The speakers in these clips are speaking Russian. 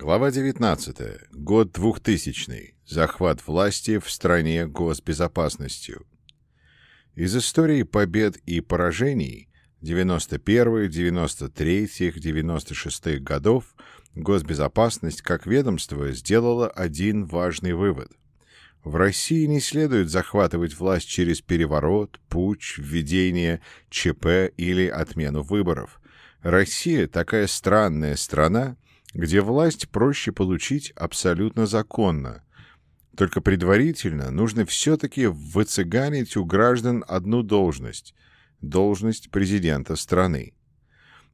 Глава 19. Год 2000. Захват власти в стране госбезопасностью. Из истории побед и поражений 91, 93, 96 годов госбезопасность как ведомство сделала один важный вывод. В России не следует захватывать власть через переворот, путч, введение ЧП или отмену выборов. Россия такая странная страна, где власть проще получить абсолютно законно. Только предварительно нужно все-таки выцыганить у граждан одну должность – должность президента страны.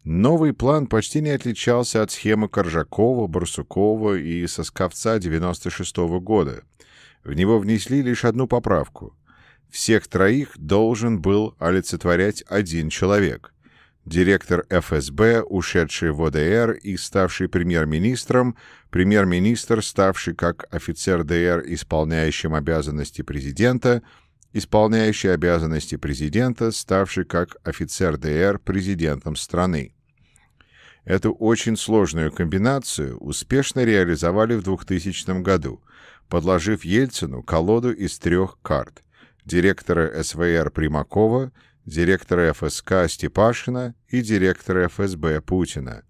Новый план почти не отличался от схемы Коржакова, Барсукова и Сосковца 96 -го года. В него внесли лишь одну поправку. Всех троих должен был олицетворять один человек директор ФСБ, ушедший в ОДР и ставший премьер-министром, премьер-министр, ставший как офицер ДР, исполняющим обязанности президента, исполняющий обязанности президента, ставший как офицер ДР президентом страны. Эту очень сложную комбинацию успешно реализовали в 2000 году, подложив Ельцину колоду из трех карт – директора СВР Примакова, директора ФСК Степашина и директора ФСБ Путина.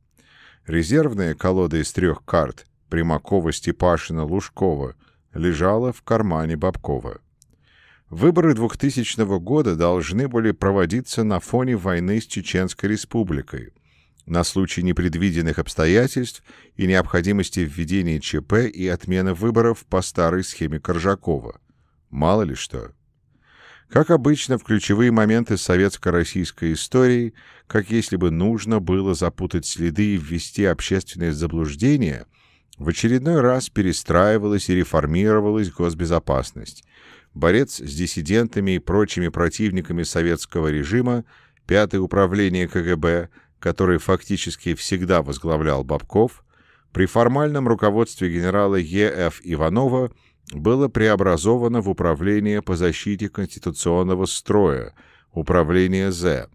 Резервная колода из трех карт Примакова, Степашина, Лужкова лежала в кармане Бабкова. Выборы 2000 года должны были проводиться на фоне войны с Чеченской республикой. На случай непредвиденных обстоятельств и необходимости введения ЧП и отмены выборов по старой схеме Коржакова. Мало ли что. Как обычно, в ключевые моменты советско-российской истории, как если бы нужно было запутать следы и ввести общественное заблуждение, в очередной раз перестраивалась и реформировалась госбезопасность. Борец с диссидентами и прочими противниками советского режима, пятое управление КГБ, которое фактически всегда возглавлял Бабков, при формальном руководстве генерала Е.Ф. Иванова – было преобразовано в Управление по защите конституционного строя, Управление З.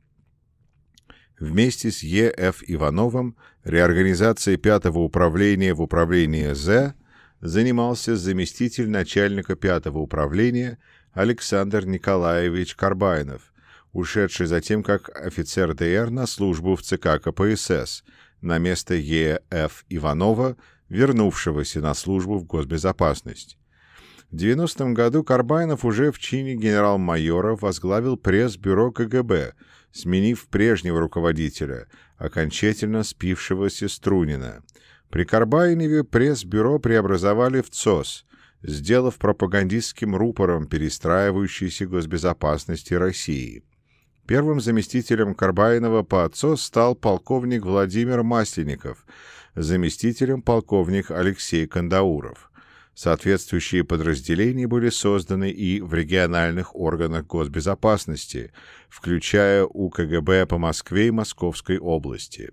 Вместе с Е.Ф. Ивановым реорганизацией пятого управления в Управление З занимался заместитель начальника пятого управления Александр Николаевич Карбайнов, ушедший затем как офицер ДР на службу в ЦК КПСС на место Е.Ф. Иванова, вернувшегося на службу в госбезопасность. В 90-м году Карбайнов уже в чине генерал-майора возглавил пресс-бюро КГБ, сменив прежнего руководителя, окончательно спившегося Струнина. При Карбайнове пресс-бюро преобразовали в ЦОС, сделав пропагандистским рупором перестраивающейся госбезопасности России. Первым заместителем Карбайнова по отцу стал полковник Владимир Масленников, заместителем полковник Алексей Кандауров. Соответствующие подразделения были созданы и в региональных органах госбезопасности, включая УКГБ по Москве и Московской области.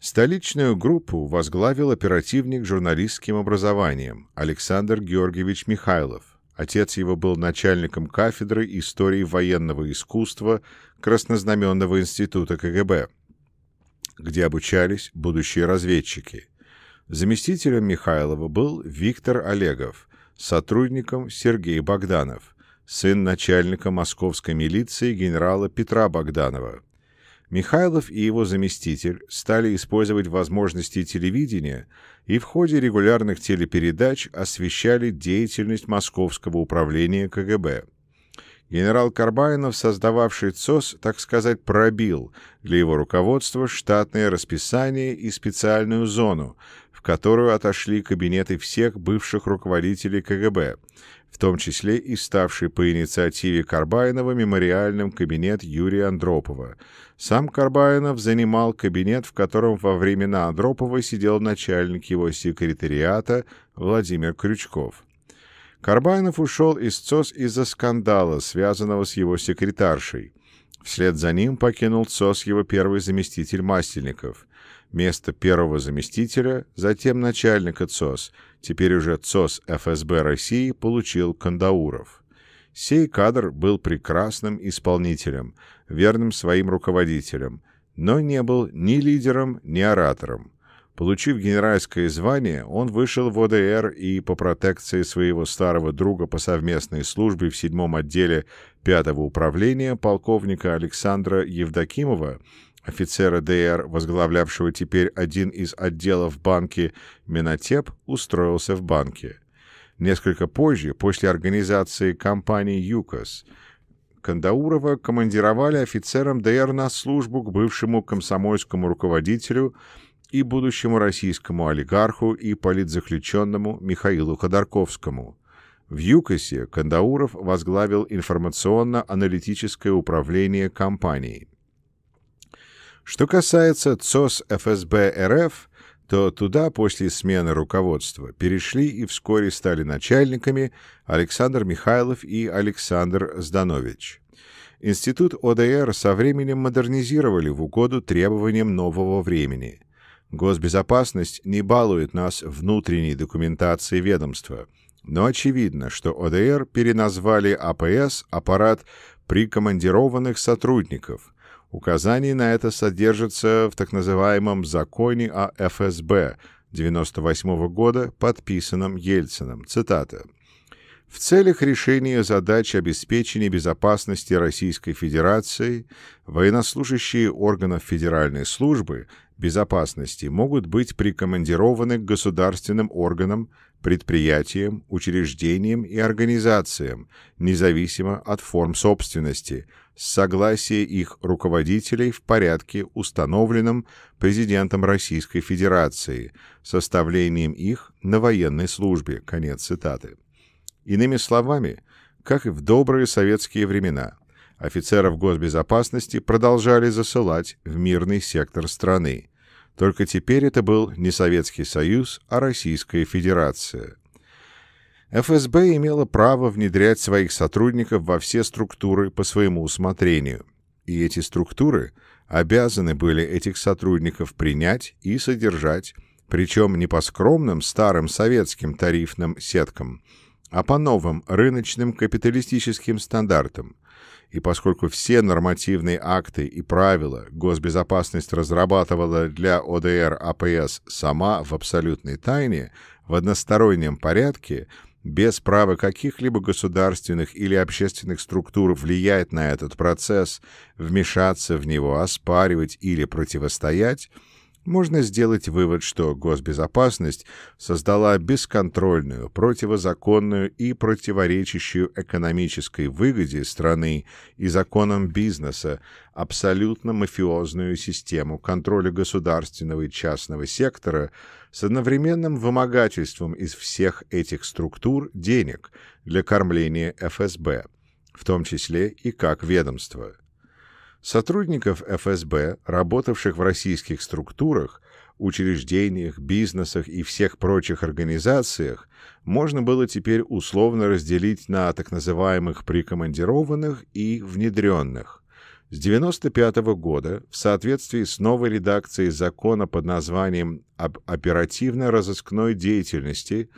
Столичную группу возглавил оперативник журналистским образованием Александр Георгиевич Михайлов. Отец его был начальником кафедры истории военного искусства Краснознаменного института КГБ, где обучались будущие разведчики – Заместителем Михайлова был Виктор Олегов, сотрудником Сергей Богданов, сын начальника московской милиции генерала Петра Богданова. Михайлов и его заместитель стали использовать возможности телевидения и в ходе регулярных телепередач освещали деятельность Московского управления КГБ. Генерал Карбайнов, создававший ЦОС, так сказать, пробил для его руководства штатное расписание и специальную зону, в которую отошли кабинеты всех бывших руководителей КГБ, в том числе и ставший по инициативе Карбайнова мемориальным кабинет Юрия Андропова. Сам Карбайнов занимал кабинет, в котором во времена Андропова сидел начальник его секретариата Владимир Крючков. Карбайнов ушел из ЦОС из-за скандала, связанного с его секретаршей. Вслед за ним покинул ЦОС его первый заместитель Масленников – место первого заместителя, затем начальника ЦОС, теперь уже ЦОС ФСБ России получил Кандауров. Сей кадр был прекрасным исполнителем, верным своим руководителем, но не был ни лидером, ни оратором. Получив генеральское звание, он вышел в ОДР и по протекции своего старого друга по совместной службе в седьмом отделе пятого управления полковника Александра Евдокимова офицера ДР, возглавлявшего теперь один из отделов банки Минотеп, устроился в банке. Несколько позже, после организации компании «ЮКОС», Кандаурова командировали офицером ДР на службу к бывшему комсомольскому руководителю и будущему российскому олигарху и политзаключенному Михаилу Ходорковскому. В ЮКОСе Кандауров возглавил информационно-аналитическое управление компании – что касается ЦОС ФСБ РФ, то туда после смены руководства перешли и вскоре стали начальниками Александр Михайлов и Александр Зданович. Институт ОДР со временем модернизировали в угоду требованиям нового времени. Госбезопасность не балует нас внутренней документацией ведомства, но очевидно, что ОДР переназвали АПС «Аппарат прикомандированных сотрудников», Указание на это содержится в так называемом «Законе о ФСБ» 1998 года, подписанном Ельцином. Цитата. В целях решения задач обеспечения безопасности Российской Федерации военнослужащие органов Федеральной службы безопасности могут быть прикомандированы к государственным органам, предприятиям, учреждениям и организациям, независимо от форм собственности, с согласия их руководителей в порядке, установленном президентом Российской Федерации, составлением их на военной службе. Конец цитаты. Иными словами, как и в добрые советские времена, офицеров госбезопасности продолжали засылать в мирный сектор страны, только теперь это был не Советский Союз, а Российская Федерация. ФСБ имела право внедрять своих сотрудников во все структуры по своему усмотрению. И эти структуры обязаны были этих сотрудников принять и содержать, причем не по скромным старым советским тарифным сеткам, а по новым рыночным капиталистическим стандартам – и поскольку все нормативные акты и правила госбезопасность разрабатывала для ОДР АПС сама в абсолютной тайне, в одностороннем порядке, без права каких-либо государственных или общественных структур влиять на этот процесс, вмешаться в него, оспаривать или противостоять – можно сделать вывод, что госбезопасность создала бесконтрольную, противозаконную и противоречащую экономической выгоде страны и законам бизнеса абсолютно мафиозную систему контроля государственного и частного сектора с одновременным вымогательством из всех этих структур денег для кормления ФСБ, в том числе и как ведомства. Сотрудников ФСБ, работавших в российских структурах, учреждениях, бизнесах и всех прочих организациях, можно было теперь условно разделить на так называемых прикомандированных и внедренных. С 1995 -го года в соответствии с новой редакцией закона под названием «Об оперативно-розыскной деятельности»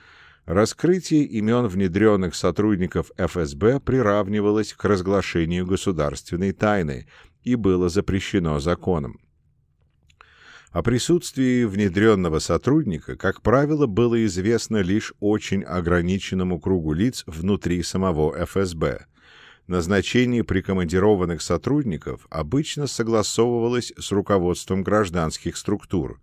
раскрытие имен внедренных сотрудников ФСБ приравнивалось к разглашению государственной тайны – и было запрещено законом. О присутствии внедренного сотрудника, как правило, было известно лишь очень ограниченному кругу лиц внутри самого ФСБ. Назначение прикомандированных сотрудников обычно согласовывалось с руководством гражданских структур.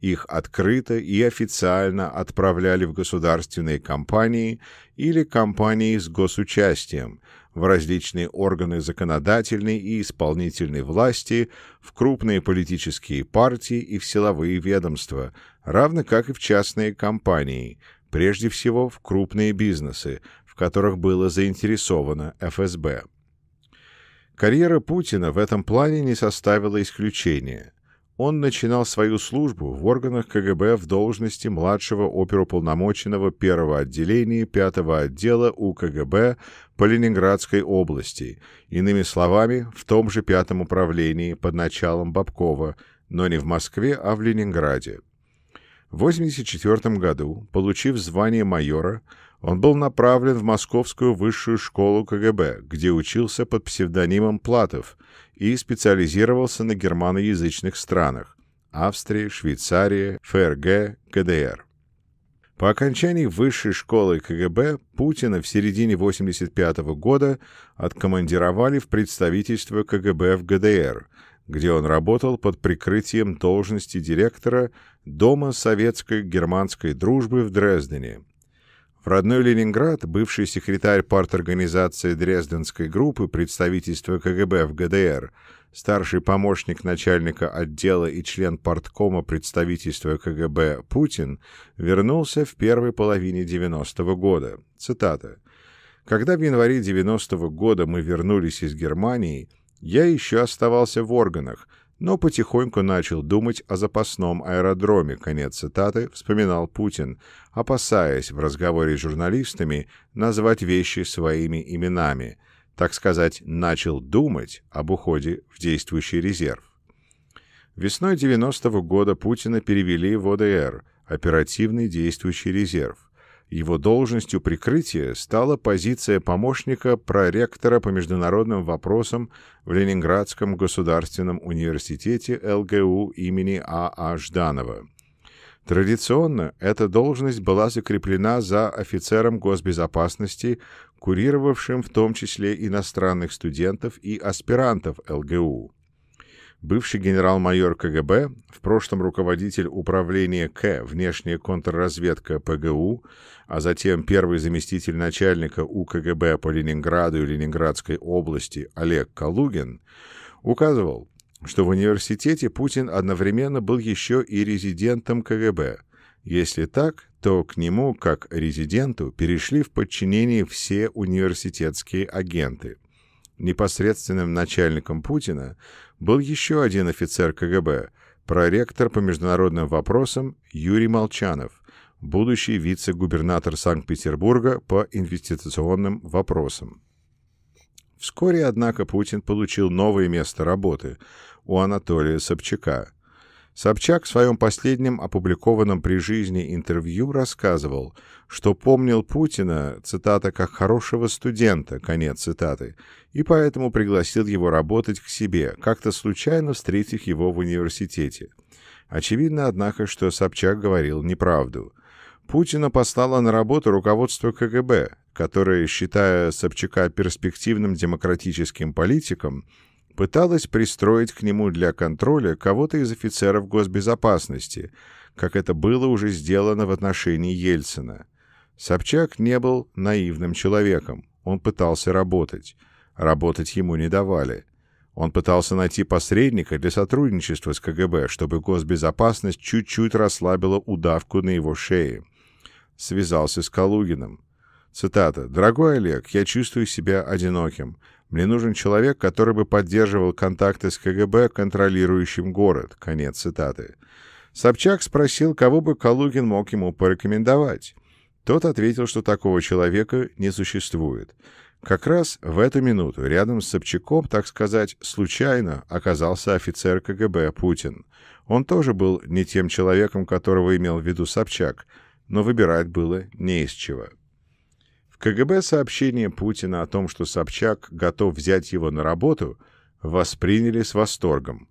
Их открыто и официально отправляли в государственные компании или компании с госучастием, в различные органы законодательной и исполнительной власти, в крупные политические партии и в силовые ведомства, равно как и в частные компании, прежде всего в крупные бизнесы, в которых было заинтересовано ФСБ. Карьера Путина в этом плане не составила исключения – он начинал свою службу в органах КГБ в должности младшего оперуполномоченного первого отделения пятого отдела УКГБ по Ленинградской области, иными словами, в том же пятом управлении под началом Бабкова, но не в Москве, а в Ленинграде. В 1984 году, получив звание майора, он был направлен в Московскую высшую школу КГБ, где учился под псевдонимом Платов и специализировался на германоязычных странах – Австрии, Швейцарии, ФРГ, ГДР. По окончании высшей школы КГБ Путина в середине 1985 года откомандировали в представительство КГБ в ГДР, где он работал под прикрытием должности директора Дома советской германской дружбы в Дрездене, в родной Ленинград бывший секретарь парторганизации Дрезденской группы представительства КГБ в ГДР, старший помощник начальника отдела и член парткома представительства КГБ Путин вернулся в первой половине 90-го года. Цитата. «Когда в январе 90-го года мы вернулись из Германии, я еще оставался в органах, но потихоньку начал думать о запасном аэродроме, конец цитаты, вспоминал Путин, опасаясь в разговоре с журналистами назвать вещи своими именами, так сказать, начал думать об уходе в действующий резерв. Весной 90-го года Путина перевели в ОДР, оперативный действующий резерв. Его должностью прикрытия стала позиция помощника проректора по международным вопросам в Ленинградском государственном университете ЛГУ имени А.А. А Жданова. Традиционно эта должность была закреплена за офицером госбезопасности, курировавшим в том числе иностранных студентов и аспирантов ЛГУ бывший генерал-майор КГБ, в прошлом руководитель управления К «Внешняя контрразведка ПГУ», а затем первый заместитель начальника УКГБ по Ленинграду и Ленинградской области Олег Калугин, указывал, что в университете Путин одновременно был еще и резидентом КГБ. Если так, то к нему, как резиденту, перешли в подчинение все университетские агенты – Непосредственным начальником Путина был еще один офицер КГБ, проректор по международным вопросам Юрий Молчанов, будущий вице-губернатор Санкт-Петербурга по инвестиционным вопросам. Вскоре, однако, Путин получил новое место работы у Анатолия Собчака. Собчак в своем последнем опубликованном при жизни интервью рассказывал, что помнил Путина, цитата, «как хорошего студента», конец цитаты, и поэтому пригласил его работать к себе, как-то случайно встретив его в университете. Очевидно, однако, что Собчак говорил неправду. Путина послало на работу руководство КГБ, которое, считая Собчака перспективным демократическим политиком, пыталось пристроить к нему для контроля кого-то из офицеров госбезопасности, как это было уже сделано в отношении Ельцина. Собчак не был наивным человеком, он пытался работать. Работать ему не давали. Он пытался найти посредника для сотрудничества с КГБ, чтобы госбезопасность чуть-чуть расслабила удавку на его шее. Связался с Калугиным. Цитата. «Дорогой Олег, я чувствую себя одиноким. Мне нужен человек, который бы поддерживал контакты с КГБ, контролирующим город». Конец цитаты. Собчак спросил, кого бы Калугин мог ему порекомендовать. Тот ответил, что такого человека не существует. Как раз в эту минуту рядом с Собчаком, так сказать, случайно оказался офицер КГБ Путин. Он тоже был не тем человеком, которого имел в виду Собчак, но выбирать было не из чего. В КГБ сообщение Путина о том, что Собчак готов взять его на работу, восприняли с восторгом.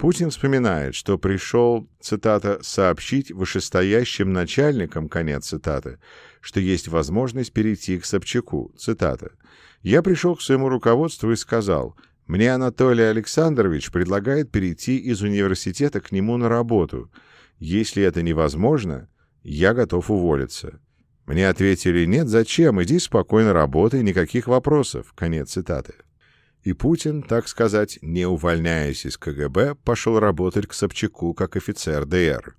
Путин вспоминает, что пришел, цитата, «сообщить вышестоящим начальникам», конец цитаты, что есть возможность перейти к Собчаку, цитата. «Я пришел к своему руководству и сказал, мне Анатолий Александрович предлагает перейти из университета к нему на работу. Если это невозможно, я готов уволиться». Мне ответили «нет, зачем, иди спокойно работай, никаких вопросов», конец цитаты. И Путин, так сказать, не увольняясь из КГБ, пошел работать к Собчаку как офицер ДР.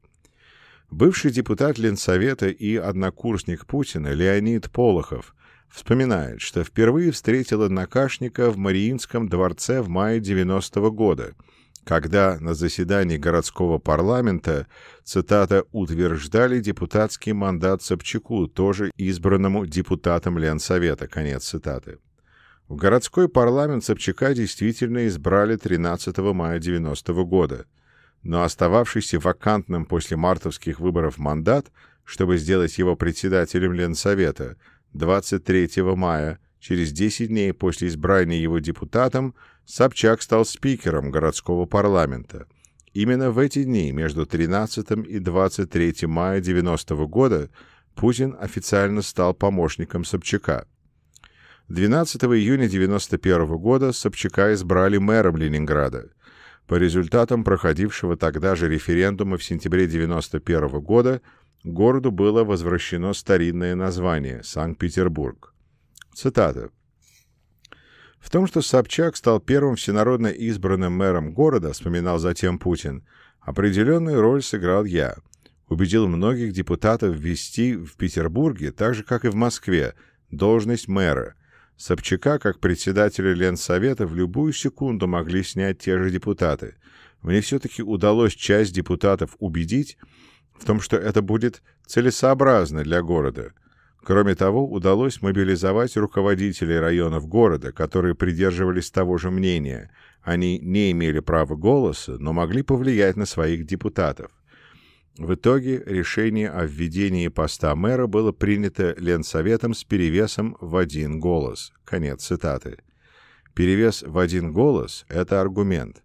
Бывший депутат Ленсовета и однокурсник Путина Леонид Полохов вспоминает, что впервые встретил однокашника в Мариинском дворце в мае 90 -го года, когда на заседании городского парламента, цитата, «утверждали депутатский мандат Собчаку, тоже избранному депутатом Ленсовета», конец цитаты. В городской парламент Собчака действительно избрали 13 мая 90 года, но остававшийся вакантным после мартовских выборов мандат, чтобы сделать его председателем Ленсовета, 23 мая, через 10 дней после избрания его депутатом, Собчак стал спикером городского парламента. Именно в эти дни, между 13 и 23 мая 90 года, Путин официально стал помощником Собчака – 12 июня 1991 года Собчака избрали мэром Ленинграда. По результатам проходившего тогда же референдума в сентябре 1991 года городу было возвращено старинное название – Санкт-Петербург. Цитата. В том, что Собчак стал первым всенародно избранным мэром города, вспоминал затем Путин, определенную роль сыграл я. Убедил многих депутатов ввести в Петербурге, так же как и в Москве, должность мэра – Собчака, как председателя Ленсовета, в любую секунду могли снять те же депутаты. Мне все-таки удалось часть депутатов убедить в том, что это будет целесообразно для города. Кроме того, удалось мобилизовать руководителей районов города, которые придерживались того же мнения. Они не имели права голоса, но могли повлиять на своих депутатов. В итоге решение о введении поста мэра было принято Ленсоветом с перевесом в один голос. Конец цитаты. Перевес в один голос – это аргумент.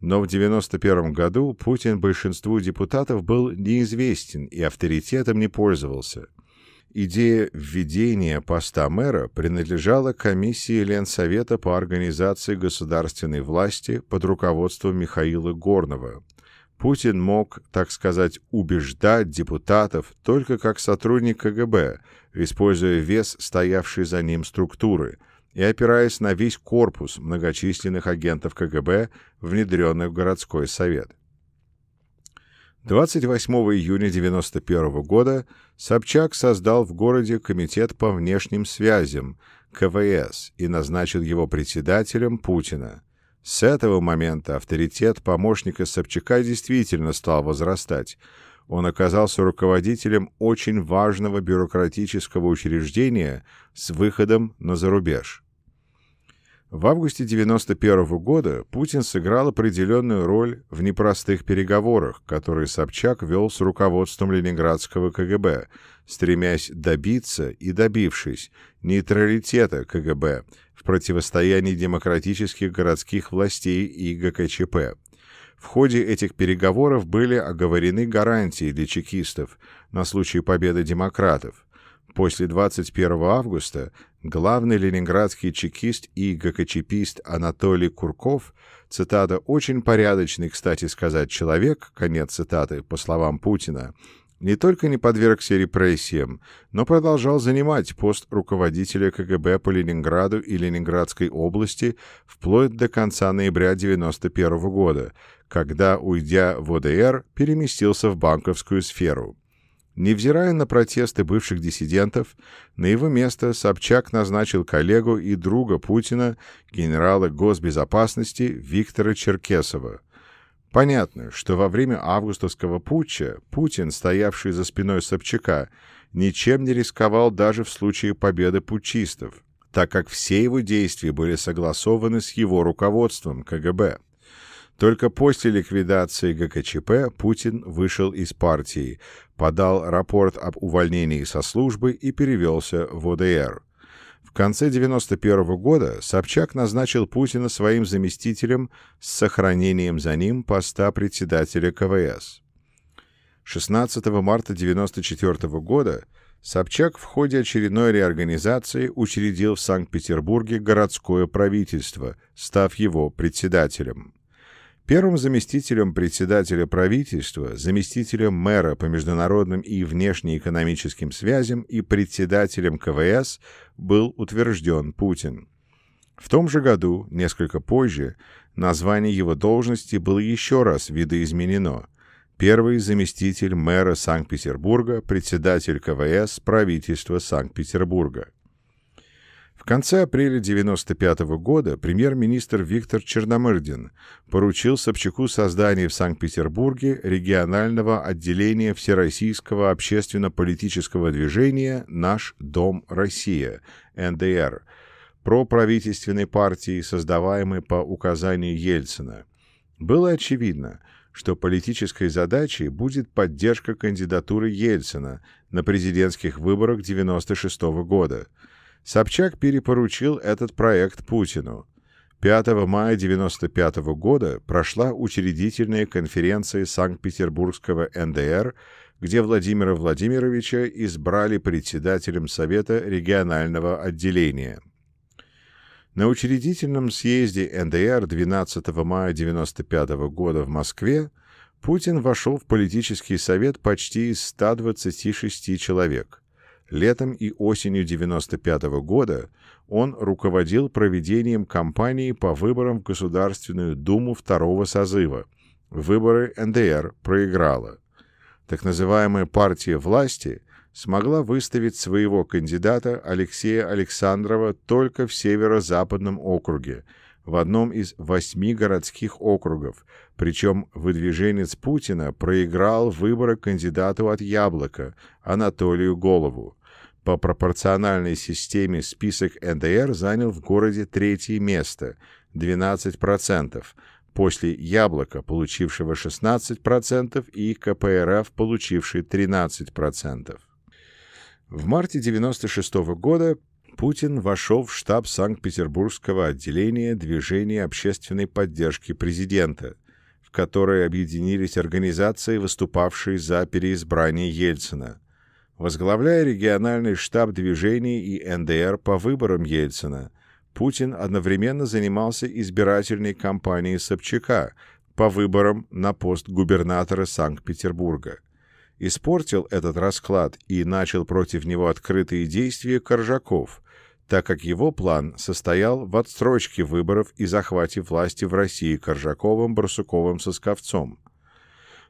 Но в 1991 году Путин большинству депутатов был неизвестен и авторитетом не пользовался. Идея введения поста мэра принадлежала комиссии Ленсовета по организации государственной власти под руководством Михаила Горного – Путин мог, так сказать, убеждать депутатов только как сотрудник КГБ, используя вес стоявшей за ним структуры и опираясь на весь корпус многочисленных агентов КГБ, внедренных в городской совет. 28 июня 1991 года Собчак создал в городе Комитет по внешним связям, КВС, и назначил его председателем Путина. С этого момента авторитет помощника Собчака действительно стал возрастать. Он оказался руководителем очень важного бюрократического учреждения с выходом на зарубеж. В августе 1991 -го года Путин сыграл определенную роль в непростых переговорах, которые Собчак вел с руководством Ленинградского КГБ, стремясь добиться и добившись нейтралитета КГБ в противостоянии демократических городских властей и ГКЧП. В ходе этих переговоров были оговорены гарантии для чекистов на случай победы демократов. После 21 августа главный ленинградский чекист и ГКЧПист Анатолий Курков, цитата, «очень порядочный, кстати сказать, человек», конец цитаты, по словам Путина, не только не подвергся репрессиям, но продолжал занимать пост руководителя КГБ по Ленинграду и Ленинградской области вплоть до конца ноября 1991 года, когда, уйдя в ОДР, переместился в банковскую сферу. Невзирая на протесты бывших диссидентов, на его место Собчак назначил коллегу и друга Путина, генерала госбезопасности Виктора Черкесова – Понятно, что во время августовского путча Путин, стоявший за спиной Собчака, ничем не рисковал даже в случае победы путчистов, так как все его действия были согласованы с его руководством КГБ. Только после ликвидации ГКЧП Путин вышел из партии, подал рапорт об увольнении со службы и перевелся в ОДР конце 1991 года Собчак назначил Путина своим заместителем с сохранением за ним поста председателя КВС. 16 марта 1994 года Собчак в ходе очередной реорганизации учредил в Санкт-Петербурге городское правительство, став его председателем. Первым заместителем председателя правительства, заместителем мэра по международным и внешнеэкономическим связям и председателем КВС был утвержден Путин. В том же году, несколько позже, название его должности было еще раз видоизменено. Первый заместитель мэра Санкт-Петербурга, председатель КВС правительства Санкт-Петербурга конце апреля 1995 года премьер-министр Виктор Черномырдин поручил Собчаку создание в Санкт-Петербурге регионального отделения Всероссийского общественно-политического движения «Наш Дом Россия» НДР проправительственной партии, создаваемой по указанию Ельцина. Было очевидно, что политической задачей будет поддержка кандидатуры Ельцина на президентских выборах 1996 года – Собчак перепоручил этот проект Путину. 5 мая 1995 года прошла учредительная конференция Санкт-Петербургского НДР, где Владимира Владимировича избрали председателем Совета регионального отделения. На учредительном съезде НДР 12 мая 1995 года в Москве Путин вошел в политический совет почти из 126 человек – Летом и осенью 1995 -го года он руководил проведением кампании по выборам в Государственную Думу второго созыва. Выборы НДР проиграла. Так называемая партия власти смогла выставить своего кандидата Алексея Александрова только в северо-западном округе, в одном из восьми городских округов, причем выдвиженец Путина проиграл выборы кандидату от «Яблока» Анатолию Голову. По пропорциональной системе список НДР занял в городе третье место – 12%, после «Яблока», получившего 16%, и КПРФ, получивший 13%. В марте 1996 года Путин вошел в штаб Санкт-Петербургского отделения Движения общественной поддержки президента, в которой объединились организации, выступавшие за переизбрание Ельцина – Возглавляя региональный штаб движений и НДР по выборам Ельцина, Путин одновременно занимался избирательной кампанией Собчака по выборам на пост губернатора Санкт-Петербурга. Испортил этот расклад и начал против него открытые действия Коржаков, так как его план состоял в отстрочке выборов и захвате власти в России Коржаковым, Барсуковым, Сосковцом.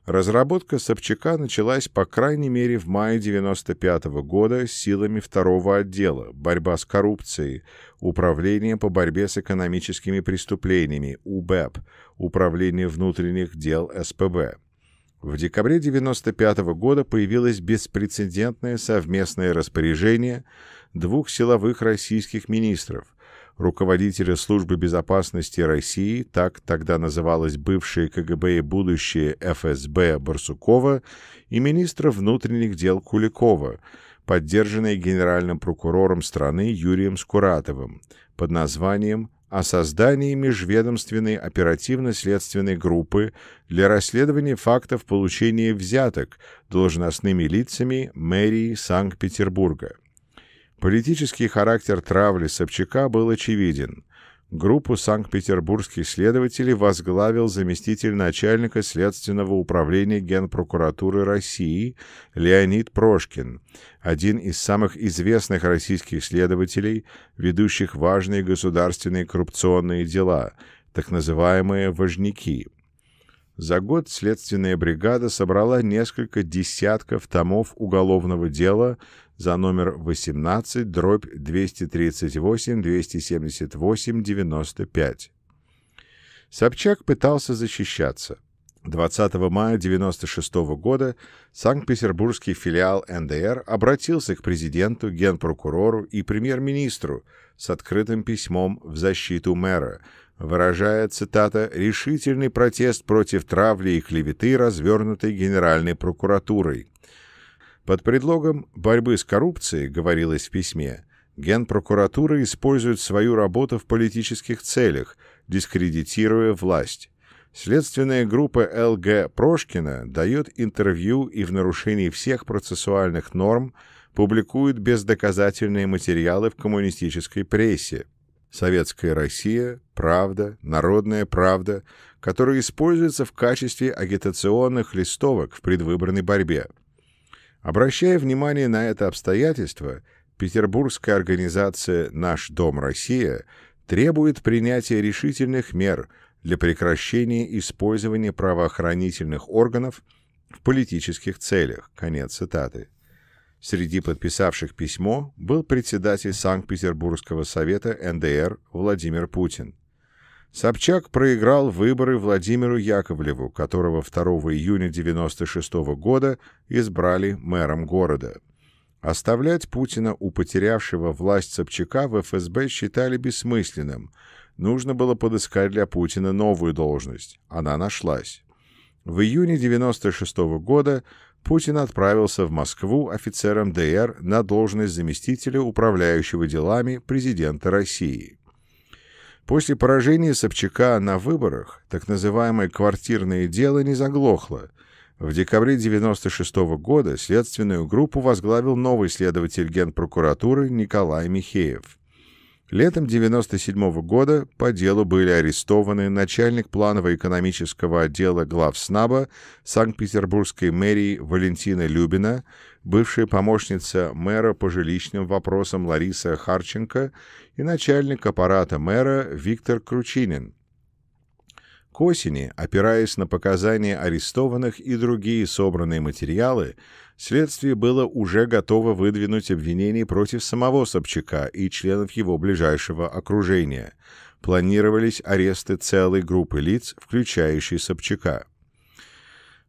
Разработка Собчака началась, по крайней мере, в мае 1995 года силами второго отдела «Борьба с коррупцией», Управление по борьбе с экономическими преступлениями УБЭП, Управление внутренних дел СПБ. В декабре 1995 года появилось беспрецедентное совместное распоряжение двух силовых российских министров – руководителя Службы безопасности России, так тогда называлось бывшее КГБ и будущее ФСБ Барсукова, и министра внутренних дел Куликова, поддержанные генеральным прокурором страны Юрием Скуратовым под названием о создании межведомственной оперативно-следственной группы для расследования фактов получения взяток должностными лицами мэрии Санкт-Петербурга. Политический характер травли Собчака был очевиден. Группу санкт-петербургских следователей возглавил заместитель начальника Следственного управления Генпрокуратуры России Леонид Прошкин, один из самых известных российских следователей, ведущих важные государственные коррупционные дела, так называемые «важники». За год следственная бригада собрала несколько десятков томов уголовного дела за номер 18 дробь 238 278 95. Собчак пытался защищаться. 20 мая 1996 года Санкт-Петербургский филиал НДР обратился к президенту, генпрокурору и премьер-министру с открытым письмом в защиту мэра, выражая, цитата, «решительный протест против травли и клеветы, развернутой Генеральной прокуратурой». Под предлогом борьбы с коррупцией, говорилось в письме, Генпрокуратура использует свою работу в политических целях, дискредитируя власть. Следственная группа ЛГ Прошкина дает интервью и в нарушении всех процессуальных норм публикует бездоказательные материалы в коммунистической прессе. «Советская Россия», «Правда», «Народная правда», которые используются в качестве агитационных листовок в предвыборной борьбе. Обращая внимание на это обстоятельство, петербургская организация «Наш дом Россия» требует принятия решительных мер для прекращения использования правоохранительных органов в политических целях. Конец цитаты. Среди подписавших письмо был председатель Санкт-Петербургского совета НДР Владимир Путин. Собчак проиграл выборы Владимиру Яковлеву, которого 2 июня 1996 года избрали мэром города. Оставлять Путина у потерявшего власть Собчака в ФСБ считали бессмысленным. Нужно было подыскать для Путина новую должность. Она нашлась. В июне 1996 года Путин отправился в Москву офицером ДР на должность заместителя управляющего делами президента России. После поражения Собчака на выборах так называемое «квартирное дело» не заглохло. В декабре 1996 -го года следственную группу возглавил новый следователь Генпрокуратуры Николай Михеев. Летом 1997 -го года по делу были арестованы начальник планово-экономического отдела главснаба Санкт-Петербургской мэрии Валентина Любина, бывшая помощница мэра по жилищным вопросам Лариса Харченко и начальник аппарата мэра Виктор Кручинин. К осени, опираясь на показания арестованных и другие собранные материалы, следствие было уже готово выдвинуть обвинений против самого Собчака и членов его ближайшего окружения. Планировались аресты целой группы лиц, включающей Собчака.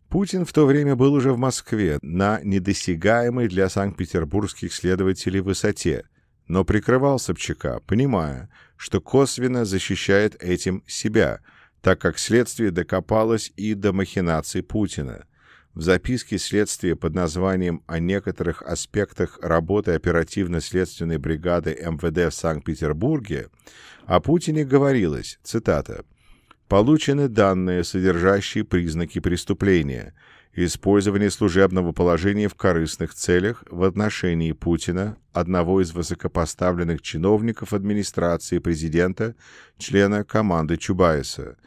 Путин в то время был уже в Москве на недосягаемой для санкт-петербургских следователей высоте – но прикрывал Собчака, понимая, что косвенно защищает этим себя, так как следствие докопалось и до махинаций Путина. В записке следствия под названием «О некоторых аспектах работы оперативно-следственной бригады МВД в Санкт-Петербурге» о Путине говорилось, цитата, «Получены данные, содержащие признаки преступления – использование служебного положения в корыстных целях в отношении Путина, одного из высокопоставленных чиновников администрации президента, члена команды Чубайса.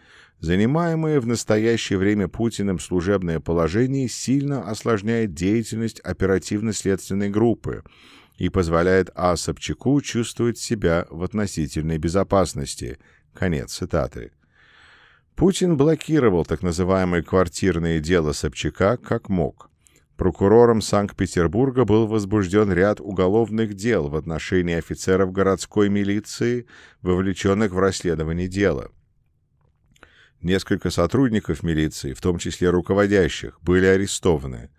Занимаемое в настоящее время Путиным служебное положение сильно осложняет деятельность оперативно-следственной группы и позволяет А. Собчаку чувствовать себя в относительной безопасности. Конец цитаты. Путин блокировал так называемые квартирные дела Собчака как мог. Прокурором Санкт-Петербурга был возбужден ряд уголовных дел в отношении офицеров городской милиции, вовлеченных в расследование дела. Несколько сотрудников милиции, в том числе руководящих, были арестованы.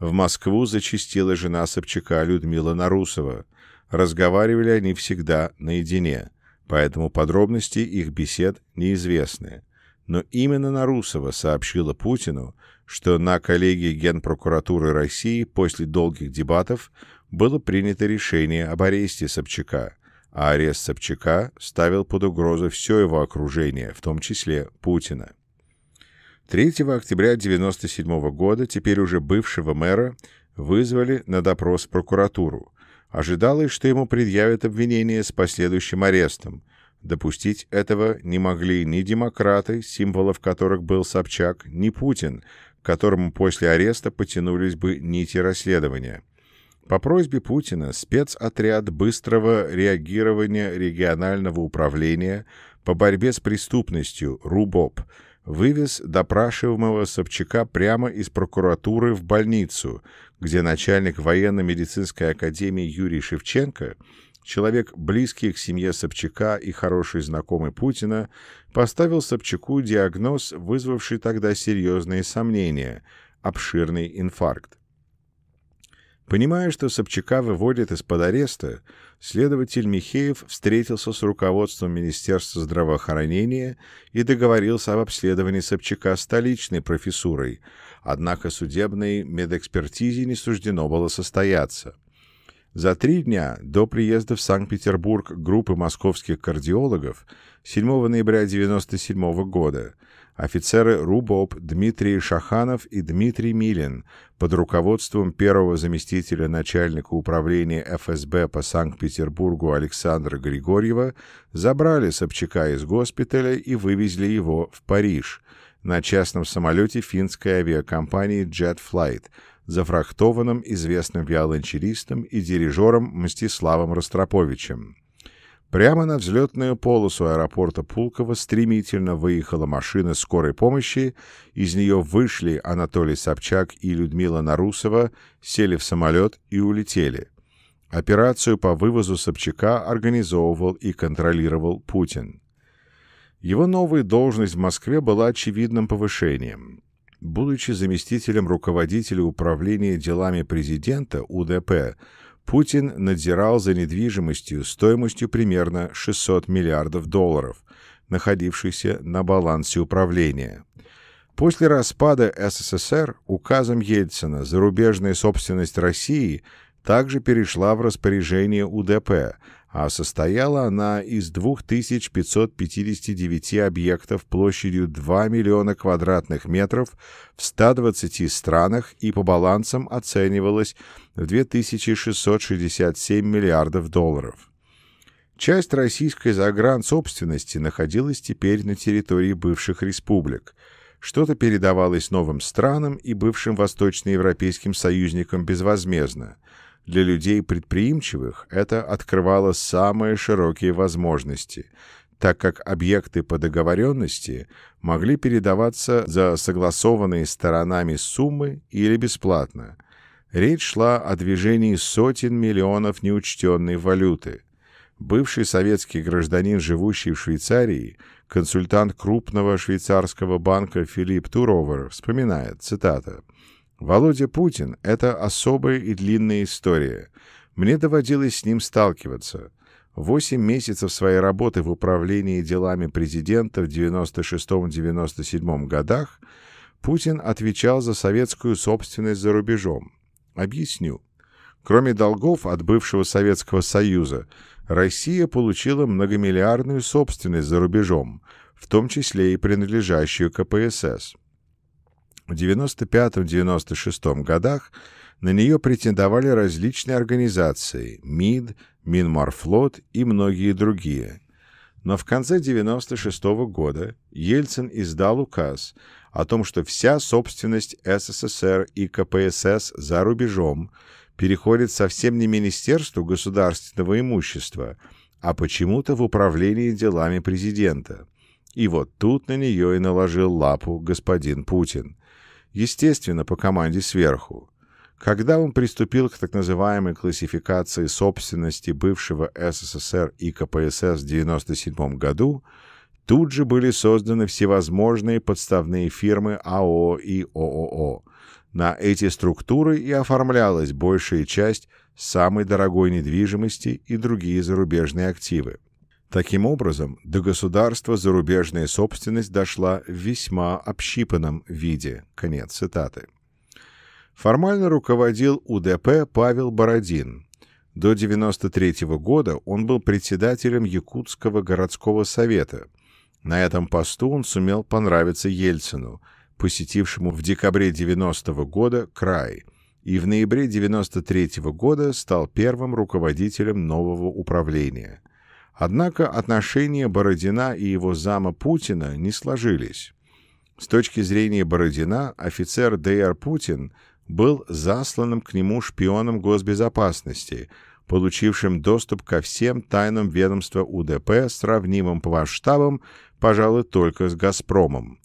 В Москву зачастила жена Собчака Людмила Нарусова. Разговаривали они всегда наедине, поэтому подробности их бесед неизвестны но именно Нарусова сообщила Путину, что на коллегии Генпрокуратуры России после долгих дебатов было принято решение об аресте Собчака, а арест Собчака ставил под угрозу все его окружение, в том числе Путина. 3 октября 1997 года теперь уже бывшего мэра вызвали на допрос в прокуратуру. Ожидалось, что ему предъявят обвинение с последующим арестом, Допустить этого не могли ни демократы, символов которых был Собчак, ни Путин, к которому после ареста потянулись бы нити расследования. По просьбе Путина спецотряд быстрого реагирования регионального управления по борьбе с преступностью РУБОП вывез допрашиваемого Собчака прямо из прокуратуры в больницу, где начальник военно-медицинской академии Юрий Шевченко – человек близкий к семье Собчака и хороший знакомый Путина, поставил Собчаку диагноз, вызвавший тогда серьезные сомнения – обширный инфаркт. Понимая, что Собчака выводят из-под ареста, следователь Михеев встретился с руководством Министерства здравоохранения и договорился об обследовании Собчака столичной профессурой, однако судебной медэкспертизе не суждено было состояться – за три дня до приезда в Санкт-Петербург группы московских кардиологов 7 ноября 1997 года офицеры РУБОП Дмитрий Шаханов и Дмитрий Милин под руководством первого заместителя начальника управления ФСБ по Санкт-Петербургу Александра Григорьева забрали Собчака из госпиталя и вывезли его в Париж – на частном самолете финской авиакомпании Jetflight зафрахтованным известным виолончелистом и дирижером Мстиславом Ростроповичем. Прямо на взлетную полосу аэропорта Пулково стремительно выехала машина скорой помощи, из нее вышли Анатолий Собчак и Людмила Нарусова, сели в самолет и улетели. Операцию по вывозу Собчака организовывал и контролировал Путин. Его новая должность в Москве была очевидным повышением. Будучи заместителем руководителя управления делами президента УДП, Путин надзирал за недвижимостью стоимостью примерно 600 миллиардов долларов, находившейся на балансе управления. После распада СССР указом Ельцина зарубежная собственность России также перешла в распоряжение УДП, а состояла она из 2559 объектов площадью 2 миллиона квадратных метров в 120 странах и по балансам оценивалась в 2667 миллиардов долларов. Часть российской загрансобственности находилась теперь на территории бывших республик. Что-то передавалось новым странам и бывшим восточноевропейским союзникам безвозмездно – для людей предприимчивых это открывало самые широкие возможности, так как объекты по договоренности могли передаваться за согласованные сторонами суммы или бесплатно. Речь шла о движении сотен миллионов неучтенной валюты. Бывший советский гражданин, живущий в Швейцарии, консультант крупного швейцарского банка Филипп Туровер вспоминает, цитата, Володя Путин — это особая и длинная история. Мне доводилось с ним сталкиваться. Восемь месяцев своей работы в управлении делами президента в 96-97 годах Путин отвечал за советскую собственность за рубежом. Объясню. Кроме долгов от бывшего Советского Союза, Россия получила многомиллиардную собственность за рубежом, в том числе и принадлежащую КПСС – в 95-96 годах на нее претендовали различные организации – МИД, Минморфлот и многие другие. Но в конце 96 -го года Ельцин издал указ о том, что вся собственность СССР и КПСС за рубежом переходит совсем не Министерству государственного имущества, а почему-то в управление делами президента. И вот тут на нее и наложил лапу господин Путин – естественно, по команде сверху. Когда он приступил к так называемой классификации собственности бывшего СССР и КПСС в 1997 году, тут же были созданы всевозможные подставные фирмы АО и ООО. На эти структуры и оформлялась большая часть самой дорогой недвижимости и другие зарубежные активы. Таким образом, до государства зарубежная собственность дошла в весьма общипанном виде. Конец цитаты. Формально руководил УДП Павел Бородин. До 1993 года он был председателем Якутского городского совета. На этом посту он сумел понравиться Ельцину, посетившему в декабре 1990 года край, и в ноябре 1993 года стал первым руководителем нового управления – Однако отношения Бородина и его зама Путина не сложились. С точки зрения Бородина, офицер Д.Р. Путин был засланным к нему шпионом госбезопасности, получившим доступ ко всем тайнам ведомства УДП, сравнимым по масштабам, пожалуй, только с «Газпромом».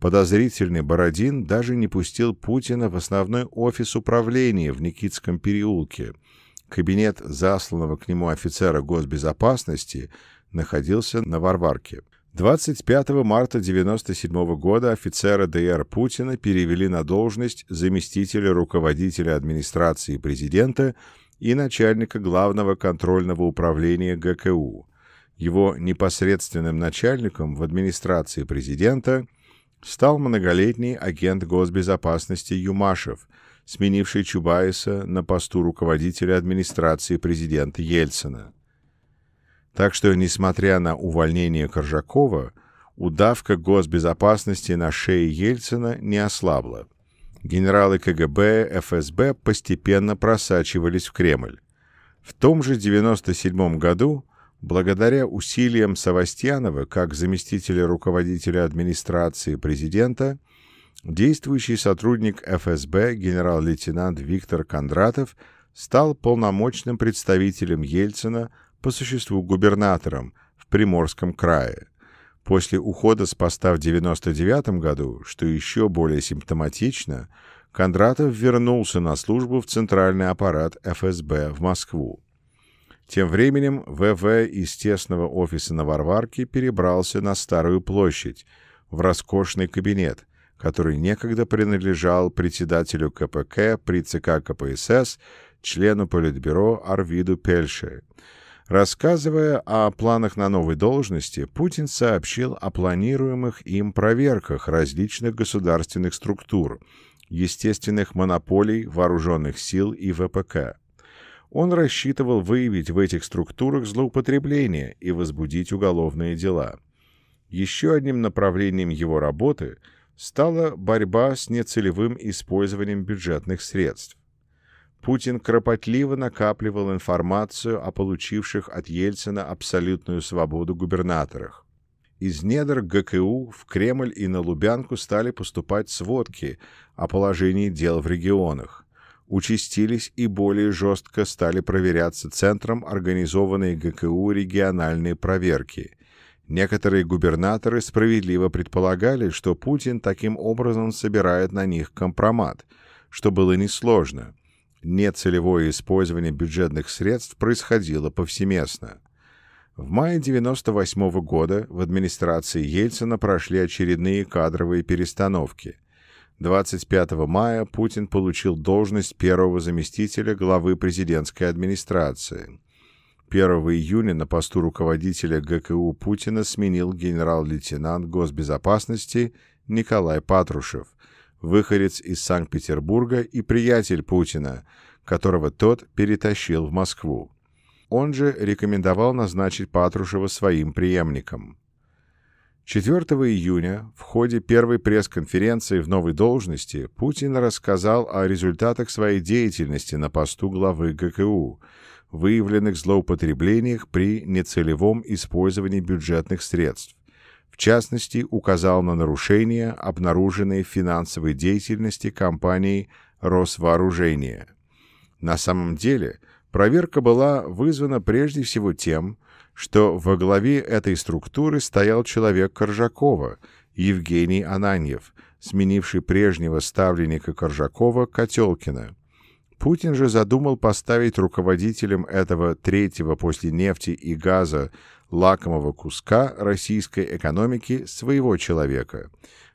Подозрительный Бородин даже не пустил Путина в основной офис управления в Никитском переулке – Кабинет засланного к нему офицера госбезопасности находился на Варварке. 25 марта 1997 года офицера ДР Путина перевели на должность заместителя руководителя администрации президента и начальника главного контрольного управления ГКУ. Его непосредственным начальником в администрации президента стал многолетний агент госбезопасности Юмашев – сменивший Чубайса на посту руководителя администрации президента Ельцина. Так что, несмотря на увольнение Коржакова, удавка госбезопасности на шее Ельцина не ослабла. Генералы КГБ, ФСБ постепенно просачивались в Кремль. В том же 1997 году, благодаря усилиям Савастьянова как заместителя руководителя администрации президента, действующий сотрудник ФСБ генерал-лейтенант Виктор Кондратов стал полномочным представителем Ельцина по существу губернатором в Приморском крае. После ухода с поста в 1999 году, что еще более симптоматично, Кондратов вернулся на службу в центральный аппарат ФСБ в Москву. Тем временем ВВ из тесного офиса на Варварке перебрался на Старую площадь, в роскошный кабинет – который некогда принадлежал председателю КПК при ЦК КПСС, члену Политбюро Арвиду Пельше. Рассказывая о планах на новой должности, Путин сообщил о планируемых им проверках различных государственных структур, естественных монополий, вооруженных сил и ВПК. Он рассчитывал выявить в этих структурах злоупотребления и возбудить уголовные дела. Еще одним направлением его работы – стала борьба с нецелевым использованием бюджетных средств. Путин кропотливо накапливал информацию о получивших от Ельцина абсолютную свободу губернаторах. Из недр ГКУ в Кремль и на Лубянку стали поступать сводки о положении дел в регионах. Участились и более жестко стали проверяться Центром организованные ГКУ региональные проверки – Некоторые губернаторы справедливо предполагали, что Путин таким образом собирает на них компромат, что было несложно. Нецелевое использование бюджетных средств происходило повсеместно. В мае 1998 года в администрации Ельцина прошли очередные кадровые перестановки. 25 мая Путин получил должность первого заместителя главы президентской администрации. 1 июня на посту руководителя ГКУ Путина сменил генерал-лейтенант госбезопасности Николай Патрушев, выходец из Санкт-Петербурга и приятель Путина, которого тот перетащил в Москву. Он же рекомендовал назначить Патрушева своим преемником. 4 июня в ходе первой пресс-конференции в новой должности Путин рассказал о результатах своей деятельности на посту главы ГКУ – выявленных злоупотреблениях при нецелевом использовании бюджетных средств. В частности, указал на нарушения, обнаруженные в финансовой деятельности компании Росвооружение. На самом деле, проверка была вызвана прежде всего тем, что во главе этой структуры стоял человек Коржакова, Евгений Ананьев, сменивший прежнего ставленника Коржакова Котелкина. Путин же задумал поставить руководителем этого третьего после нефти и газа лакомого куска российской экономики своего человека.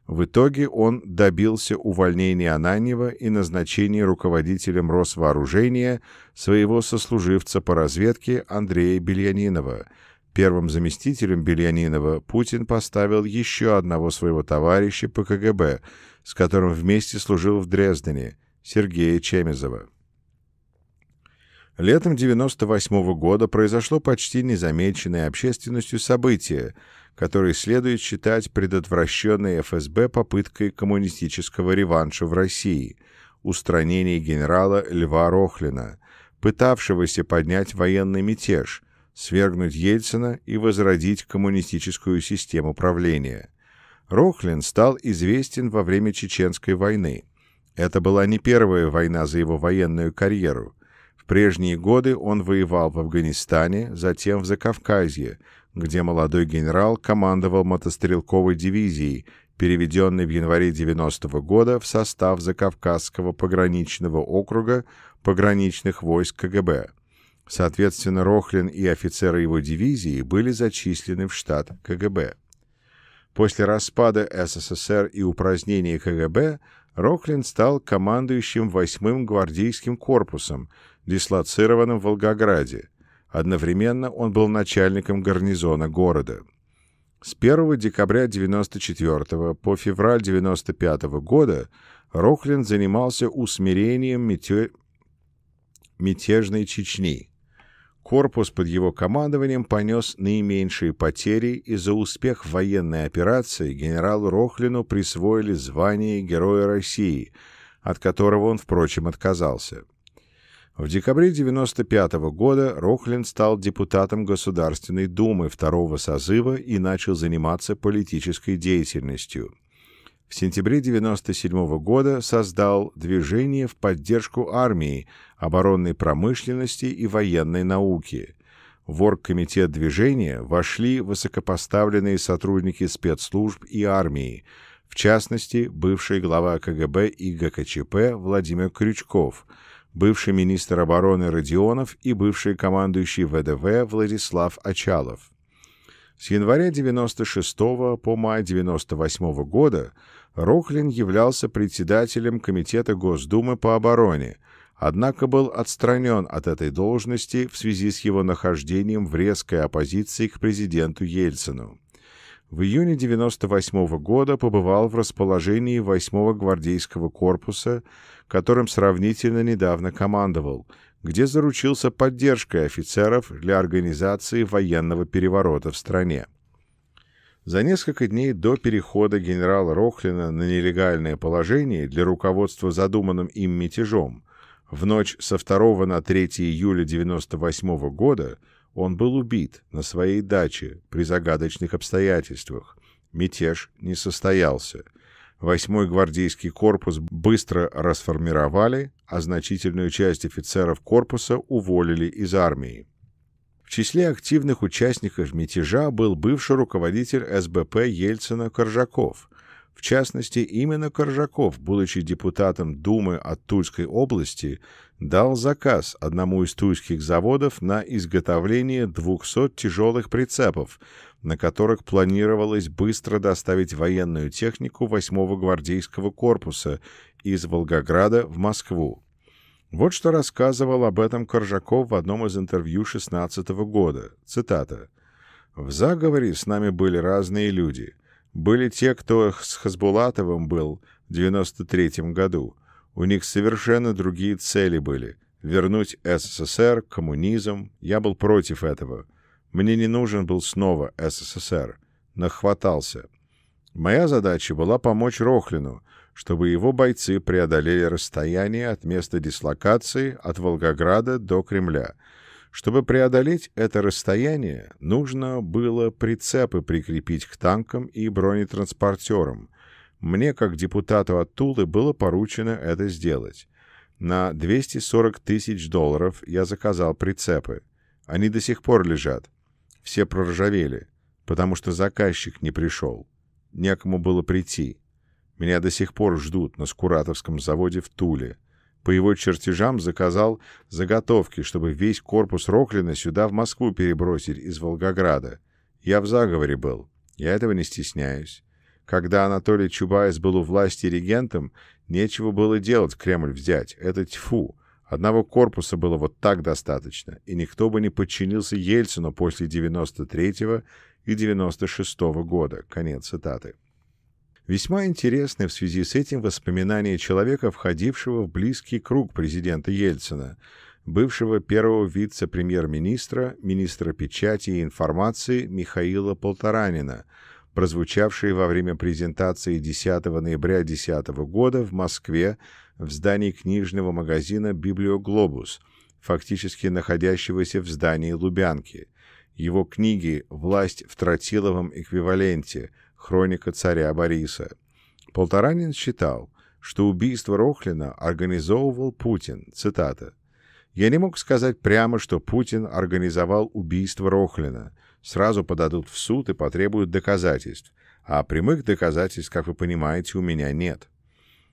В итоге он добился увольнения Ананьева и назначения руководителем Росвооружения своего сослуживца по разведке Андрея Бельянинова. Первым заместителем Бельянинова Путин поставил еще одного своего товарища по КГБ, с которым вместе служил в Дрездене, Сергея Чемизова. Летом 1998 года произошло почти незамеченное общественностью событие, которое следует считать предотвращенной ФСБ попыткой коммунистического реванша в России – устранение генерала Льва Рохлина, пытавшегося поднять военный мятеж, свергнуть Ельцина и возродить коммунистическую систему правления. Рохлин стал известен во время Чеченской войны. Это была не первая война за его военную карьеру – прежние годы он воевал в Афганистане, затем в Закавказье, где молодой генерал командовал мотострелковой дивизией, переведенной в январе 90 -го года в состав Закавказского пограничного округа пограничных войск КГБ. Соответственно, Рохлин и офицеры его дивизии были зачислены в штат КГБ. После распада СССР и упразднения КГБ Рохлин стал командующим 8-м гвардейским корпусом, дислоцированным в Волгограде. Одновременно он был начальником гарнизона города. С 1 декабря 1994 по февраль 1995 года Рохлин занимался усмирением мете... мятежной Чечни. Корпус под его командованием понес наименьшие потери, и за успех военной операции генералу Рохлину присвоили звание Героя России, от которого он, впрочем, отказался. В декабре 1995 года Рохлин стал депутатом Государственной Думы второго созыва и начал заниматься политической деятельностью. В сентябре 1997 года создал движение в поддержку армии, оборонной промышленности и военной науки – в оргкомитет движения вошли высокопоставленные сотрудники спецслужб и армии, в частности, бывший глава КГБ и ГКЧП Владимир Крючков, бывший министр обороны Родионов и бывший командующий ВДВ Владислав Очалов. С января 96 по май 98 года Рохлин являлся председателем Комитета Госдумы по обороне, однако был отстранен от этой должности в связи с его нахождением в резкой оппозиции к президенту Ельцину в июне 1998 года побывал в расположении 8-го гвардейского корпуса, которым сравнительно недавно командовал, где заручился поддержкой офицеров для организации военного переворота в стране. За несколько дней до перехода генерала Рохлина на нелегальное положение для руководства задуманным им мятежом, в ночь со 2 на 3 июля 1998 года – он был убит на своей даче при загадочных обстоятельствах. Мятеж не состоялся. Восьмой гвардейский корпус быстро расформировали, а значительную часть офицеров корпуса уволили из армии. В числе активных участников мятежа был бывший руководитель СБП Ельцина Коржаков. В частности, именно Коржаков, будучи депутатом Думы от Тульской области, дал заказ одному из тульских заводов на изготовление 200 тяжелых прицепов, на которых планировалось быстро доставить военную технику 8-го гвардейского корпуса из Волгограда в Москву. Вот что рассказывал об этом Коржаков в одном из интервью 16 -го года. Цитата. «В заговоре с нами были разные люди. Были те, кто с Хасбулатовым был в 93 году, у них совершенно другие цели были. Вернуть СССР, коммунизм. Я был против этого. Мне не нужен был снова СССР. Нахватался. Моя задача была помочь Рохлину, чтобы его бойцы преодолели расстояние от места дислокации от Волгограда до Кремля. Чтобы преодолеть это расстояние, нужно было прицепы прикрепить к танкам и бронетранспортерам, мне, как депутату от Тулы, было поручено это сделать. На 240 тысяч долларов я заказал прицепы. Они до сих пор лежат. Все проржавели, потому что заказчик не пришел. Некому было прийти. Меня до сих пор ждут на Скуратовском заводе в Туле. По его чертежам заказал заготовки, чтобы весь корпус Роклина сюда, в Москву, перебросить из Волгограда. Я в заговоре был. Я этого не стесняюсь. Когда Анатолий Чубайс был у власти регентом, нечего было делать Кремль взять. Это тьфу. Одного корпуса было вот так достаточно, и никто бы не подчинился Ельцину после 93 и 96 -го года. Конец цитаты. Весьма интересны в связи с этим воспоминания человека, входившего в близкий круг президента Ельцина, бывшего первого вице-премьер-министра, министра печати и информации Михаила Полторанина – прозвучавшие во время презентации 10 ноября 2010 года в Москве в здании книжного магазина «Библиоглобус», фактически находящегося в здании Лубянки. Его книги «Власть в тротиловом эквиваленте. Хроника царя Бориса». Полторанин считал, что убийство Рохлина организовывал Путин, цитата. «Я не мог сказать прямо, что Путин организовал убийство Рохлина сразу подадут в суд и потребуют доказательств, а прямых доказательств, как вы понимаете, у меня нет.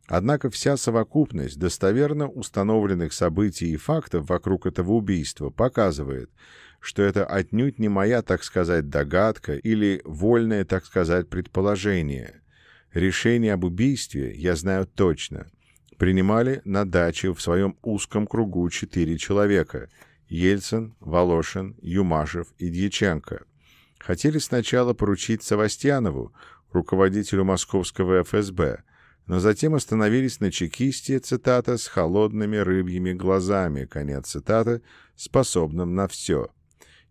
Однако вся совокупность достоверно установленных событий и фактов вокруг этого убийства показывает, что это отнюдь не моя, так сказать, догадка или вольное, так сказать, предположение. Решение об убийстве я знаю точно. Принимали на даче в своем узком кругу четыре человека – Ельцин, Волошин, Юмашев и Дьяченко. Хотели сначала поручить Савастьянову, руководителю московского ФСБ, но затем остановились на чекисте, цитата, «с холодными рыбьими глазами», конец цитаты, «способным на все».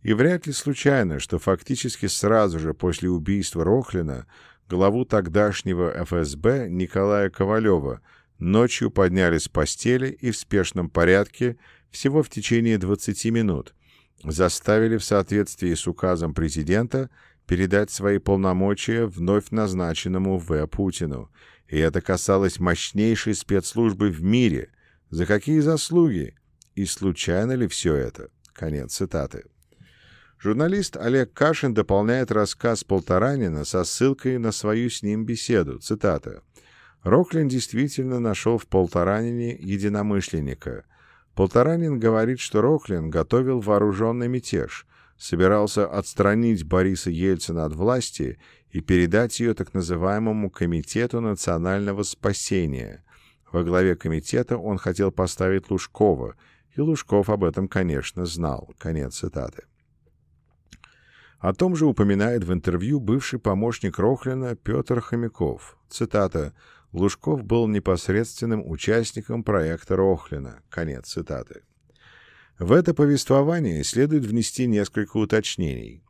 И вряд ли случайно, что фактически сразу же после убийства Рохлина главу тогдашнего ФСБ Николая Ковалева ночью подняли с постели и в спешном порядке – всего в течение 20 минут, заставили в соответствии с указом президента передать свои полномочия вновь назначенному В. Путину. И это касалось мощнейшей спецслужбы в мире. За какие заслуги? И случайно ли все это? Конец цитаты. Журналист Олег Кашин дополняет рассказ Полторанина со ссылкой на свою с ним беседу. Цитата. «Роклин действительно нашел в Полторанине единомышленника. Полторанин говорит, что Роклин готовил вооруженный мятеж, собирался отстранить Бориса Ельцина от власти и передать ее так называемому Комитету национального спасения. Во главе комитета он хотел поставить Лужкова, и Лужков об этом, конечно, знал. Конец цитаты. О том же упоминает в интервью бывший помощник Рохлина Петр Хомяков. Цитата Лужков был непосредственным участником проекта Рохлина. Конец цитаты. В это повествование следует внести несколько уточнений.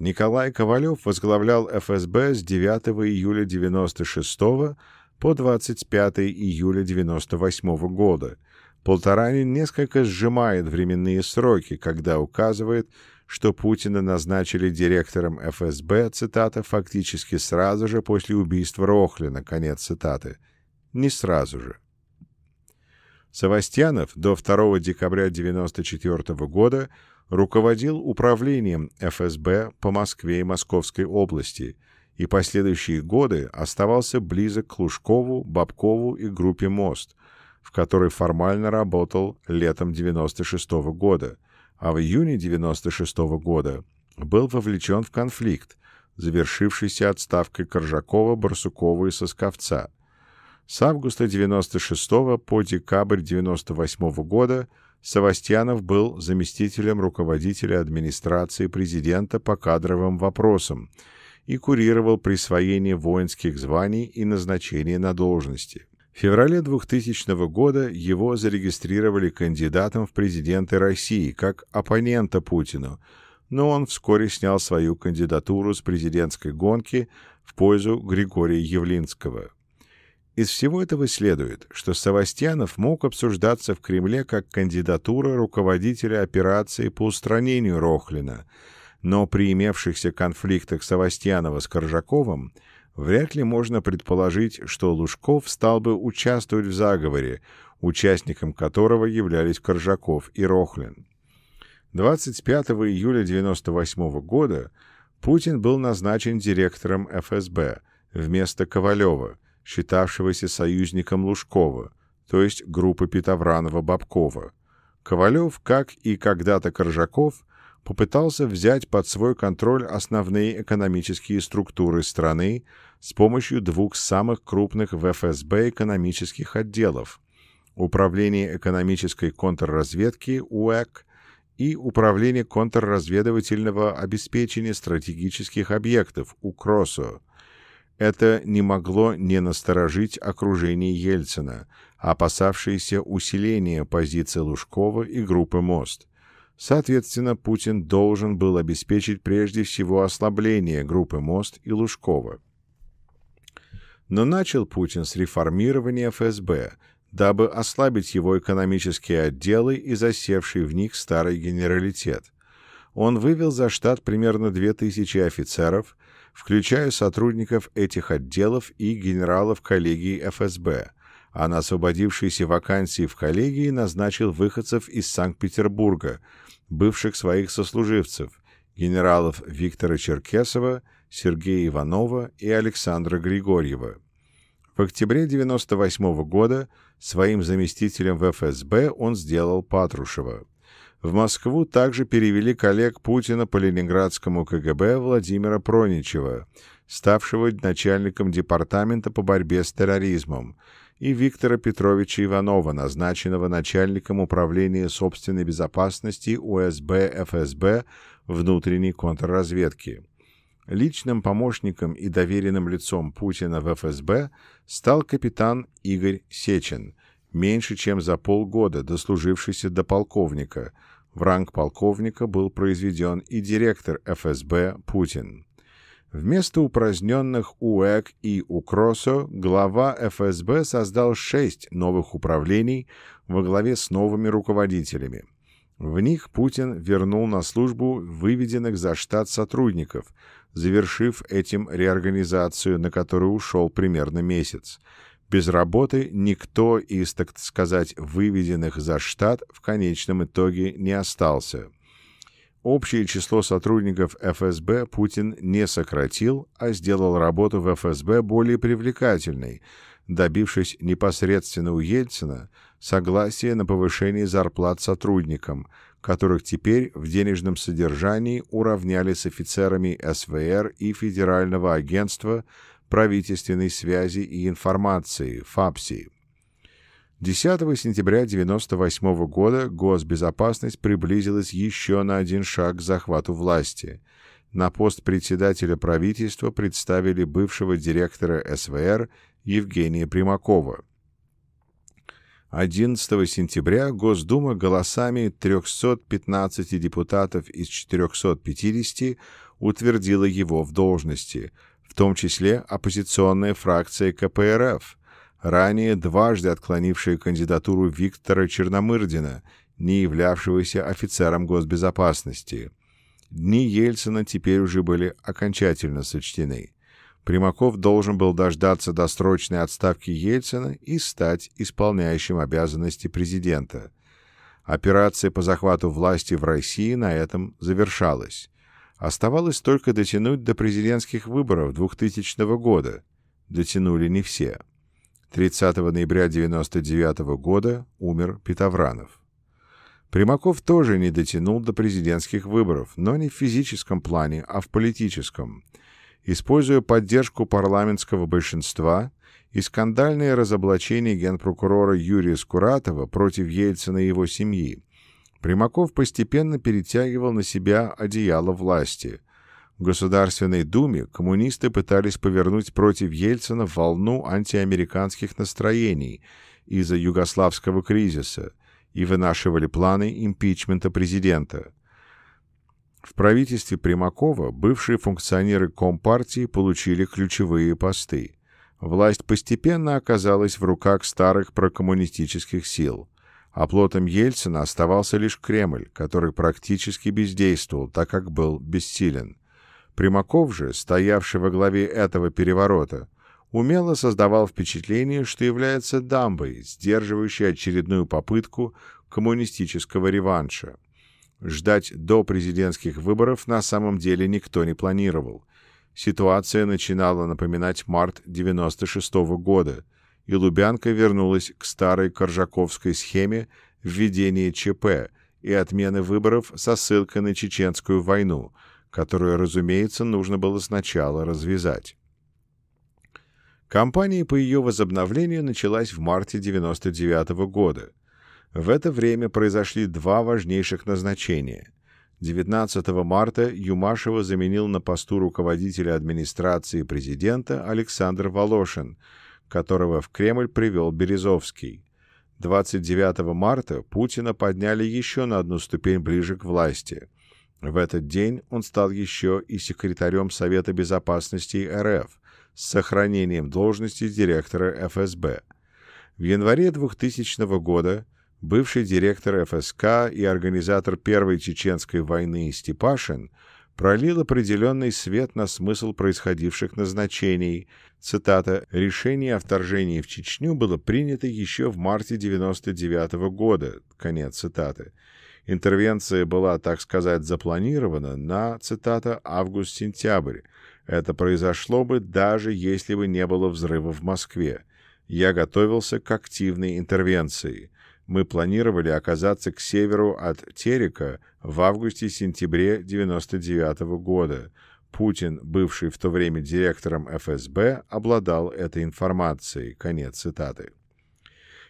Николай Ковалев возглавлял ФСБ с 9 июля 1996 по 25 июля 1998 года. Полторанин несколько сжимает временные сроки, когда указывает, что Путина назначили директором ФСБ, цитата, фактически сразу же после убийства Рохлина, конец цитаты. Не сразу же. Савастьянов до 2 декабря 1994 года руководил управлением ФСБ по Москве и Московской области и последующие годы оставался близок к Лужкову, Бабкову и группе «Мост», в которой формально работал летом 1996 года, а в июне 96 года был вовлечен в конфликт, завершившийся отставкой Коржакова, Барсукова и Сосковца. С августа 96 по декабрь 98 года Савастьянов был заместителем руководителя администрации президента по кадровым вопросам и курировал присвоение воинских званий и назначение на должности – в феврале 2000 года его зарегистрировали кандидатом в президенты России как оппонента Путину, но он вскоре снял свою кандидатуру с президентской гонки в пользу Григория Явлинского. Из всего этого следует, что Савастьянов мог обсуждаться в Кремле как кандидатура руководителя операции по устранению Рохлина, но при имевшихся конфликтах Савастьянова с Коржаковым – вряд ли можно предположить, что Лужков стал бы участвовать в заговоре, участником которого являлись Коржаков и Рохлин. 25 июля 1998 года Путин был назначен директором ФСБ вместо Ковалева, считавшегося союзником Лужкова, то есть группы Петовранова-Бабкова. Ковалев, как и когда-то Коржаков, попытался взять под свой контроль основные экономические структуры страны с помощью двух самых крупных в ФСБ экономических отделов – Управление экономической контрразведки УЭК и Управление контрразведывательного обеспечения стратегических объектов УКРОСО. Это не могло не насторожить окружение Ельцина, опасавшееся усиления позиции Лужкова и группы «Мост». Соответственно, Путин должен был обеспечить прежде всего ослабление группы Мост и Лужкова. Но начал Путин с реформирования ФСБ, дабы ослабить его экономические отделы и засевший в них старый генералитет. Он вывел за штат примерно 2000 офицеров, включая сотрудников этих отделов и генералов коллегии ФСБ, а на освободившиеся вакансии в коллегии назначил выходцев из Санкт-Петербурга – бывших своих сослуживцев, генералов Виктора Черкесова, Сергея Иванова и Александра Григорьева. В октябре 1998 -го года своим заместителем в ФСБ он сделал Патрушева. В Москву также перевели коллег Путина по ленинградскому КГБ Владимира Проничева, ставшего начальником департамента по борьбе с терроризмом, и Виктора Петровича Иванова, назначенного начальником управления собственной безопасности УСБ ФСБ внутренней контрразведки. Личным помощником и доверенным лицом Путина в ФСБ стал капитан Игорь Сечин, меньше чем за полгода дослужившийся до полковника. В ранг полковника был произведен и директор ФСБ Путин. Вместо упраздненных УЭК и УКРОСО глава ФСБ создал шесть новых управлений во главе с новыми руководителями. В них Путин вернул на службу выведенных за штат сотрудников, завершив этим реорганизацию, на которую ушел примерно месяц. Без работы никто из, так сказать, выведенных за штат в конечном итоге не остался – Общее число сотрудников ФСБ Путин не сократил, а сделал работу в ФСБ более привлекательной, добившись непосредственно у Ельцина согласия на повышение зарплат сотрудникам, которых теперь в денежном содержании уравняли с офицерами СВР и Федерального агентства правительственной связи и информации ФАПСИ. 10 сентября 1998 года госбезопасность приблизилась еще на один шаг к захвату власти. На пост председателя правительства представили бывшего директора СВР Евгения Примакова. 11 сентября Госдума голосами 315 депутатов из 450 утвердила его в должности, в том числе оппозиционная фракция КПРФ – ранее дважды отклонившие кандидатуру Виктора Черномырдина, не являвшегося офицером госбезопасности. Дни Ельцина теперь уже были окончательно сочтены. Примаков должен был дождаться досрочной отставки Ельцина и стать исполняющим обязанности президента. Операция по захвату власти в России на этом завершалась. Оставалось только дотянуть до президентских выборов 2000 года. Дотянули не все. 30 ноября 1999 -го года умер Петовранов. Примаков тоже не дотянул до президентских выборов, но не в физическом плане, а в политическом. Используя поддержку парламентского большинства и скандальные разоблачения генпрокурора Юрия Скуратова против Ельцина и его семьи, Примаков постепенно перетягивал на себя одеяло власти – в Государственной Думе коммунисты пытались повернуть против Ельцина волну антиамериканских настроений из-за югославского кризиса и вынашивали планы импичмента президента. В правительстве Примакова бывшие функционеры Компартии получили ключевые посты. Власть постепенно оказалась в руках старых прокоммунистических сил – Оплотом Ельцина оставался лишь Кремль, который практически бездействовал, так как был бессилен. Примаков же, стоявший во главе этого переворота, умело создавал впечатление, что является дамбой, сдерживающей очередную попытку коммунистического реванша. Ждать до президентских выборов на самом деле никто не планировал. Ситуация начинала напоминать март 1996 года, и Лубянка вернулась к старой коржаковской схеме введения ЧП и отмены выборов со ссылкой на Чеченскую войну – которую, разумеется, нужно было сначала развязать. Компания по ее возобновлению началась в марте 1999 года. В это время произошли два важнейших назначения. 19 марта Юмашева заменил на посту руководителя администрации президента Александр Волошин, которого в Кремль привел Березовский. 29 марта Путина подняли еще на одну ступень ближе к власти. В этот день он стал еще и секретарем Совета безопасности РФ с сохранением должности директора ФСБ. В январе 2000 года бывший директор ФСК и организатор Первой Чеченской войны Степашин пролил определенный свет на смысл происходивших назначений. Цитата «Решение о вторжении в Чечню было принято еще в марте 1999 года». Конец цитаты. Интервенция была, так сказать, запланирована на, цитата, «август-сентябрь». Это произошло бы, даже если бы не было взрыва в Москве. Я готовился к активной интервенции. Мы планировали оказаться к северу от Терека в августе-сентябре 1999 года. Путин, бывший в то время директором ФСБ, обладал этой информацией. Конец цитаты.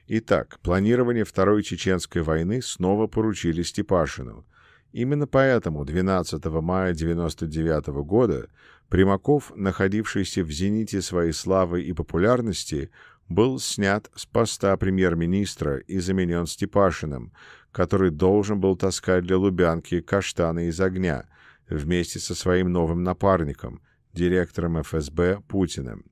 Итак, планирование Второй Чеченской войны снова поручили Степашину. Именно поэтому 12 мая 1999 года Примаков, находившийся в зените своей славы и популярности, был снят с поста премьер-министра и заменен Степашиным, который должен был таскать для Лубянки каштаны из огня вместе со своим новым напарником, директором ФСБ Путиным.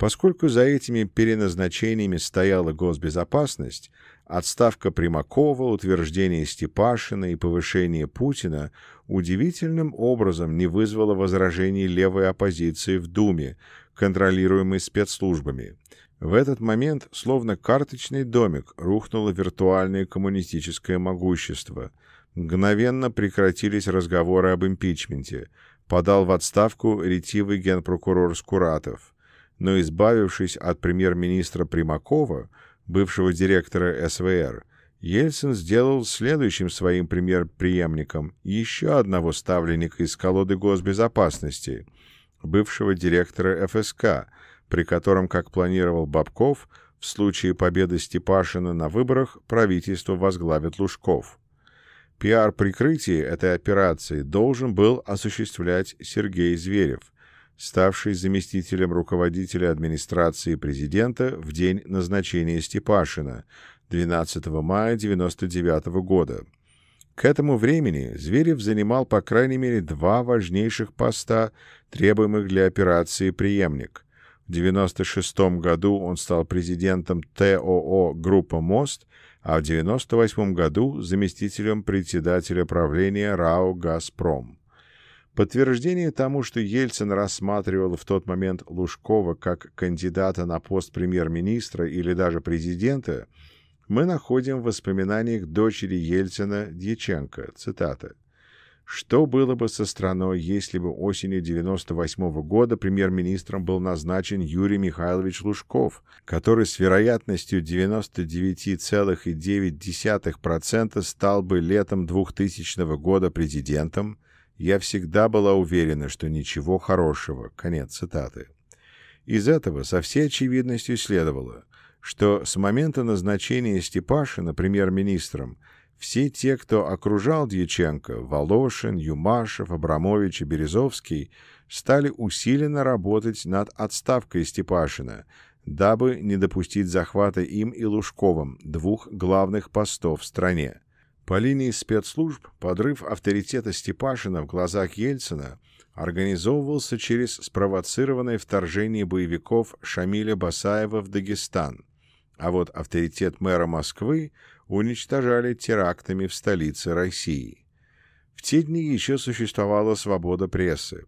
Поскольку за этими переназначениями стояла госбезопасность, отставка Примакова, утверждение Степашина и повышение Путина удивительным образом не вызвало возражений левой оппозиции в Думе, контролируемой спецслужбами. В этот момент, словно карточный домик, рухнуло виртуальное коммунистическое могущество. Мгновенно прекратились разговоры об импичменте. Подал в отставку ретивый генпрокурор Скуратов но избавившись от премьер-министра Примакова, бывшего директора СВР, Ельцин сделал следующим своим премьер-преемником еще одного ставленника из колоды госбезопасности, бывшего директора ФСК, при котором, как планировал Бабков, в случае победы Степашина на выборах правительство возглавит Лужков. Пиар-прикрытие этой операции должен был осуществлять Сергей Зверев – ставший заместителем руководителя администрации президента в день назначения Степашина 12 мая 1999 года. К этому времени Зверев занимал по крайней мере два важнейших поста, требуемых для операции приемник. В 1996 году он стал президентом ТОО «Группа Мост», а в 1998 году заместителем председателя правления РАО «Газпром». Подтверждение тому, что Ельцин рассматривал в тот момент Лужкова как кандидата на пост премьер-министра или даже президента, мы находим в воспоминаниях дочери Ельцина Дьяченко, цитата. «Что было бы со страной, если бы осенью 98 года премьер-министром был назначен Юрий Михайлович Лужков, который с вероятностью 99,9% стал бы летом 2000 года президентом, я всегда была уверена, что ничего хорошего. Конец цитаты. Из этого со всей очевидностью следовало, что с момента назначения Степашина премьер-министром все те, кто окружал Дьяченко, Волошин, Юмашев, Абрамович и Березовский, стали усиленно работать над отставкой Степашина, дабы не допустить захвата им и Лужковым двух главных постов в стране. По линии спецслужб подрыв авторитета Степашина в глазах Ельцина организовывался через спровоцированное вторжение боевиков Шамиля Басаева в Дагестан, а вот авторитет мэра Москвы уничтожали терактами в столице России. В те дни еще существовала свобода прессы.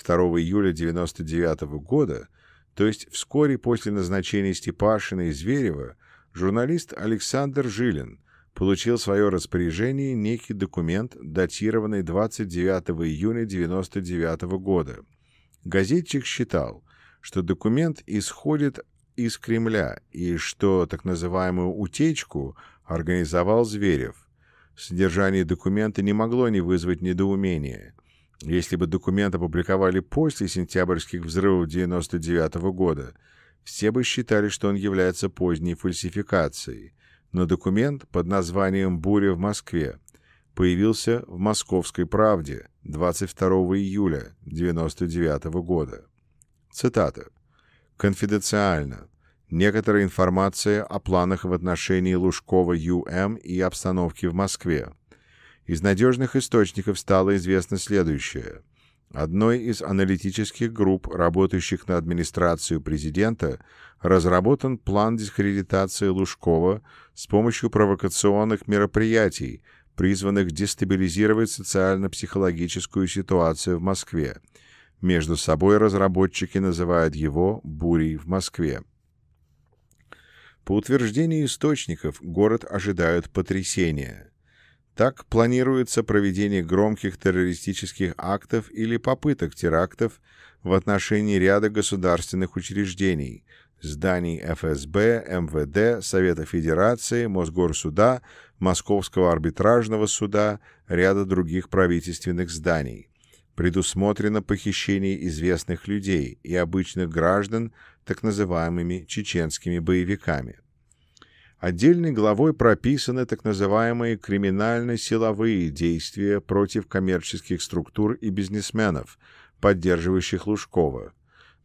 2 июля 1999 года, то есть вскоре после назначения Степашина и Зверева, журналист Александр Жилин – получил свое распоряжение некий документ, датированный 29 июня 1999 года. Газетчик считал, что документ исходит из Кремля и что так называемую «утечку» организовал Зверев. Содержание документа не могло не вызвать недоумения. Если бы документ опубликовали после сентябрьских взрывов 1999 года, все бы считали, что он является поздней фальсификацией – но документ под названием «Буря в Москве» появился в «Московской правде» 22 июля 1999 года. Цитата. «Конфиденциально. Некоторая информация о планах в отношении Лужкова Ю.М. Эм и обстановке в Москве. Из надежных источников стало известно следующее – одной из аналитических групп, работающих на администрацию президента, разработан план дискредитации Лужкова с помощью провокационных мероприятий, призванных дестабилизировать социально-психологическую ситуацию в Москве. Между собой разработчики называют его «бурей в Москве». По утверждению источников, город ожидают потрясения – так планируется проведение громких террористических актов или попыток терактов в отношении ряда государственных учреждений, зданий ФСБ, МВД, Совета Федерации, Мосгорсуда, Московского арбитражного суда, ряда других правительственных зданий. Предусмотрено похищение известных людей и обычных граждан так называемыми чеченскими боевиками. Отдельной главой прописаны так называемые криминально-силовые действия против коммерческих структур и бизнесменов, поддерживающих Лужкова.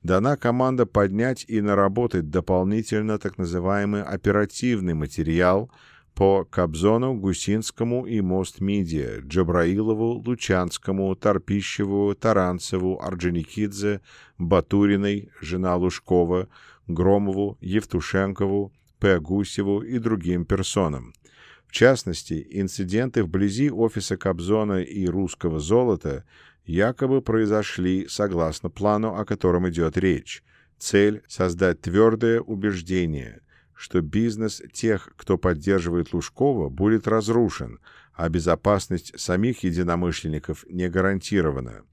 Дана команда поднять и наработать дополнительно так называемый оперативный материал по Кобзону, Гусинскому и Мост-Медиа, Джабраилову, Лучанскому, Торпищеву, Таранцеву, Орджоникидзе, Батуриной, жена Лужкова, Громову, Евтушенкову, П. Гусеву и другим персонам. В частности, инциденты вблизи офиса Кобзона и русского золота якобы произошли согласно плану, о котором идет речь. Цель – создать твердое убеждение, что бизнес тех, кто поддерживает Лужкова, будет разрушен, а безопасность самих единомышленников не гарантирована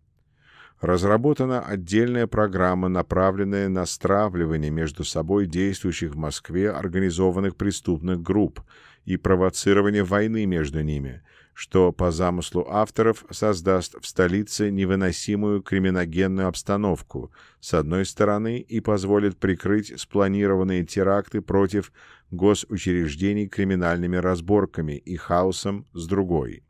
разработана отдельная программа, направленная на стравливание между собой действующих в Москве организованных преступных групп и провоцирование войны между ними, что, по замыслу авторов, создаст в столице невыносимую криминогенную обстановку, с одной стороны, и позволит прикрыть спланированные теракты против госучреждений криминальными разборками и хаосом с другой.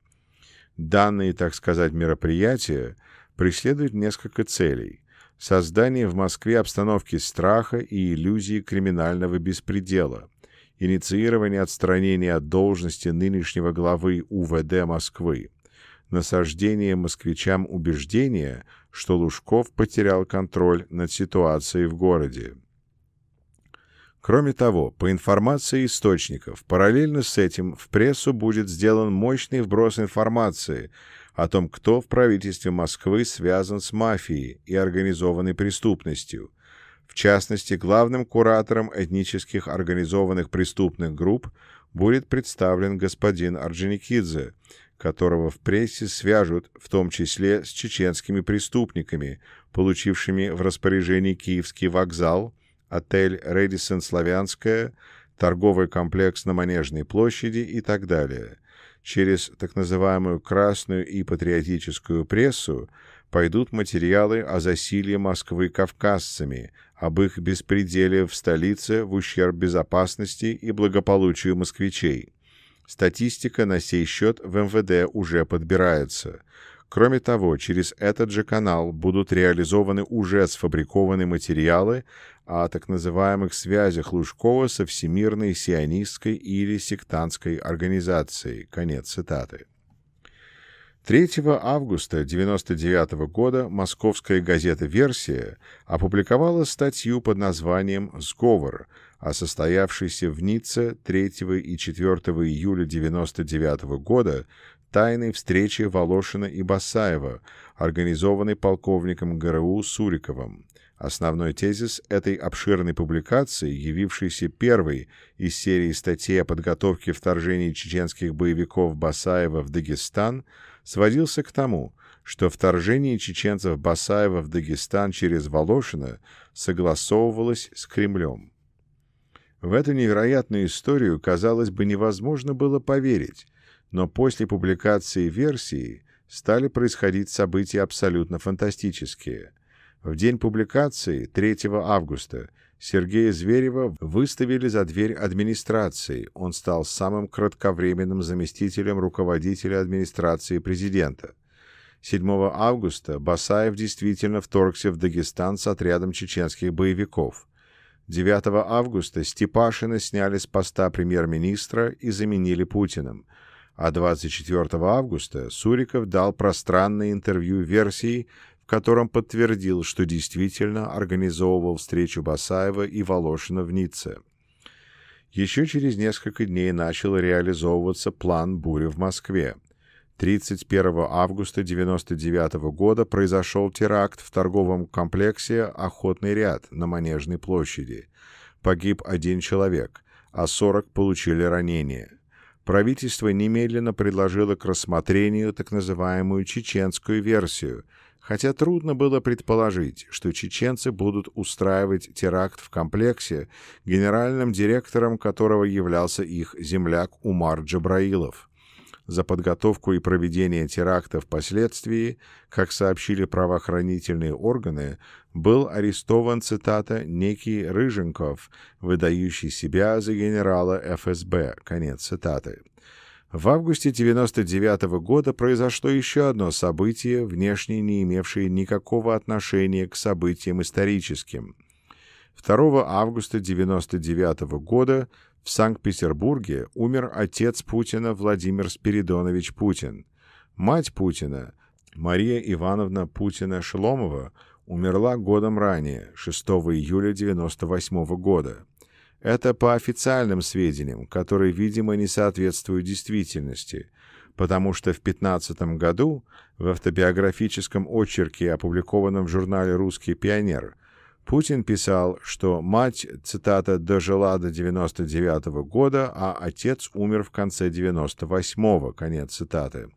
Данные, так сказать, мероприятия – преследует несколько целей. Создание в Москве обстановки страха и иллюзии криминального беспредела, инициирование отстранения от должности нынешнего главы УВД Москвы, насаждение москвичам убеждения, что Лужков потерял контроль над ситуацией в городе. Кроме того, по информации источников, параллельно с этим в прессу будет сделан мощный вброс информации – о том, кто в правительстве Москвы связан с мафией и организованной преступностью. В частности, главным куратором этнических организованных преступных групп будет представлен господин Орджоникидзе, которого в прессе свяжут в том числе с чеченскими преступниками, получившими в распоряжении Киевский вокзал, отель «Редисон Славянская», торговый комплекс на Манежной площади и так далее через так называемую «красную» и «патриотическую прессу» пойдут материалы о засилье Москвы кавказцами, об их беспределе в столице в ущерб безопасности и благополучию москвичей. Статистика на сей счет в МВД уже подбирается. Кроме того, через этот же канал будут реализованы уже сфабрикованные материалы о так называемых связях Лужкова со Всемирной сионистской или сектантской организацией. Конец цитаты. 3 августа 1999 года московская газета «Версия» опубликовала статью под названием «Сговор», о состоявшейся в Ницце 3 и 4 июля 1999 года тайной встрече Волошина и Басаева, организованной полковником ГРУ Суриковым. Основной тезис этой обширной публикации, явившейся первой из серии статей о подготовке вторжений чеченских боевиков Басаева в Дагестан, сводился к тому, что вторжение чеченцев Басаева в Дагестан через Волошина согласовывалось с Кремлем. В эту невероятную историю, казалось бы, невозможно было поверить, но после публикации версии стали происходить события абсолютно фантастические – в день публикации, 3 августа, Сергея Зверева выставили за дверь администрации. Он стал самым кратковременным заместителем руководителя администрации президента. 7 августа Басаев действительно вторгся в Дагестан с отрядом чеченских боевиков. 9 августа Степашина сняли с поста премьер-министра и заменили Путиным. А 24 августа Суриков дал пространное интервью версии, в котором подтвердил, что действительно организовывал встречу Басаева и Волошина в Ницце. Еще через несколько дней начал реализовываться план «Буря в Москве». 31 августа 1999 года произошел теракт в торговом комплексе «Охотный ряд» на Манежной площади. Погиб один человек, а 40 получили ранения. Правительство немедленно предложило к рассмотрению так называемую чеченскую версию – хотя трудно было предположить, что чеченцы будут устраивать теракт в комплексе, генеральным директором которого являлся их земляк Умар Джабраилов. За подготовку и проведение теракта впоследствии, как сообщили правоохранительные органы, был арестован, цитата, «некий Рыженков, выдающий себя за генерала ФСБ», конец цитаты. В августе 1999 года произошло еще одно событие, внешне не имевшее никакого отношения к событиям историческим. 2 августа 1999 года в Санкт-Петербурге умер отец Путина Владимир Спиридонович Путин. Мать Путина, Мария Ивановна Путина-Шеломова, умерла годом ранее, 6 июля 1998 года. Это по официальным сведениям, которые, видимо, не соответствуют действительности, потому что в 15 году в автобиографическом очерке, опубликованном в журнале «Русский пионер», Путин писал, что мать, цитата, «дожила до 99 года, а отец умер в конце 98-го», конец цитаты.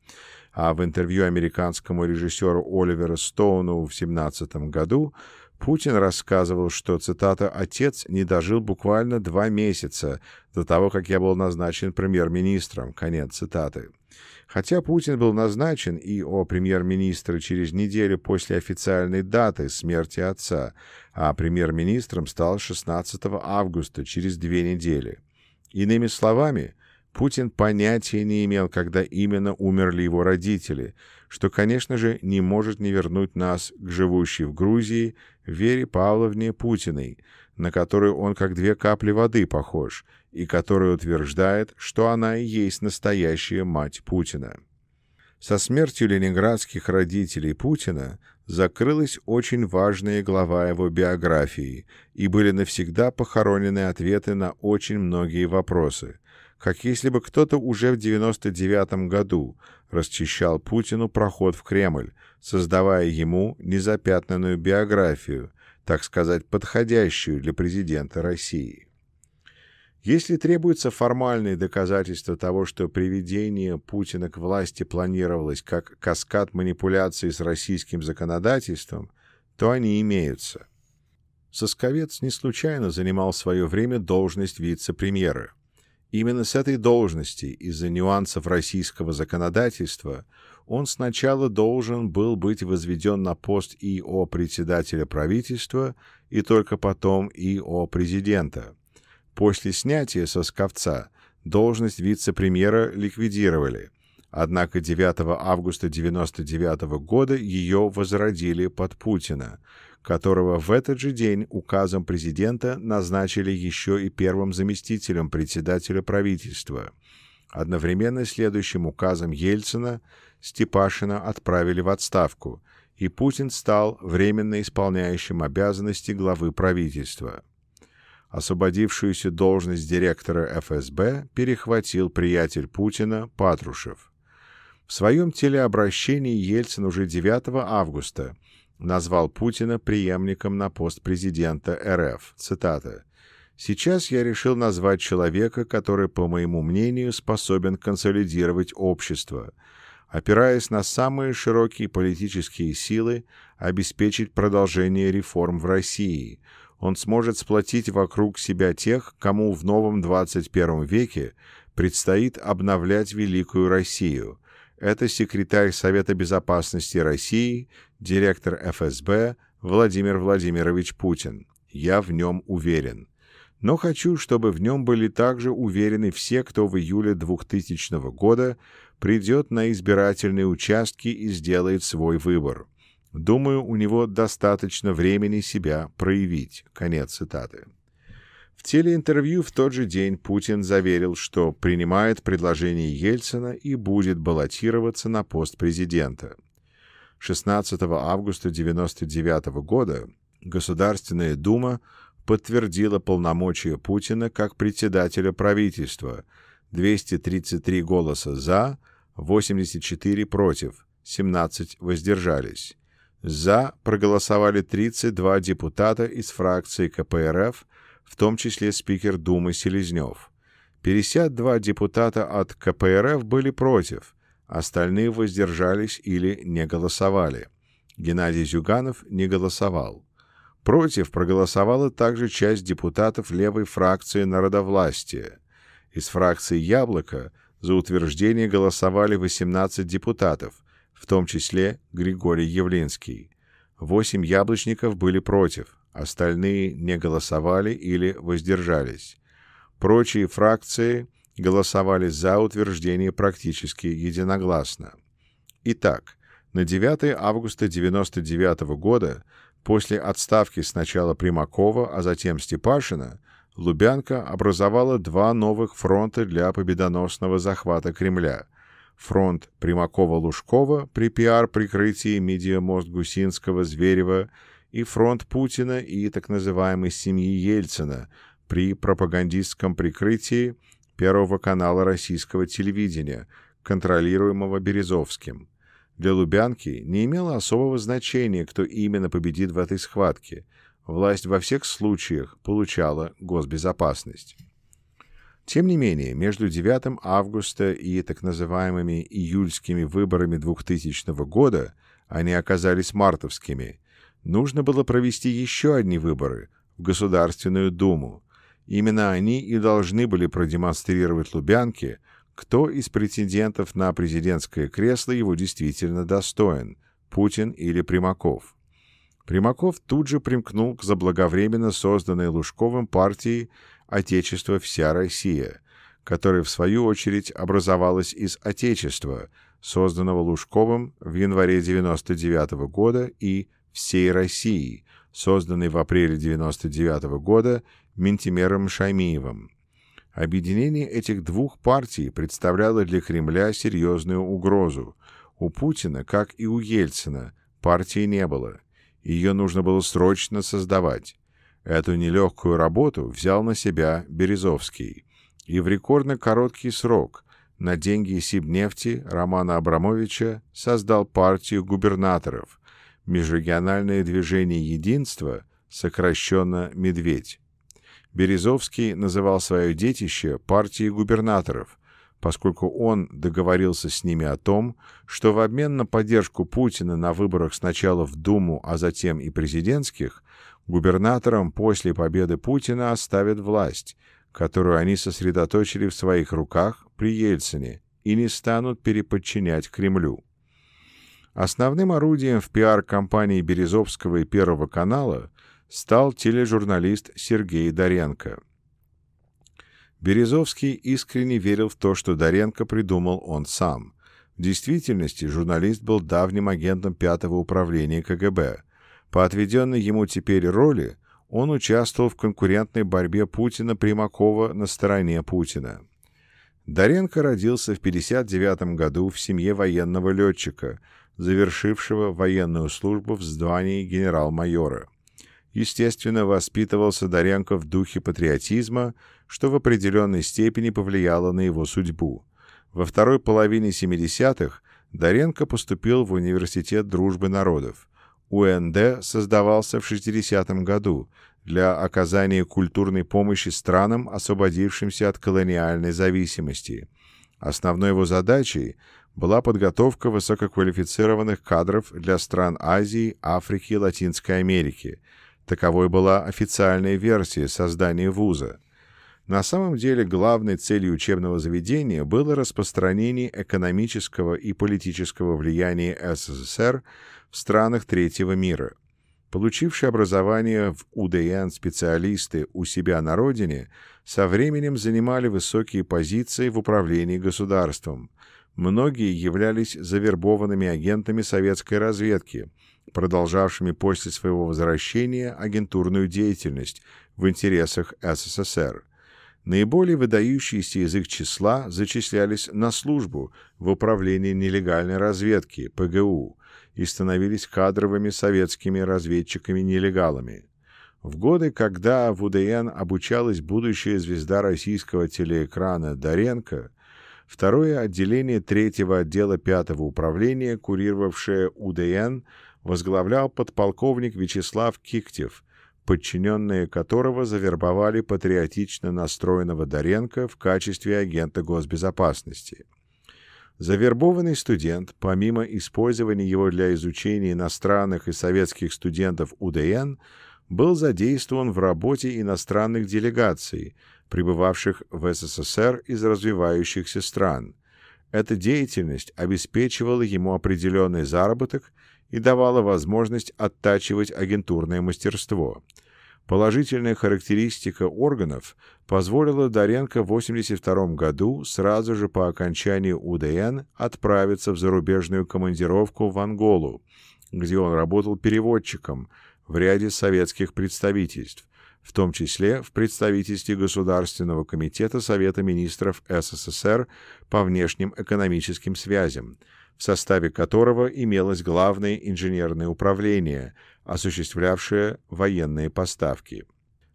А в интервью американскому режиссеру Оливера Стоуну в 17 году Путин рассказывал, что, цитата, «отец не дожил буквально два месяца до того, как я был назначен премьер-министром». Конец цитаты. Хотя Путин был назначен и о премьер-министра через неделю после официальной даты смерти отца, а премьер-министром стал 16 августа, через две недели. Иными словами, Путин понятия не имел, когда именно умерли его родители – что, конечно же, не может не вернуть нас к живущей в Грузии Вере Павловне Путиной, на которую он как две капли воды похож, и которая утверждает, что она и есть настоящая мать Путина. Со смертью ленинградских родителей Путина закрылась очень важная глава его биографии, и были навсегда похоронены ответы на очень многие вопросы – как если бы кто-то уже в 99 году расчищал Путину проход в Кремль, создавая ему незапятнанную биографию, так сказать, подходящую для президента России. Если требуются формальные доказательства того, что приведение Путина к власти планировалось как каскад манипуляций с российским законодательством, то они имеются. Сосковец не случайно занимал свое время должность вице-премьера. Именно с этой должности из-за нюансов российского законодательства он сначала должен был быть возведен на пост ИО председателя правительства и только потом ИО президента. После снятия со сковца должность вице-премьера ликвидировали, однако 9 августа 1999 года ее возродили под Путина – которого в этот же день указом президента назначили еще и первым заместителем председателя правительства. Одновременно следующим указом Ельцина Степашина отправили в отставку, и Путин стал временно исполняющим обязанности главы правительства. Освободившуюся должность директора ФСБ перехватил приятель Путина Патрушев. В своем телеобращении Ельцин уже 9 августа – назвал Путина преемником на пост президента РФ. Цитата. «Сейчас я решил назвать человека, который, по моему мнению, способен консолидировать общество, опираясь на самые широкие политические силы, обеспечить продолжение реформ в России. Он сможет сплотить вокруг себя тех, кому в новом 21 веке предстоит обновлять великую Россию» это секретарь Совета Безопасности России директор ФСБ Владимир Владимирович Путин. Я в нем уверен. Но хочу, чтобы в нем были также уверены все, кто в июле 2000 года придет на избирательные участки и сделает свой выбор. Думаю, у него достаточно времени себя проявить. Конец цитаты. В телеинтервью в тот же день Путин заверил, что принимает предложение Ельцина и будет баллотироваться на пост президента – 16 августа 1999 года Государственная Дума подтвердила полномочия Путина как председателя правительства 233 голоса «за», 84 «против», 17 «воздержались». «За» проголосовали 32 депутата из фракции КПРФ, в том числе спикер Думы Селезнев. 52 депутата от КПРФ были против – Остальные воздержались или не голосовали. Геннадий Зюганов не голосовал. Против проголосовала также часть депутатов левой фракции народовластия. Из фракции «Яблоко» за утверждение голосовали 18 депутатов, в том числе Григорий Явлинский. Восемь яблочников были против, остальные не голосовали или воздержались. Прочие фракции – голосовали за утверждение практически единогласно. Итак, на 9 августа 1999 года, после отставки сначала Примакова, а затем Степашина, Лубянка образовала два новых фронта для победоносного захвата Кремля. Фронт Примакова-Лужкова при пиар-прикрытии медиамост Гусинского-Зверева и фронт Путина и так называемой семьи Ельцина при пропагандистском прикрытии – Первого канала российского телевидения, контролируемого Березовским. Для Лубянки не имело особого значения, кто именно победит в этой схватке. Власть во всех случаях получала госбезопасность. Тем не менее, между 9 августа и так называемыми июльскими выборами 2000 года они оказались мартовскими. Нужно было провести еще одни выборы в Государственную Думу, Именно они и должны были продемонстрировать Лубянке, кто из претендентов на президентское кресло его действительно достоин – Путин или Примаков. Примаков тут же примкнул к заблаговременно созданной Лужковым партии «Отечество вся Россия», которая, в свою очередь, образовалась из «Отечества», созданного Лужковым в январе 1999 года и «Всей России», созданной в апреле 1999 года Ментимером Шаймиевым. Объединение этих двух партий представляло для Кремля серьезную угрозу. У Путина, как и у Ельцина, партии не было. Ее нужно было срочно создавать. Эту нелегкую работу взял на себя Березовский. И в рекордно короткий срок на деньги Сибнефти Романа Абрамовича создал партию губернаторов, межрегиональное движение Единства сокращенно «Медведь». Березовский называл свое детище партией губернаторов, поскольку он договорился с ними о том, что в обмен на поддержку Путина на выборах сначала в Думу, а затем и президентских, губернаторам после победы Путина оставят власть, которую они сосредоточили в своих руках при Ельцине и не станут переподчинять Кремлю. Основным орудием в пиар-компании Березовского и Первого канала стал тележурналист Сергей Доренко. Березовский искренне верил в то, что Доренко придумал он сам. В действительности журналист был давним агентом пятого управления КГБ. По отведенной ему теперь роли он участвовал в конкурентной борьбе Путина-Примакова на стороне Путина. Доренко родился в 1959 году в семье военного летчика, завершившего военную службу в звании генерал-майора. Естественно, воспитывался Доренко в духе патриотизма, что в определенной степени повлияло на его судьбу. Во второй половине 70-х Доренко поступил в Университет дружбы народов. УНД создавался в 60-м году для оказания культурной помощи странам, освободившимся от колониальной зависимости. Основной его задачей была подготовка высококвалифицированных кадров для стран Азии, Африки и Латинской Америки – Таковой была официальная версия создания вуза. На самом деле главной целью учебного заведения было распространение экономического и политического влияния СССР в странах третьего мира. Получившие образование в УДН специалисты у себя на родине со временем занимали высокие позиции в управлении государством. Многие являлись завербованными агентами советской разведки – продолжавшими после своего возвращения агентурную деятельность в интересах СССР. Наиболее выдающиеся из их числа зачислялись на службу в Управлении нелегальной разведки ПГУ и становились кадровыми советскими разведчиками-нелегалами. В годы, когда в УДН обучалась будущая звезда российского телеэкрана Даренко, второе отделение третьего отдела пятого управления, курировавшее УДН, возглавлял подполковник Вячеслав Киктев, подчиненные которого завербовали патриотично настроенного Доренко в качестве агента госбезопасности. Завербованный студент, помимо использования его для изучения иностранных и советских студентов УДН, был задействован в работе иностранных делегаций, пребывавших в СССР из развивающихся стран. Эта деятельность обеспечивала ему определенный заработок – и давала возможность оттачивать агентурное мастерство. Положительная характеристика органов позволила Доренко в 1982 году сразу же по окончании УДН отправиться в зарубежную командировку в Анголу, где он работал переводчиком в ряде советских представительств, в том числе в представительстве Государственного комитета Совета министров СССР по внешним экономическим связям – в составе которого имелось главное инженерное управление, осуществлявшее военные поставки.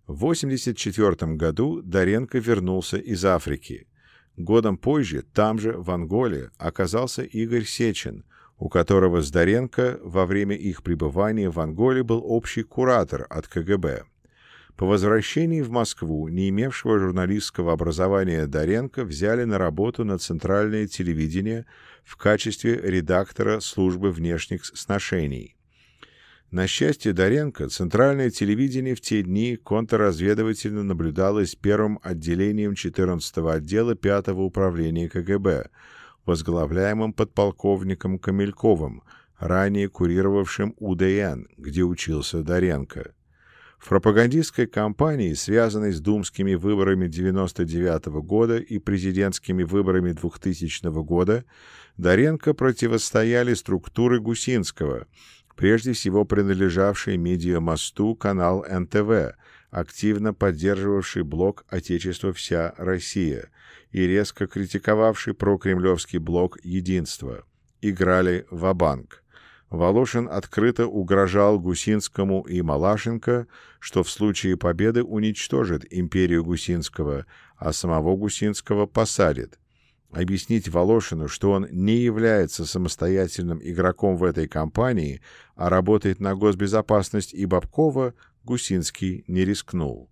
В 1984 году Доренко вернулся из Африки. Годом позже, там же, в Анголе, оказался Игорь Сечин, у которого с Доренко во время их пребывания в Анголе был общий куратор от КГБ. По возвращении в Москву не имевшего журналистского образования Доренко взяли на работу на центральное телевидение – в качестве редактора службы внешних сношений. На счастье Доренко, центральное телевидение в те дни контрразведывательно наблюдалось первым отделением 14-го отдела 5-го управления КГБ, возглавляемым подполковником Камельковым, ранее курировавшим УДН, где учился Доренко в пропагандистской кампании, связанной с думскими выборами 1999 года и президентскими выборами 2000 года, Доренко противостояли структуры Гусинского, прежде всего принадлежавшей медиамосту канал НТВ, активно поддерживавший блок «Отечество вся Россия» и резко критиковавший прокремлевский блок «Единство», играли в банк Волошин открыто угрожал Гусинскому и Малашенко, что в случае победы уничтожит империю Гусинского, а самого Гусинского посадит. Объяснить Волошину, что он не является самостоятельным игроком в этой кампании, а работает на госбезопасность и Бабкова, Гусинский не рискнул.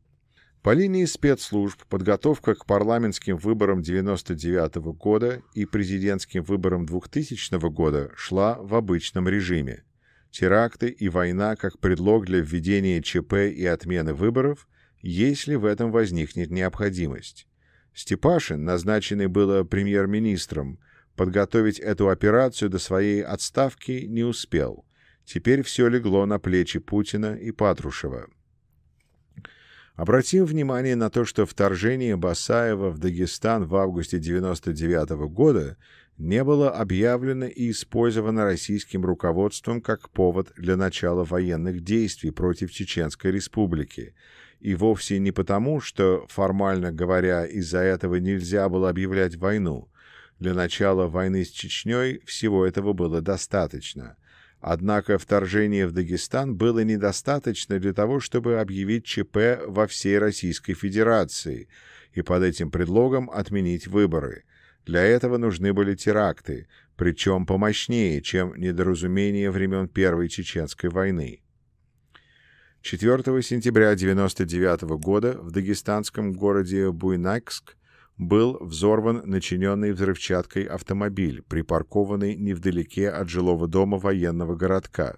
По линии спецслужб подготовка к парламентским выборам 1999 года и президентским выборам 2000 года шла в обычном режиме. Теракты и война как предлог для введения ЧП и отмены выборов, если в этом возникнет необходимость. Степашин, назначенный было премьер-министром, подготовить эту операцию до своей отставки не успел. Теперь все легло на плечи Путина и Патрушева. Обратим внимание на то, что вторжение Басаева в Дагестан в августе 1999 года не было объявлено и использовано российским руководством как повод для начала военных действий против Чеченской республики. И вовсе не потому, что, формально говоря, из-за этого нельзя было объявлять войну. Для начала войны с Чечней всего этого было достаточно. Однако вторжение в Дагестан было недостаточно для того, чтобы объявить ЧП во всей Российской Федерации и под этим предлогом отменить выборы. Для этого нужны были теракты, причем помощнее, чем недоразумение времен Первой Чеченской войны. 4 сентября 1999 года в дагестанском городе Буйнакск был взорван начиненный взрывчаткой автомобиль, припаркованный невдалеке от жилого дома военного городка.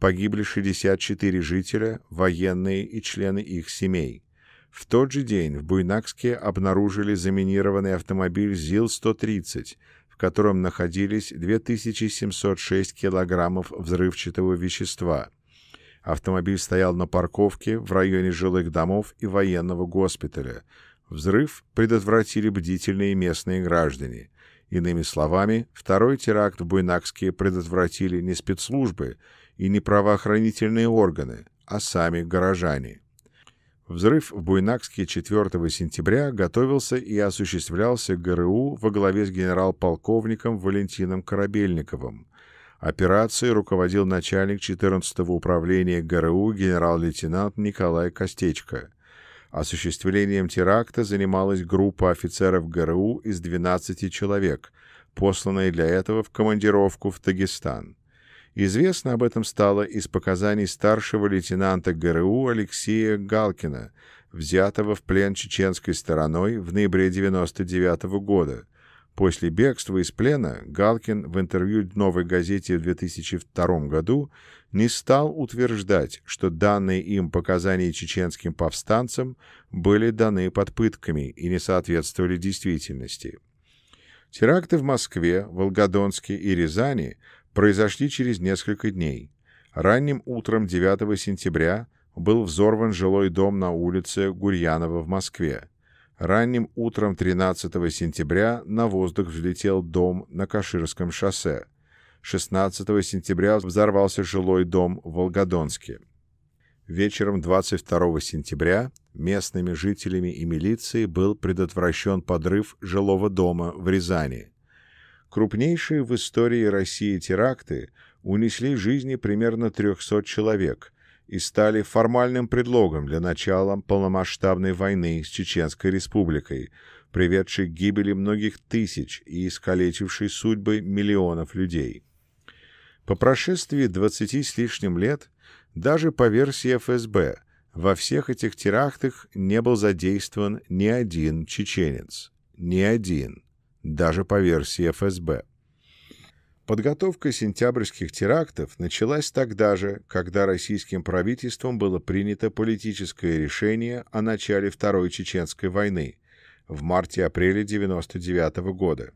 Погибли 64 жителя, военные и члены их семей. В тот же день в Буйнакске обнаружили заминированный автомобиль ЗИЛ-130, в котором находились 2706 килограммов взрывчатого вещества. Автомобиль стоял на парковке в районе жилых домов и военного госпиталя – Взрыв предотвратили бдительные местные граждане. Иными словами, второй теракт в Буйнакске предотвратили не спецслужбы и не правоохранительные органы, а сами горожане. Взрыв в Буйнакске 4 сентября готовился и осуществлялся ГРУ во главе с генерал-полковником Валентином Корабельниковым. Операцией руководил начальник 14-го управления ГРУ генерал-лейтенант Николай Костечко – Осуществлением теракта занималась группа офицеров ГРУ из 12 человек, посланная для этого в командировку в Дагестан. Известно об этом стало из показаний старшего лейтенанта ГРУ Алексея Галкина, взятого в плен чеченской стороной в ноябре 1999 года. После бегства из плена Галкин в интервью «Новой газете» в 2002 году не стал утверждать, что данные им показания чеченским повстанцам были даны под пытками и не соответствовали действительности. Теракты в Москве, Волгодонске и Рязани произошли через несколько дней. Ранним утром 9 сентября был взорван жилой дом на улице Гурьянова в Москве. Ранним утром 13 сентября на воздух взлетел дом на Каширском шоссе. 16 сентября взорвался жилой дом в Волгодонске. Вечером 22 сентября местными жителями и милицией был предотвращен подрыв жилого дома в Рязани. Крупнейшие в истории России теракты унесли жизни примерно 300 человек и стали формальным предлогом для начала полномасштабной войны с Чеченской республикой, приведшей к гибели многих тысяч и искалечившей судьбы миллионов людей. По прошествии 20 с лишним лет, даже по версии ФСБ, во всех этих терактах не был задействован ни один чеченец. Ни один. Даже по версии ФСБ. Подготовка сентябрьских терактов началась тогда же, когда российским правительством было принято политическое решение о начале Второй Чеченской войны в марте-апреле 1999 года.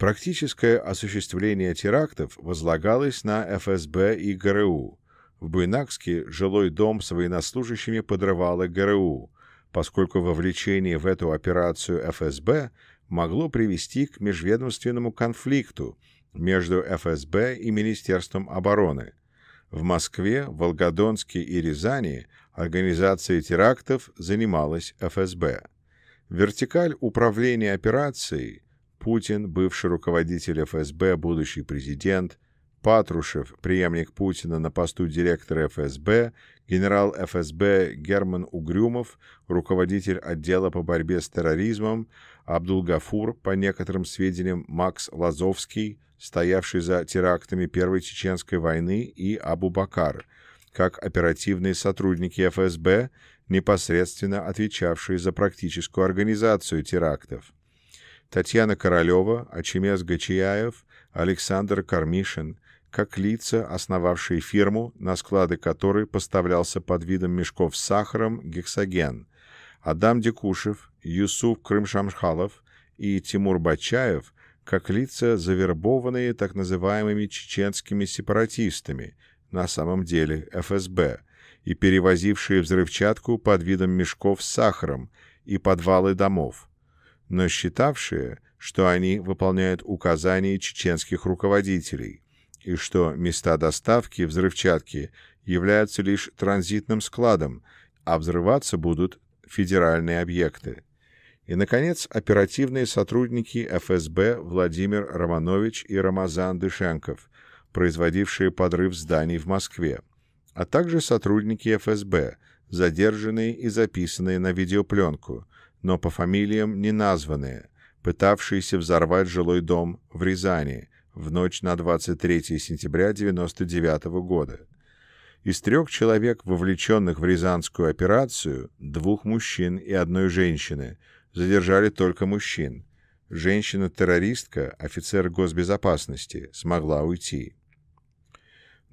Практическое осуществление терактов возлагалось на ФСБ и ГРУ. В Буйнакске жилой дом с военнослужащими подрывало ГРУ, поскольку вовлечение в эту операцию ФСБ могло привести к межведомственному конфликту между ФСБ и Министерством обороны. В Москве, Волгодонске и Рязани организацией терактов занималась ФСБ. Вертикаль управления операцией – Путин, бывший руководитель ФСБ, будущий президент, Патрушев, преемник Путина на посту директора ФСБ, генерал ФСБ Герман Угрюмов, руководитель отдела по борьбе с терроризмом, Абдулгафур, по некоторым сведениям, Макс Лазовский, стоявший за терактами Первой Чеченской войны, и Абу Бакар, как оперативные сотрудники ФСБ, непосредственно отвечавшие за практическую организацию терактов. Татьяна Королева, Очемес Гачияев, Александр Кармишин как лица, основавшие фирму, на склады которой поставлялся под видом мешков с сахаром гексоген, Адам Декушев, Юсуф Крымшамшхалов и Тимур Бачаев как лица, завербованные так называемыми чеченскими сепаратистами, на самом деле ФСБ, и перевозившие взрывчатку под видом мешков с сахаром и подвалы домов – но считавшие, что они выполняют указания чеченских руководителей и что места доставки взрывчатки являются лишь транзитным складом, а взрываться будут федеральные объекты. И, наконец, оперативные сотрудники ФСБ Владимир Романович и Рамазан Дышенков, производившие подрыв зданий в Москве, а также сотрудники ФСБ, задержанные и записанные на видеопленку – но по фамилиям не названные, пытавшиеся взорвать жилой дом в Рязани в ночь на 23 сентября 1999 года. Из трех человек, вовлеченных в рязанскую операцию, двух мужчин и одной женщины, задержали только мужчин. Женщина-террористка, офицер госбезопасности, смогла уйти.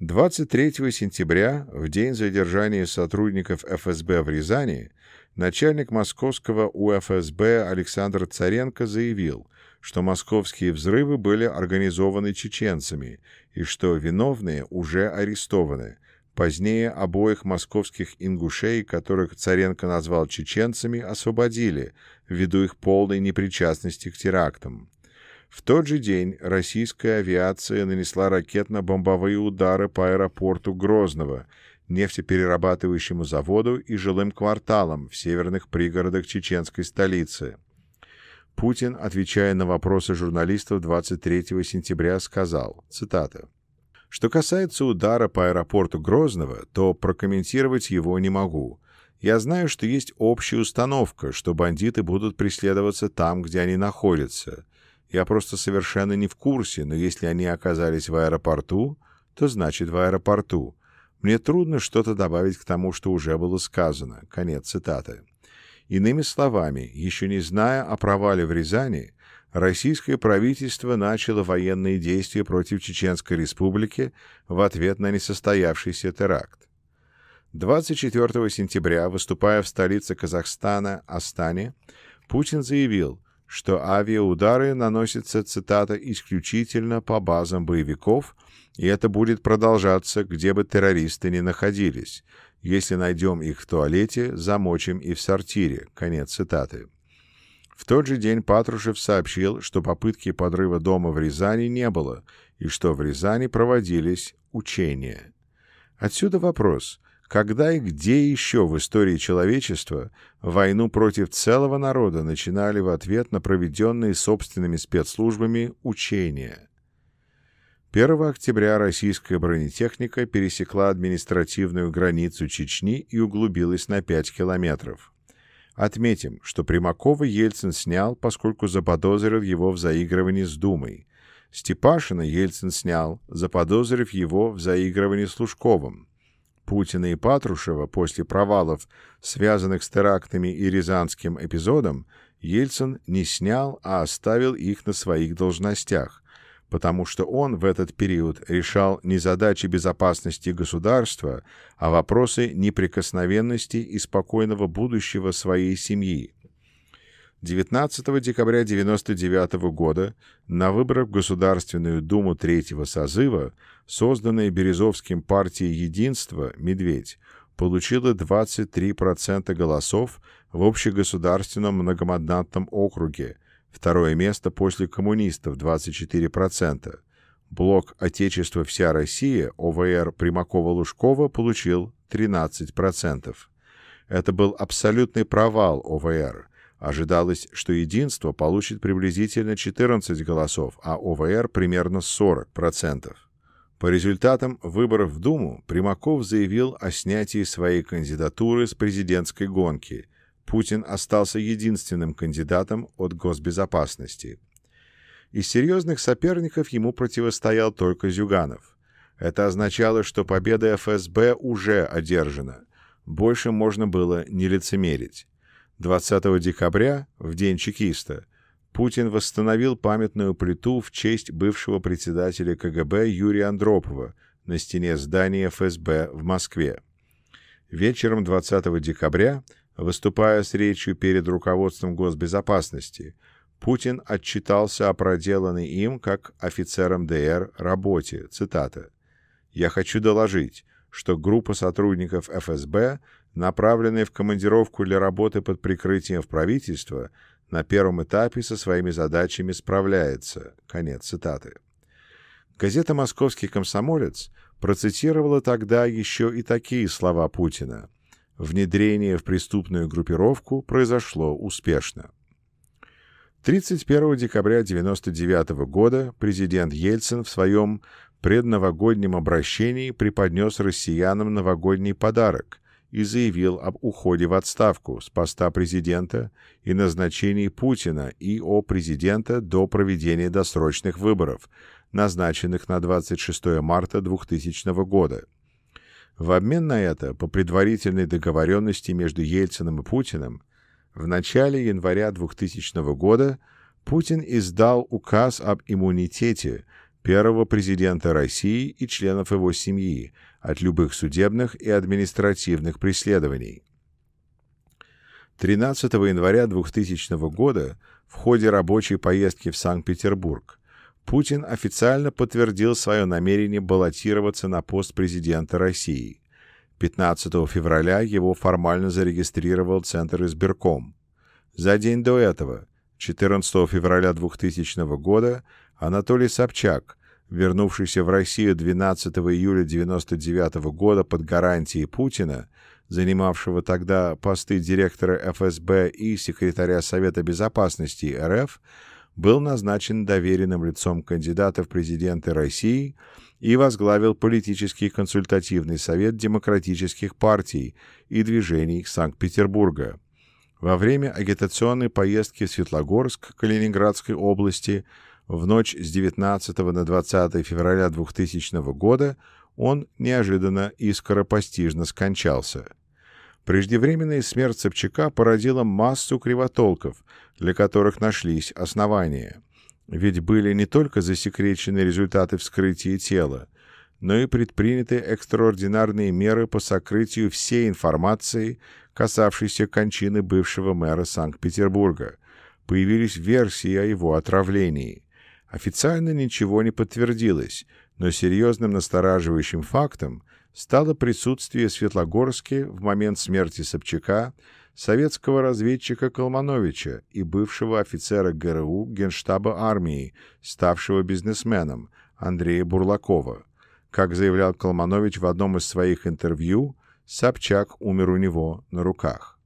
23 сентября, в день задержания сотрудников ФСБ в Рязани, Начальник московского УФСБ Александр Царенко заявил, что московские взрывы были организованы чеченцами и что виновные уже арестованы. Позднее обоих московских ингушей, которых Царенко назвал чеченцами, освободили ввиду их полной непричастности к терактам. В тот же день российская авиация нанесла ракетно-бомбовые удары по аэропорту Грозного нефтеперерабатывающему заводу и жилым кварталам в северных пригородах чеченской столицы. Путин, отвечая на вопросы журналистов 23 сентября, сказал, цитата, «Что касается удара по аэропорту Грозного, то прокомментировать его не могу. Я знаю, что есть общая установка, что бандиты будут преследоваться там, где они находятся. Я просто совершенно не в курсе, но если они оказались в аэропорту, то значит в аэропорту. Мне трудно что-то добавить к тому, что уже было сказано. Конец цитаты. Иными словами, еще не зная о провале в Рязани, российское правительство начало военные действия против Чеченской республики в ответ на несостоявшийся теракт. 24 сентября, выступая в столице Казахстана Астане, Путин заявил, что авиаудары наносятся, цитата, «исключительно по базам боевиков», и это будет продолжаться, где бы террористы ни находились. Если найдем их в туалете, замочим и в сортире. Конец цитаты. В тот же день Патрушев сообщил, что попытки подрыва дома в Рязани не было, и что в Рязани проводились учения. Отсюда вопрос, когда и где еще в истории человечества войну против целого народа начинали в ответ на проведенные собственными спецслужбами учения – 1 октября российская бронетехника пересекла административную границу Чечни и углубилась на 5 километров. Отметим, что Примакова Ельцин снял, поскольку заподозрил его в заигрывании с Думой. Степашина Ельцин снял, заподозрив его в заигрывании с Лужковым. Путина и Патрушева после провалов, связанных с терактами и рязанским эпизодом, Ельцин не снял, а оставил их на своих должностях потому что он в этот период решал не задачи безопасности государства, а вопросы неприкосновенности и спокойного будущего своей семьи. 19 декабря 1999 года на выборах в Государственную Думу третьего созыва созданная Березовским партией «Единство» «Медведь» получила 23% голосов в общегосударственном многомандатном округе – Второе место после коммунистов 24%. Блок «Отечество. Вся Россия» ОВР Примакова-Лужкова получил 13%. Это был абсолютный провал ОВР. Ожидалось, что «Единство» получит приблизительно 14 голосов, а ОВР примерно 40%. По результатам выборов в Думу Примаков заявил о снятии своей кандидатуры с президентской гонки – Путин остался единственным кандидатом от госбезопасности. Из серьезных соперников ему противостоял только Зюганов. Это означало, что победа ФСБ уже одержана. Больше можно было не лицемерить. 20 декабря, в день чекиста, Путин восстановил памятную плиту в честь бывшего председателя КГБ Юрия Андропова на стене здания ФСБ в Москве. Вечером 20 декабря – Выступая с речью перед руководством госбезопасности, Путин отчитался о проделанной им как офицером ДР работе. Цитата. «Я хочу доложить, что группа сотрудников ФСБ, направленные в командировку для работы под прикрытием в правительство, на первом этапе со своими задачами справляется. Конец цитаты. Газета «Московский комсомолец» процитировала тогда еще и такие слова Путина. Внедрение в преступную группировку произошло успешно. 31 декабря 1999 года президент Ельцин в своем предновогоднем обращении преподнес россиянам новогодний подарок и заявил об уходе в отставку с поста президента и назначении Путина и о президента до проведения досрочных выборов, назначенных на 26 марта 2000 года – в обмен на это, по предварительной договоренности между Ельциным и Путиным, в начале января 2000 года Путин издал указ об иммунитете первого президента России и членов его семьи от любых судебных и административных преследований. 13 января 2000 года в ходе рабочей поездки в Санкт-Петербург Путин официально подтвердил свое намерение баллотироваться на пост президента России. 15 февраля его формально зарегистрировал Центр избирком. За день до этого, 14 февраля 2000 года, Анатолий Собчак, вернувшийся в Россию 12 июля 1999 года под гарантией Путина, занимавшего тогда посты директора ФСБ и секретаря Совета Безопасности РФ, был назначен доверенным лицом кандидата в президенты России и возглавил политический консультативный совет демократических партий и движений Санкт-Петербурга. Во время агитационной поездки в Светлогорск Калининградской области в ночь с 19 на 20 февраля 2000 года он неожиданно и скоропостижно скончался – Преждевременная смерть Собчака породила массу кривотолков, для которых нашлись основания. Ведь были не только засекречены результаты вскрытия тела, но и предприняты экстраординарные меры по сокрытию всей информации, касавшейся кончины бывшего мэра Санкт-Петербурга. Появились версии о его отравлении. Официально ничего не подтвердилось, но серьезным настораживающим фактом стало присутствие в Светлогорске в момент смерти Собчака советского разведчика Колмановича и бывшего офицера ГРУ Генштаба армии, ставшего бизнесменом, Андрея Бурлакова. Как заявлял Колманович в одном из своих интервью, Собчак умер у него на руках.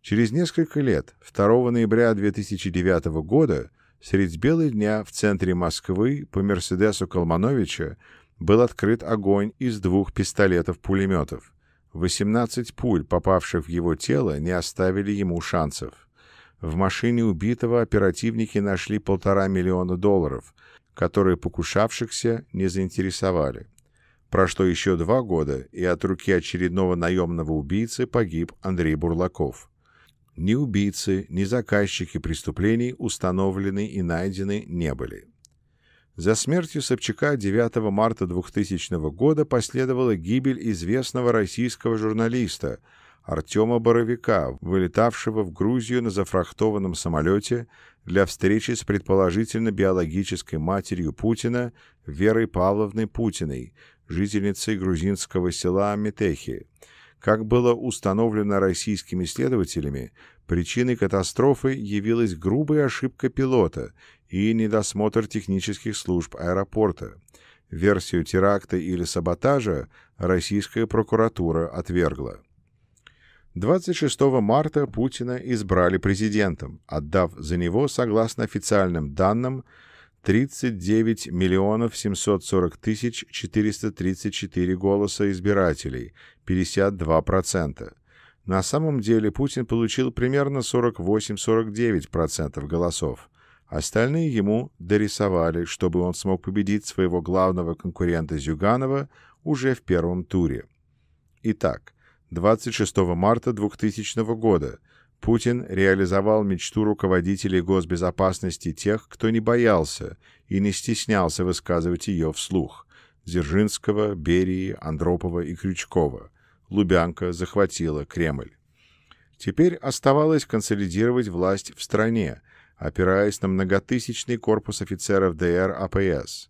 Через несколько лет, 2 ноября 2009 года, средь бела дня в центре Москвы по Мерседесу Колмановича был открыт огонь из двух пистолетов-пулеметов. 18 пуль, попавших в его тело, не оставили ему шансов. В машине убитого оперативники нашли полтора миллиона долларов, которые покушавшихся не заинтересовали. Прошло еще два года, и от руки очередного наемного убийцы погиб Андрей Бурлаков. Ни убийцы, ни заказчики преступлений установлены и найдены не были. За смертью Собчака 9 марта 2000 года последовала гибель известного российского журналиста Артема Боровика, вылетавшего в Грузию на зафрахтованном самолете для встречи с предположительно биологической матерью Путина Верой Павловной Путиной, жительницей грузинского села Метехи. Как было установлено российскими следователями, причиной катастрофы явилась грубая ошибка пилота, и недосмотр технических служб аэропорта. Версию теракта или саботажа российская прокуратура отвергла. 26 марта Путина избрали президентом, отдав за него, согласно официальным данным, 39 миллионов 740 тысяч 434 голоса избирателей, 52%. На самом деле Путин получил примерно 48-49% голосов. Остальные ему дорисовали, чтобы он смог победить своего главного конкурента Зюганова уже в первом туре. Итак, 26 марта 2000 года Путин реализовал мечту руководителей госбезопасности тех, кто не боялся и не стеснялся высказывать ее вслух – Дзержинского, Берии, Андропова и Крючкова. Лубянка захватила Кремль. Теперь оставалось консолидировать власть в стране – опираясь на многотысячный корпус офицеров ДР АПС.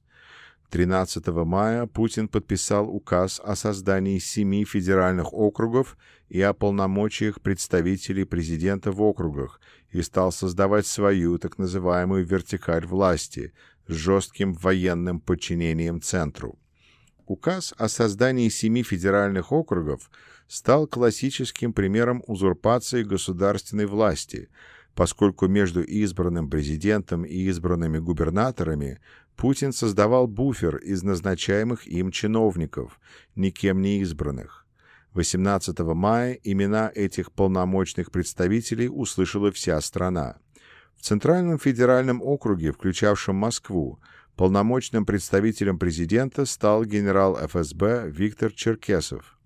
13 мая Путин подписал указ о создании семи федеральных округов и о полномочиях представителей президента в округах и стал создавать свою так называемую вертикаль власти с жестким военным подчинением центру. Указ о создании семи федеральных округов стал классическим примером узурпации государственной власти – поскольку между избранным президентом и избранными губернаторами Путин создавал буфер из назначаемых им чиновников, никем не избранных. 18 мая имена этих полномочных представителей услышала вся страна. В Центральном федеральном округе, включавшем Москву, полномочным представителем президента стал генерал ФСБ Виктор Черкесов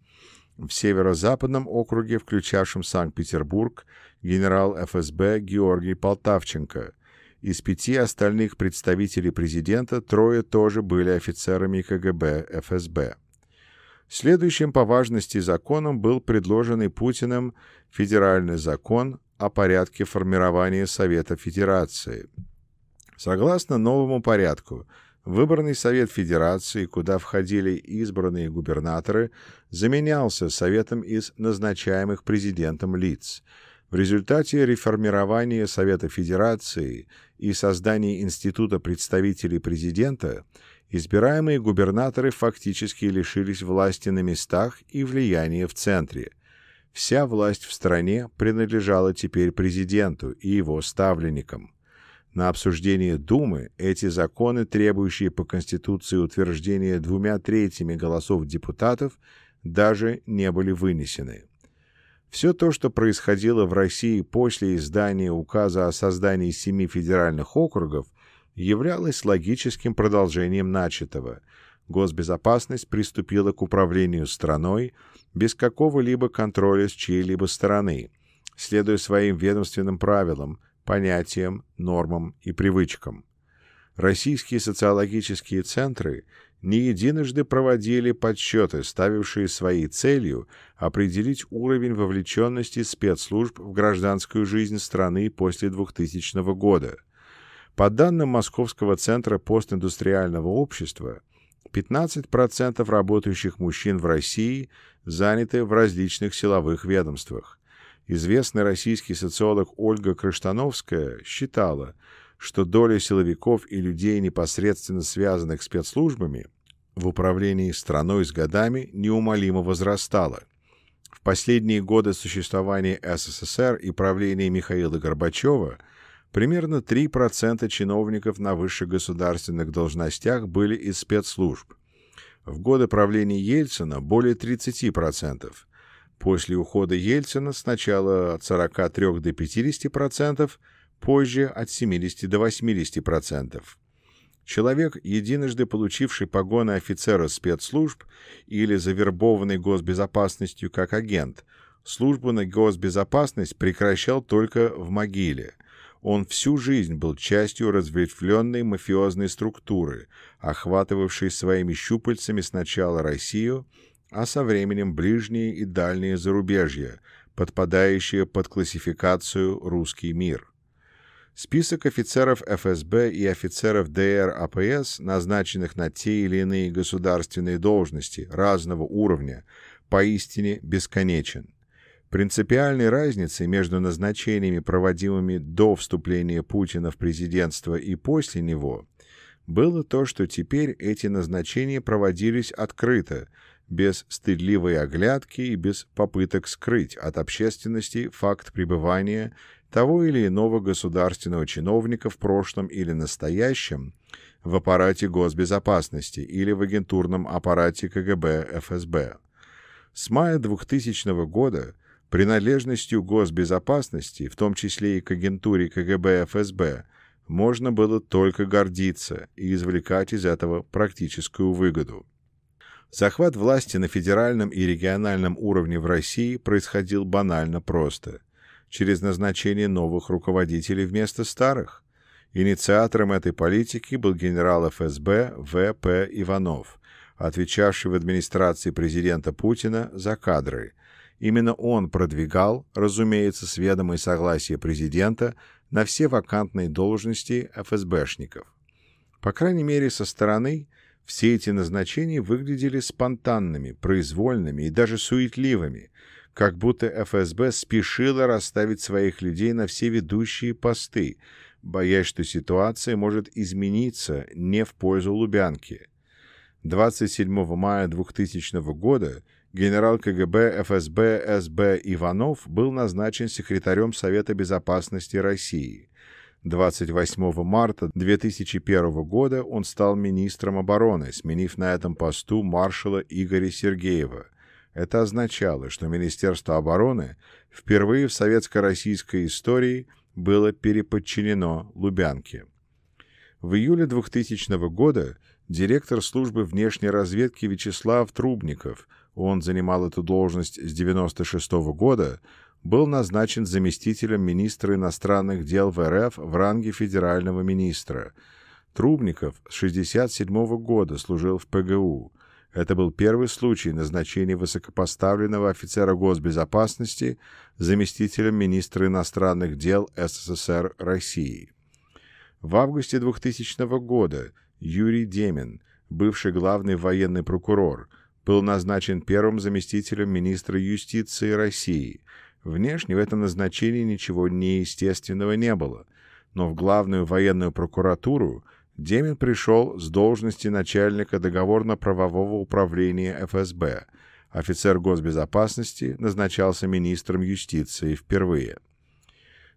в северо-западном округе, включавшем Санкт-Петербург, генерал ФСБ Георгий Полтавченко. Из пяти остальных представителей президента трое тоже были офицерами КГБ ФСБ. Следующим по важности законом был предложенный Путиным федеральный закон о порядке формирования Совета Федерации. Согласно новому порядку – Выборный Совет Федерации, куда входили избранные губернаторы, заменялся Советом из назначаемых президентом лиц. В результате реформирования Совета Федерации и создания Института представителей президента избираемые губернаторы фактически лишились власти на местах и влияния в центре. Вся власть в стране принадлежала теперь президенту и его ставленникам на обсуждение Думы эти законы, требующие по Конституции утверждения двумя третьими голосов депутатов, даже не были вынесены. Все то, что происходило в России после издания указа о создании семи федеральных округов, являлось логическим продолжением начатого. Госбезопасность приступила к управлению страной без какого-либо контроля с чьей-либо стороны, следуя своим ведомственным правилам, понятиям, нормам и привычкам. Российские социологические центры не единожды проводили подсчеты, ставившие своей целью определить уровень вовлеченности спецслужб в гражданскую жизнь страны после 2000 года. По данным Московского центра постиндустриального общества, 15% работающих мужчин в России заняты в различных силовых ведомствах. Известный российский социолог Ольга Крыштановская считала, что доля силовиков и людей, непосредственно связанных спецслужбами, в управлении страной с годами неумолимо возрастала. В последние годы существования СССР и правления Михаила Горбачева примерно 3% чиновников на высших государственных должностях были из спецслужб. В годы правления Ельцина более 30%, После ухода Ельцина сначала от 43 до 50%, позже от 70 до 80%. Человек, единожды получивший погоны офицера спецслужб или завербованный госбезопасностью как агент, службу на госбезопасность прекращал только в могиле. Он всю жизнь был частью разветвленной мафиозной структуры, охватывавшей своими щупальцами сначала Россию, а со временем ближние и дальние зарубежья, подпадающие под классификацию «Русский мир». Список офицеров ФСБ и офицеров ДРАПС, назначенных на те или иные государственные должности разного уровня, поистине бесконечен. Принципиальной разницы между назначениями, проводимыми до вступления Путина в президентство и после него, было то, что теперь эти назначения проводились открыто – без стыдливой оглядки и без попыток скрыть от общественности факт пребывания того или иного государственного чиновника в прошлом или настоящем в аппарате госбезопасности или в агентурном аппарате КГБ ФСБ. С мая 2000 года принадлежностью госбезопасности, в том числе и к агентуре КГБ ФСБ, можно было только гордиться и извлекать из этого практическую выгоду. Захват власти на федеральном и региональном уровне в России происходил банально просто. Через назначение новых руководителей вместо старых. Инициатором этой политики был генерал ФСБ В.П. Иванов, отвечавший в администрации президента Путина за кадры. Именно он продвигал, разумеется, с ведомой согласия президента, на все вакантные должности ФСБшников. По крайней мере, со стороны все эти назначения выглядели спонтанными, произвольными и даже суетливыми, как будто ФСБ спешило расставить своих людей на все ведущие посты, боясь, что ситуация может измениться не в пользу Лубянки. 27 мая 2000 года генерал КГБ ФСБ СБ Иванов был назначен секретарем Совета Безопасности России. 28 марта 2001 года он стал министром обороны, сменив на этом посту маршала Игоря Сергеева. Это означало, что Министерство обороны впервые в советско-российской истории было переподчинено Лубянке. В июле 2000 года директор службы внешней разведки Вячеслав Трубников, он занимал эту должность с 1996 года, был назначен заместителем министра иностранных дел в РФ в ранге федерального министра. Трубников с 1967 года служил в ПГУ. Это был первый случай назначения высокопоставленного офицера госбезопасности заместителем министра иностранных дел СССР России. В августе 2000 года Юрий Демин, бывший главный военный прокурор, был назначен первым заместителем министра юстиции России. Внешне в этом назначении ничего неестественного не было, но в главную военную прокуратуру Демин пришел с должности начальника договорно-правового управления ФСБ. Офицер госбезопасности назначался министром юстиции впервые.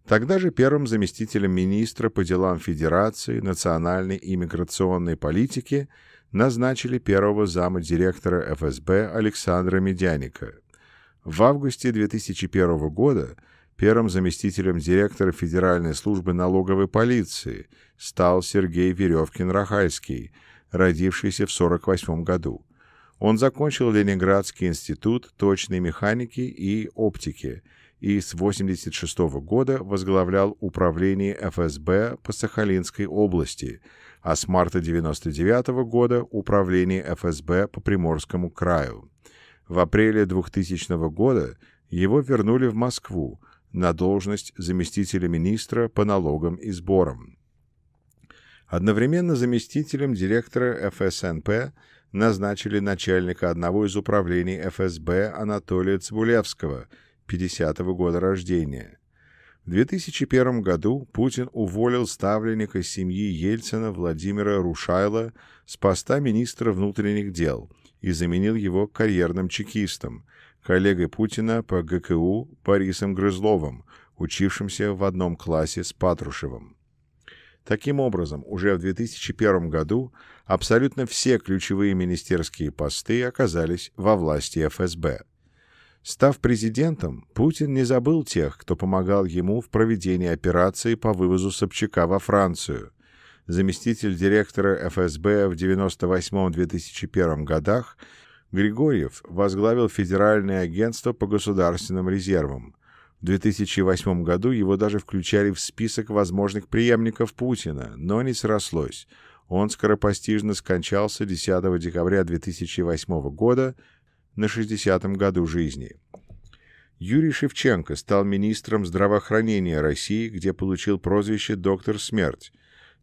Тогда же первым заместителем министра по делам Федерации национальной и миграционной политики назначили первого зама директора ФСБ Александра Медяника – в августе 2001 года первым заместителем директора Федеральной службы налоговой полиции стал Сергей Веревкин-Рахальский, родившийся в 1948 году. Он закончил Ленинградский институт точной механики и оптики и с 1986 года возглавлял управление ФСБ по Сахалинской области, а с марта 1999 года управление ФСБ по Приморскому краю. В апреле 2000 года его вернули в Москву на должность заместителя министра по налогам и сборам. Одновременно заместителем директора ФСНП назначили начальника одного из управлений ФСБ Анатолия Цибулевского, 50 -го года рождения. В 2001 году Путин уволил ставленника семьи Ельцина Владимира Рушайла с поста министра внутренних дел – и заменил его карьерным чекистом, коллегой Путина по ГКУ Борисом Грызловым, учившимся в одном классе с Патрушевым. Таким образом, уже в 2001 году абсолютно все ключевые министерские посты оказались во власти ФСБ. Став президентом, Путин не забыл тех, кто помогал ему в проведении операции по вывозу Собчака во Францию, заместитель директора ФСБ в 1998-2001 годах, Григорьев возглавил Федеральное агентство по государственным резервам. В 2008 году его даже включали в список возможных преемников Путина, но не срослось. Он скоропостижно скончался 10 декабря 2008 года на 60-м году жизни. Юрий Шевченко стал министром здравоохранения России, где получил прозвище «Доктор Смерть»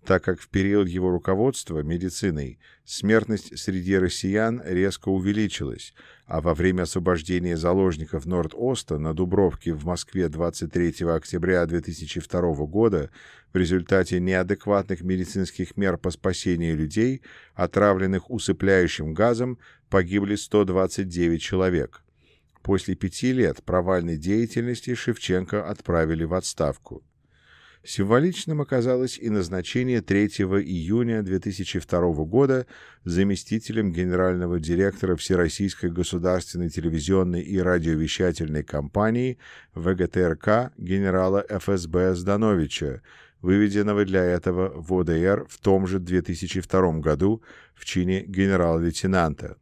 так как в период его руководства медициной смертность среди россиян резко увеличилась, а во время освобождения заложников Норд-Оста на Дубровке в Москве 23 октября 2002 года в результате неадекватных медицинских мер по спасению людей, отравленных усыпляющим газом, погибли 129 человек. После пяти лет провальной деятельности Шевченко отправили в отставку. Символичным оказалось и назначение 3 июня 2002 года заместителем генерального директора Всероссийской государственной телевизионной и радиовещательной компании ВГТРК генерала ФСБ Здановича, выведенного для этого в ОДР в том же 2002 году в чине генерал-лейтенанта.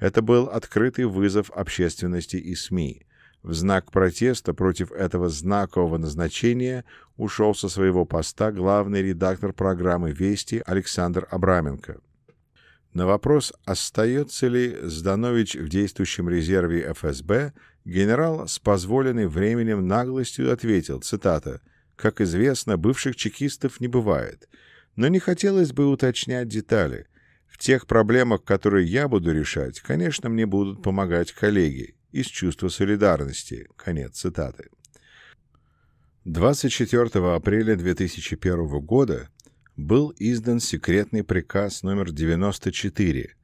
Это был открытый вызов общественности и СМИ. В знак протеста против этого знакового назначения ушел со своего поста главный редактор программы «Вести» Александр Абраменко. На вопрос, остается ли Зданович в действующем резерве ФСБ, генерал с позволенной временем наглостью ответил, цитата, «Как известно, бывших чекистов не бывает, но не хотелось бы уточнять детали. В тех проблемах, которые я буду решать, конечно, мне будут помогать коллеги из чувства солидарности». Конец цитаты. 24 апреля 2001 года был издан секретный приказ номер 94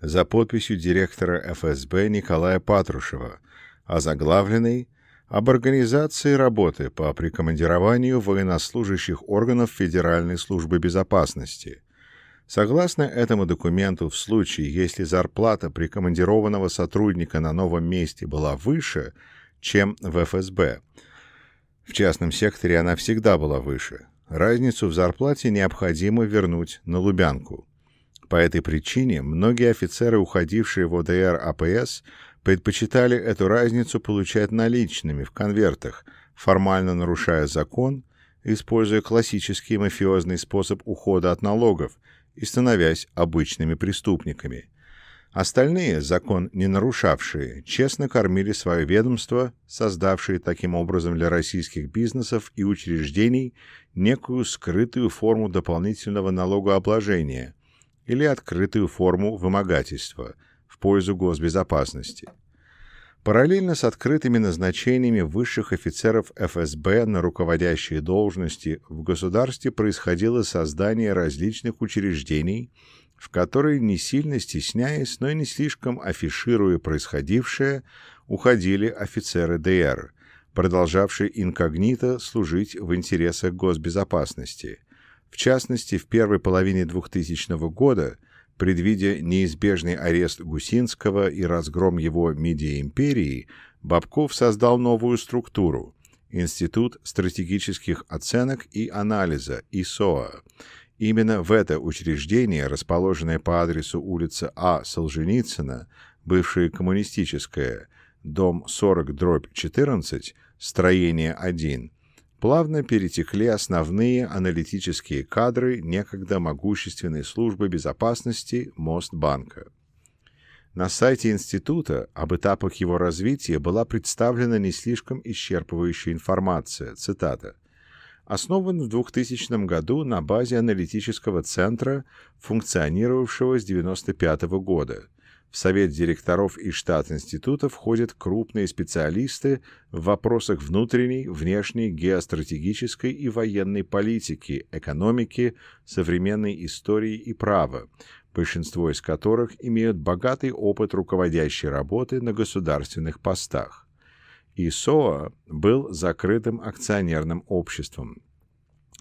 за подписью директора ФСБ Николая Патрушева, озаглавленный об организации работы по прикомандированию военнослужащих органов Федеральной службы безопасности. Согласно этому документу, в случае, если зарплата прикомандированного сотрудника на новом месте была выше, чем в ФСБ – в частном секторе она всегда была выше. Разницу в зарплате необходимо вернуть на Лубянку. По этой причине многие офицеры, уходившие в ОДР АПС, предпочитали эту разницу получать наличными в конвертах, формально нарушая закон, используя классический мафиозный способ ухода от налогов и становясь обычными преступниками. Остальные, закон не нарушавшие, честно кормили свое ведомство, создавшие таким образом для российских бизнесов и учреждений некую скрытую форму дополнительного налогообложения или открытую форму вымогательства в пользу госбезопасности. Параллельно с открытыми назначениями высших офицеров ФСБ на руководящие должности в государстве происходило создание различных учреждений – в которой, не сильно стесняясь, но и не слишком афишируя происходившее, уходили офицеры ДР, продолжавшие инкогнито служить в интересах госбезопасности. В частности, в первой половине 2000 года, предвидя неизбежный арест Гусинского и разгром его медиа-империи, Бабков создал новую структуру – Институт стратегических оценок и анализа, ИСОА, Именно в это учреждение, расположенное по адресу улица А. Солженицына, бывшее коммунистическое, дом 40-14, строение 1, плавно перетекли основные аналитические кадры некогда могущественной службы безопасности Мостбанка. На сайте института об этапах его развития была представлена не слишком исчерпывающая информация, цитата, основан в 2000 году на базе аналитического центра, функционировавшего с 1995 года. В совет директоров и штат института входят крупные специалисты в вопросах внутренней, внешней, геостратегической и военной политики, экономики, современной истории и права, большинство из которых имеют богатый опыт руководящей работы на государственных постах. ИСОА был закрытым акционерным обществом.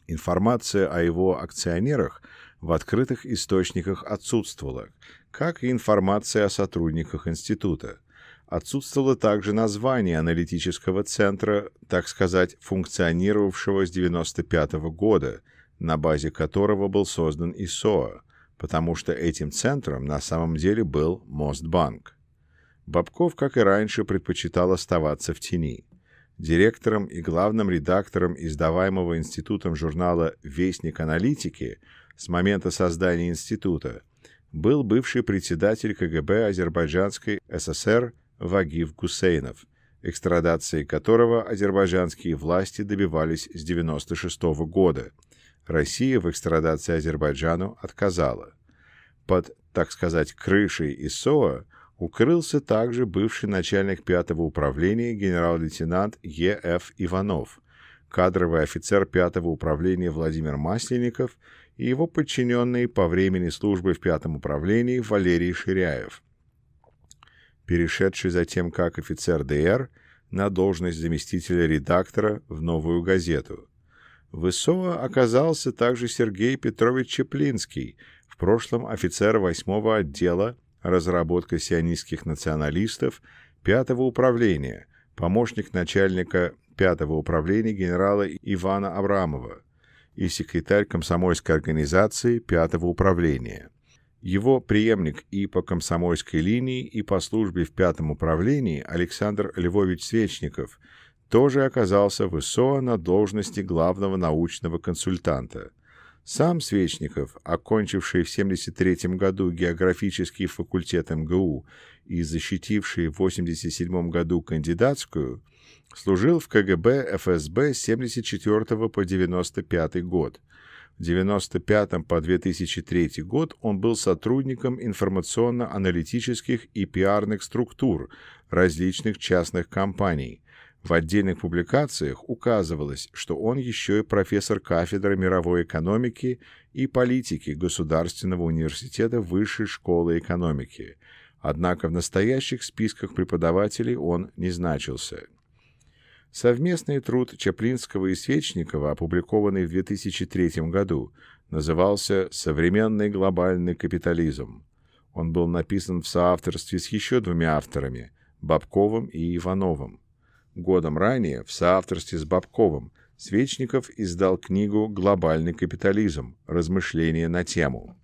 Информация о его акционерах в открытых источниках отсутствовала, как и информация о сотрудниках института. Отсутствовало также название аналитического центра, так сказать, функционировавшего с 1995 года, на базе которого был создан ИСОА, потому что этим центром на самом деле был Мостбанк. Бобков, как и раньше, предпочитал оставаться в тени. Директором и главным редактором издаваемого институтом журнала «Вестник аналитики» с момента создания института был бывший председатель КГБ Азербайджанской ССР Вагив Гусейнов, экстрадации которого азербайджанские власти добивались с 1996 -го года. Россия в экстрадации Азербайджану отказала. Под, так сказать, крышей ИСОа укрылся также бывший начальник пятого управления генерал-лейтенант Е.Ф. Иванов, кадровый офицер пятого управления Владимир Масленников и его подчиненный по времени службы в пятом управлении Валерий Ширяев, перешедший затем как офицер ДР на должность заместителя редактора в «Новую газету». Высоко оказался также Сергей Петрович Чеплинский, в прошлом офицер 8 отдела разработка сионистских националистов, пятого управления, помощник начальника пятого управления генерала Ивана Абрамова и секретарь комсомольской организации пятого управления. Его преемник и по комсомольской линии, и по службе в пятом управлении Александр Львович Свечников тоже оказался в ИСО на должности главного научного консультанта – сам Свечников, окончивший в 1973 году географический факультет МГУ и защитивший в 1987 году кандидатскую, служил в КГБ ФСБ с 1974 по 1995 год. В 1995 по 2003 год он был сотрудником информационно-аналитических и пиарных структур различных частных компаний, в отдельных публикациях указывалось, что он еще и профессор кафедры мировой экономики и политики Государственного университета Высшей школы экономики, однако в настоящих списках преподавателей он не значился. Совместный труд Чаплинского и Свечникова, опубликованный в 2003 году, назывался «Современный глобальный капитализм». Он был написан в соавторстве с еще двумя авторами – Бабковым и Ивановым. Годом ранее, в соавторстве с Бабковым, Свечников издал книгу «Глобальный капитализм. Размышления на тему».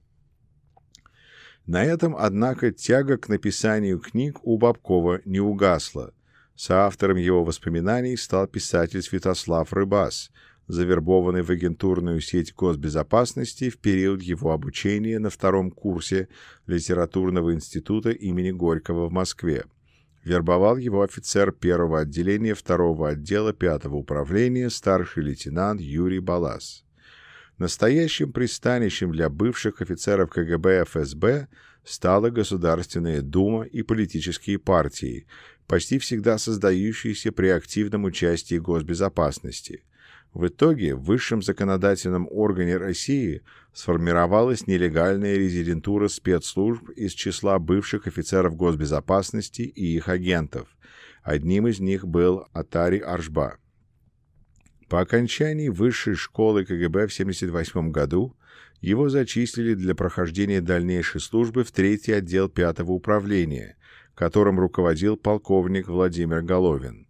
На этом, однако, тяга к написанию книг у Бабкова не угасла. Соавтором его воспоминаний стал писатель Святослав Рыбас, завербованный в агентурную сеть госбезопасности в период его обучения на втором курсе Литературного института имени Горького в Москве. Вербовал его офицер первого отделения второго отдела пятого управления старший лейтенант Юрий Балас. Настоящим пристанищем для бывших офицеров КГБ ФСБ стала Государственная Дума и политические партии, почти всегда создающиеся при активном участии госбезопасности. В итоге в высшем законодательном органе России сформировалась нелегальная резидентура спецслужб из числа бывших офицеров госбезопасности и их агентов. Одним из них был Атари Аршба. По окончании высшей школы КГБ в 1978 году его зачислили для прохождения дальнейшей службы в третий отдел пятого управления, которым руководил полковник Владимир Головин.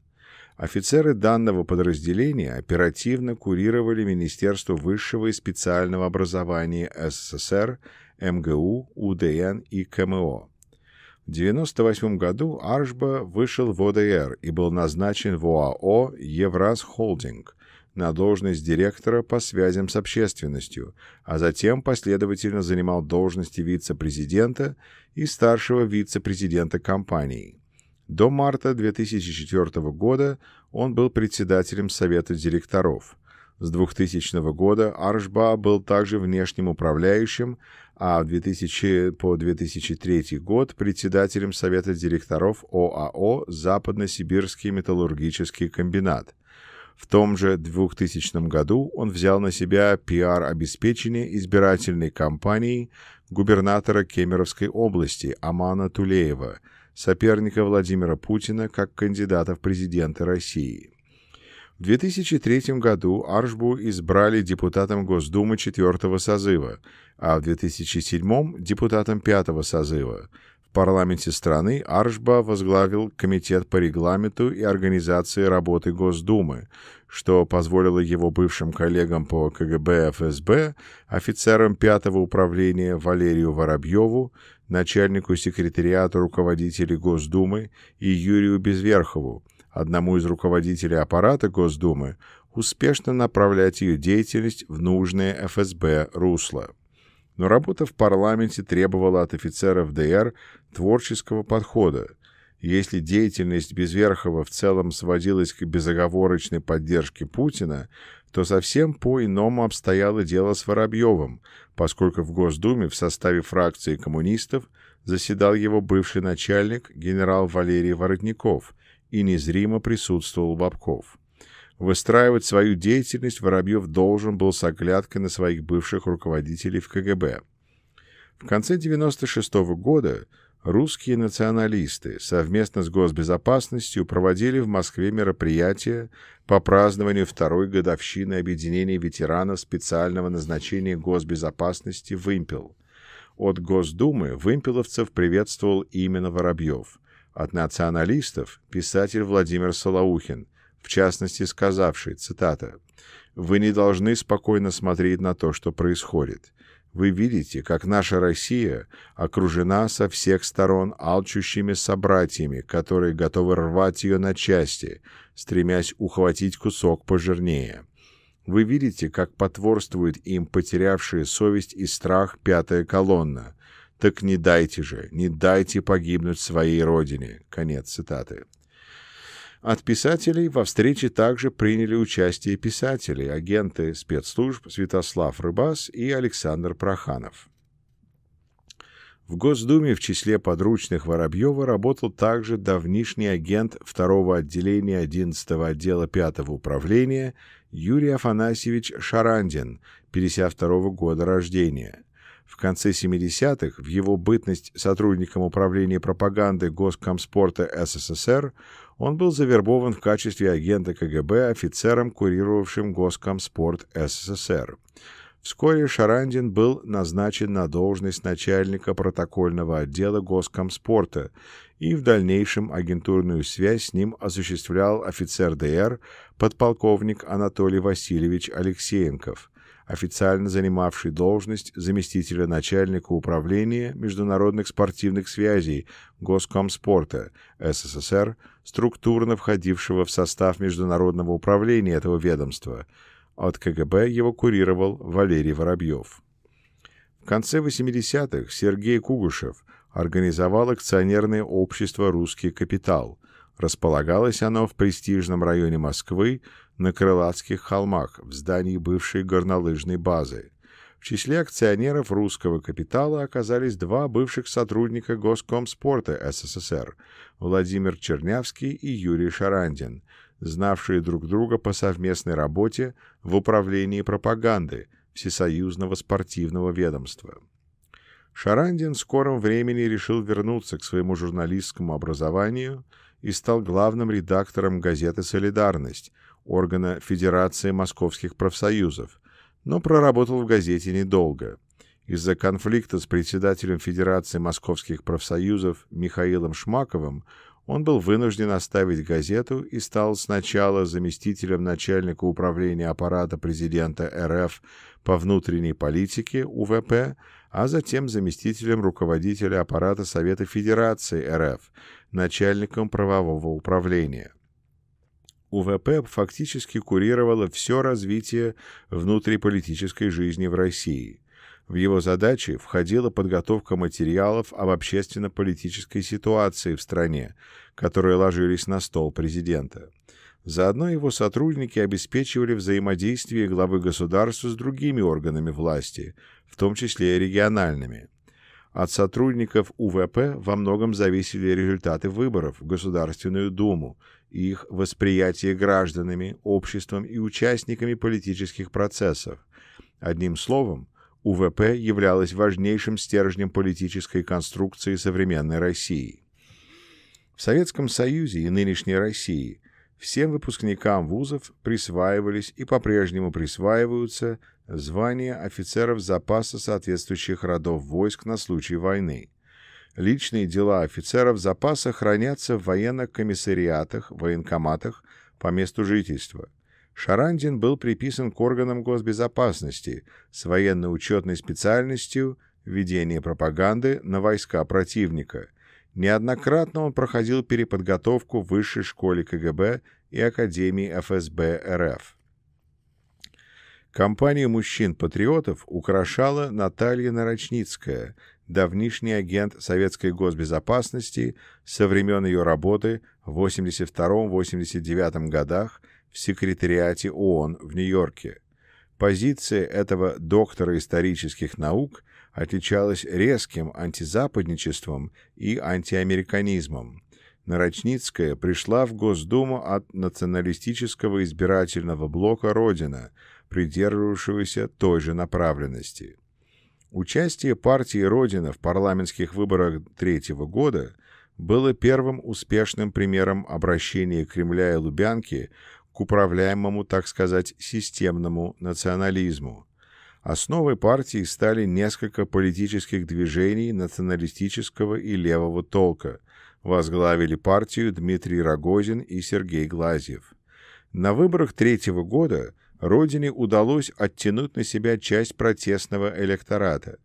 Офицеры данного подразделения оперативно курировали Министерство высшего и специального образования СССР, МГУ, УДН и КМО. В 1998 году Аршба вышел в ОДР и был назначен в ОАО «Евраз Холдинг» на должность директора по связям с общественностью, а затем последовательно занимал должности вице-президента и старшего вице-президента компании. До марта 2004 года он был председателем Совета директоров. С 2000 года Аршба был также внешним управляющим, а 2000 по 2003 год председателем Совета директоров ОАО «Западно-Сибирский металлургический комбинат». В том же 2000 году он взял на себя пиар-обеспечение избирательной кампании губернатора Кемеровской области Амана Тулеева – соперника Владимира Путина как кандидата в президенты России. В 2003 году Аршбу избрали депутатом Госдумы 4 созыва, а в 2007 – депутатом 5 созыва. В парламенте страны Аршба возглавил Комитет по регламенту и организации работы Госдумы, что позволило его бывшим коллегам по КГБ ФСБ, офицерам 5 управления Валерию Воробьеву, начальнику секретариата руководителей Госдумы и Юрию Безверхову, одному из руководителей аппарата Госдумы, успешно направлять ее деятельность в нужное ФСБ русло. Но работа в парламенте требовала от офицеров ДР творческого подхода. Если деятельность Безверхова в целом сводилась к безоговорочной поддержке Путина, то совсем по-иному обстояло дело с Воробьевым, поскольку в Госдуме в составе фракции коммунистов заседал его бывший начальник генерал Валерий Воротников и незримо присутствовал Бабков. Выстраивать свою деятельность Воробьев должен был с оглядкой на своих бывших руководителей в КГБ. В конце 1996 -го года русские националисты совместно с госбезопасностью проводили в Москве мероприятие по празднованию второй годовщины объединения ветеранов специального назначения госбезопасности «Вымпел». От Госдумы вымпеловцев приветствовал именно Воробьев, от националистов – писатель Владимир Солоухин, в частности сказавший, цитата, «Вы не должны спокойно смотреть на то, что происходит» Вы видите, как наша Россия окружена со всех сторон алчущими собратьями, которые готовы рвать ее на части, стремясь ухватить кусок пожирнее. Вы видите, как потворствует им потерявшие совесть и страх пятая колонна. Так не дайте же, не дайте погибнуть своей родине. Конец цитаты. От писателей во встрече также приняли участие писатели, агенты спецслужб Святослав Рыбас и Александр Проханов. В Госдуме в числе подручных Воробьева работал также давнишний агент второго отделения 11 отдела 5 управления Юрий Афанасьевич Шарандин, 52 -го года рождения. В конце 70-х в его бытность сотрудником управления пропаганды Госкомспорта СССР он был завербован в качестве агента КГБ офицером, курировавшим Госкомспорт СССР. Вскоре Шарандин был назначен на должность начальника протокольного отдела Госкомспорта и в дальнейшем агентурную связь с ним осуществлял офицер ДР, подполковник Анатолий Васильевич Алексеенков официально занимавший должность заместителя начальника управления международных спортивных связей Госкомспорта СССР, структурно входившего в состав международного управления этого ведомства. От КГБ его курировал Валерий Воробьев. В конце 80-х Сергей Кугушев организовал акционерное общество «Русский капитал». Располагалось оно в престижном районе Москвы, на Крылатских холмах в здании бывшей горнолыжной базы. В числе акционеров русского капитала оказались два бывших сотрудника Госкомспорта СССР – Владимир Чернявский и Юрий Шарандин, знавшие друг друга по совместной работе в управлении пропаганды Всесоюзного спортивного ведомства. Шарандин в скором времени решил вернуться к своему журналистскому образованию и стал главным редактором газеты «Солидарность», органа Федерации Московских профсоюзов, но проработал в газете недолго. Из-за конфликта с председателем Федерации Московских профсоюзов Михаилом Шмаковым он был вынужден оставить газету и стал сначала заместителем начальника управления аппарата президента РФ по внутренней политике УВП, а затем заместителем руководителя аппарата Совета Федерации РФ, начальником правового управления. УВП фактически курировало все развитие внутриполитической жизни в России. В его задачи входила подготовка материалов об общественно-политической ситуации в стране, которые ложились на стол президента. Заодно его сотрудники обеспечивали взаимодействие главы государства с другими органами власти, в том числе и региональными. От сотрудников УВП во многом зависели результаты выборов в Государственную Думу их восприятие гражданами, обществом и участниками политических процессов. Одним словом, УВП являлась важнейшим стержнем политической конструкции современной России. В Советском Союзе и нынешней России всем выпускникам вузов присваивались и по-прежнему присваиваются звания офицеров запаса соответствующих родов войск на случай войны. Личные дела офицеров запаса хранятся в военных комиссариатах, военкоматах по месту жительства. Шарандин был приписан к органам госбезопасности с военно-учетной специальностью ведение пропаганды на войска противника. Неоднократно он проходил переподготовку в высшей школе КГБ и Академии ФСБ РФ. Компанию мужчин-патриотов украшала Наталья Нарочницкая, давнишний агент советской госбезопасности со времен ее работы в 82-89 годах в секретариате ООН в Нью-Йорке. Позиция этого доктора исторических наук отличалась резким антизападничеством и антиамериканизмом. Нарочницкая пришла в Госдуму от националистического избирательного блока «Родина», придерживавшегося той же направленности. Участие партии «Родина» в парламентских выборах третьего года было первым успешным примером обращения Кремля и Лубянки к управляемому, так сказать, системному национализму. Основой партии стали несколько политических движений националистического и левого толка. Возглавили партию Дмитрий Рогозин и Сергей Глазьев. На выборах третьего года – Родине удалось оттянуть на себя часть протестного электората.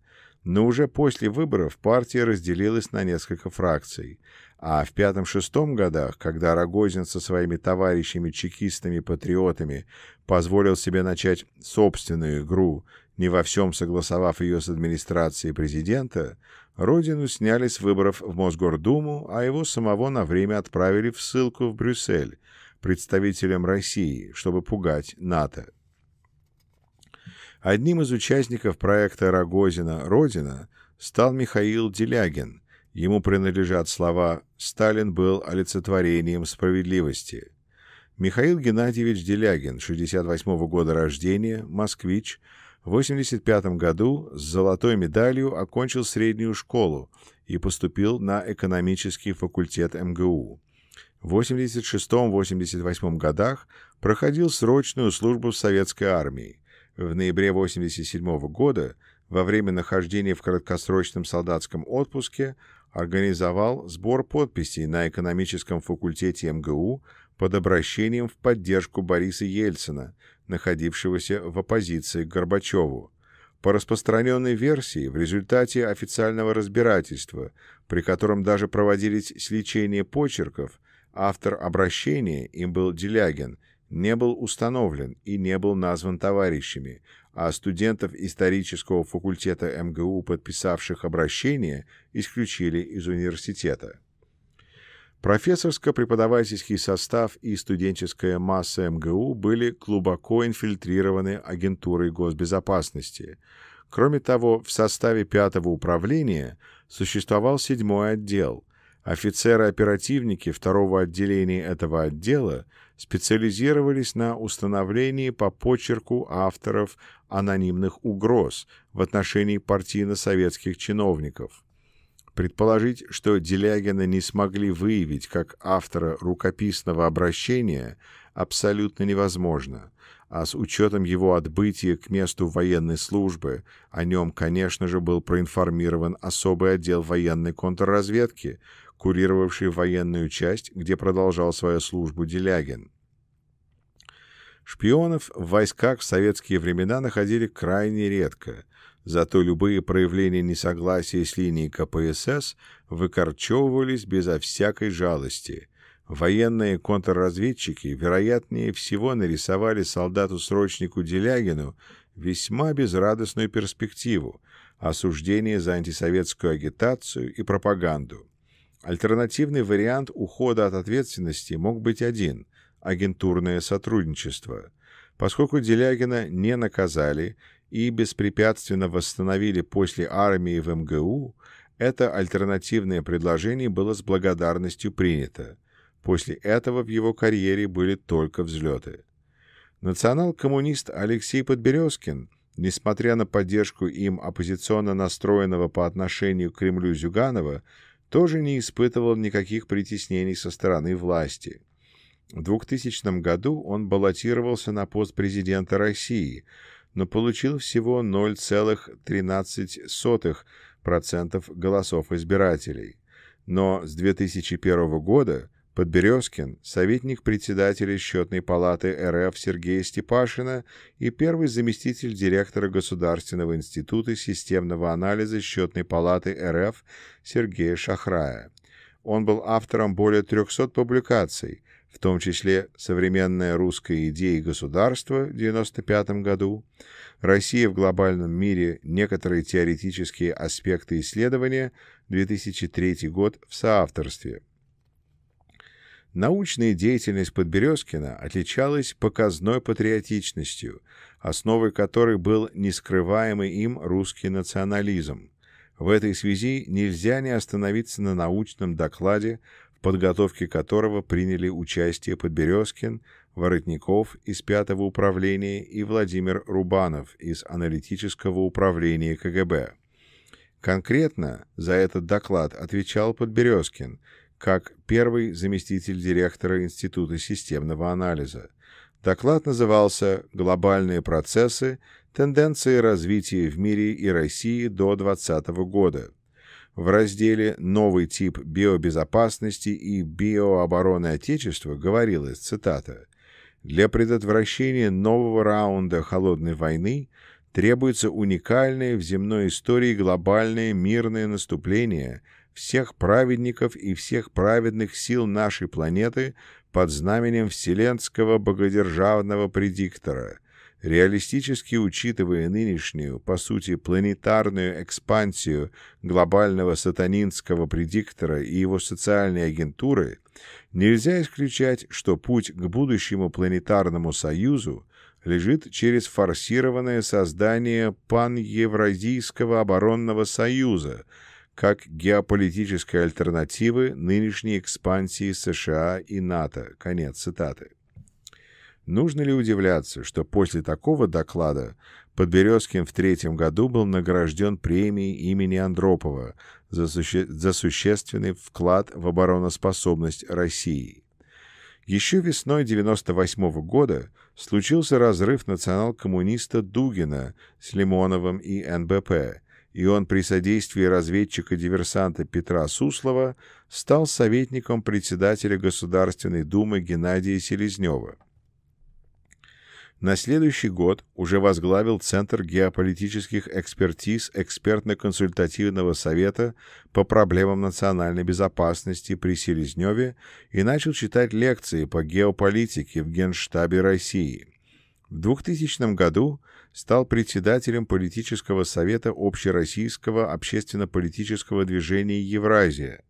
Но уже после выборов партия разделилась на несколько фракций. А в пятом-шестом годах, когда Рогозин со своими товарищами-чекистами-патриотами позволил себе начать собственную игру, не во всем согласовав ее с администрацией президента, Родину сняли с выборов в Мосгордуму, а его самого на время отправили в ссылку в Брюссель – представителям России, чтобы пугать НАТО. Одним из участников проекта Рогозина «Родина» стал Михаил Делягин. Ему принадлежат слова «Сталин был олицетворением справедливости». Михаил Геннадьевич Делягин, 68 года рождения, москвич, в 1985 году с золотой медалью окончил среднюю школу и поступил на экономический факультет МГУ в 86-88 годах проходил срочную службу в советской армии. В ноябре 87 года, во время нахождения в краткосрочном солдатском отпуске, организовал сбор подписей на экономическом факультете МГУ под обращением в поддержку Бориса Ельцина, находившегося в оппозиции к Горбачеву. По распространенной версии, в результате официального разбирательства, при котором даже проводились сличение почерков, Автор обращения им был Делягин, не был установлен и не был назван товарищами, а студентов исторического факультета МГУ, подписавших обращение, исключили из университета. Профессорско-преподавательский состав и студенческая масса МГУ были глубоко инфильтрированы агентурой госбезопасности. Кроме того, в составе пятого управления существовал седьмой отдел – Офицеры-оперативники второго отделения этого отдела специализировались на установлении по почерку авторов анонимных угроз в отношении партийно-советских чиновников. Предположить, что Делягина не смогли выявить как автора рукописного обращения, абсолютно невозможно, а с учетом его отбытия к месту военной службы о нем, конечно же, был проинформирован особый отдел военной контрразведки, курировавший военную часть, где продолжал свою службу Делягин. Шпионов в войсках в советские времена находили крайне редко, зато любые проявления несогласия с линией КПСС выкорчевывались безо всякой жалости. Военные контрразведчики, вероятнее всего, нарисовали солдату-срочнику Делягину весьма безрадостную перспективу – осуждение за антисоветскую агитацию и пропаганду. Альтернативный вариант ухода от ответственности мог быть один – агентурное сотрудничество. Поскольку Делягина не наказали и беспрепятственно восстановили после армии в МГУ, это альтернативное предложение было с благодарностью принято. После этого в его карьере были только взлеты. Национал-коммунист Алексей Подберезкин, несмотря на поддержку им оппозиционно настроенного по отношению к Кремлю Зюганова, тоже не испытывал никаких притеснений со стороны власти. В 2000 году он баллотировался на пост президента России, но получил всего 0,13% голосов избирателей. Но с 2001 года Подберезкин, советник председателя счетной палаты РФ Сергея Степашина и первый заместитель директора Государственного института системного анализа счетной палаты РФ Сергея Шахрая. Он был автором более 300 публикаций, в том числе «Современная русская идея и государство» в 1995 году, «Россия в глобальном мире. Некоторые теоретические аспекты исследования» 2003 год в соавторстве – Научная деятельность Подберезкина отличалась показной патриотичностью, основой которой был нескрываемый им русский национализм. В этой связи нельзя не остановиться на научном докладе, в подготовке которого приняли участие Подберезкин, Воротников из пятого управления и Владимир Рубанов из аналитического управления КГБ. Конкретно за этот доклад отвечал Подберезкин – как первый заместитель директора Института системного анализа. Доклад назывался «Глобальные процессы. Тенденции развития в мире и России до 2020 года» в разделе «Новый тип биобезопасности и биообороны Отечества» говорилось, цитата, «Для предотвращения нового раунда холодной войны требуется уникальное в земной истории глобальное мирное наступление – всех праведников и всех праведных сил нашей планеты под знаменем вселенского богодержавного предиктора, реалистически учитывая нынешнюю, по сути, планетарную экспансию глобального сатанинского предиктора и его социальной агентуры, нельзя исключать, что путь к будущему планетарному союзу лежит через форсированное создание паневразийского оборонного союза – как геополитической альтернативы нынешней экспансии США и НАТО. Конец цитаты. Нужно ли удивляться, что после такого доклада Подберезкин в третьем году был награжден премией имени Андропова за, суще... за существенный вклад в обороноспособность России. Еще весной 1998 -го года случился разрыв национал-коммуниста Дугина с Лимоновым и НБП, и он при содействии разведчика-диверсанта Петра Суслова стал советником председателя Государственной Думы Геннадия Селезнева. На следующий год уже возглавил Центр геополитических экспертиз экспертно-консультативного совета по проблемам национальной безопасности при Селезневе и начал читать лекции по геополитике в Генштабе России. В 2000 году стал председателем политического совета Общероссийского общественно-политического движения «Евразия».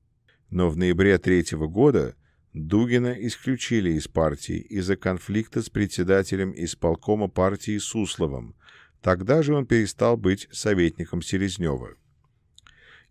Но в ноябре третьего года Дугина исключили из партии из-за конфликта с председателем исполкома партии Сусловым. Тогда же он перестал быть советником Селезнева.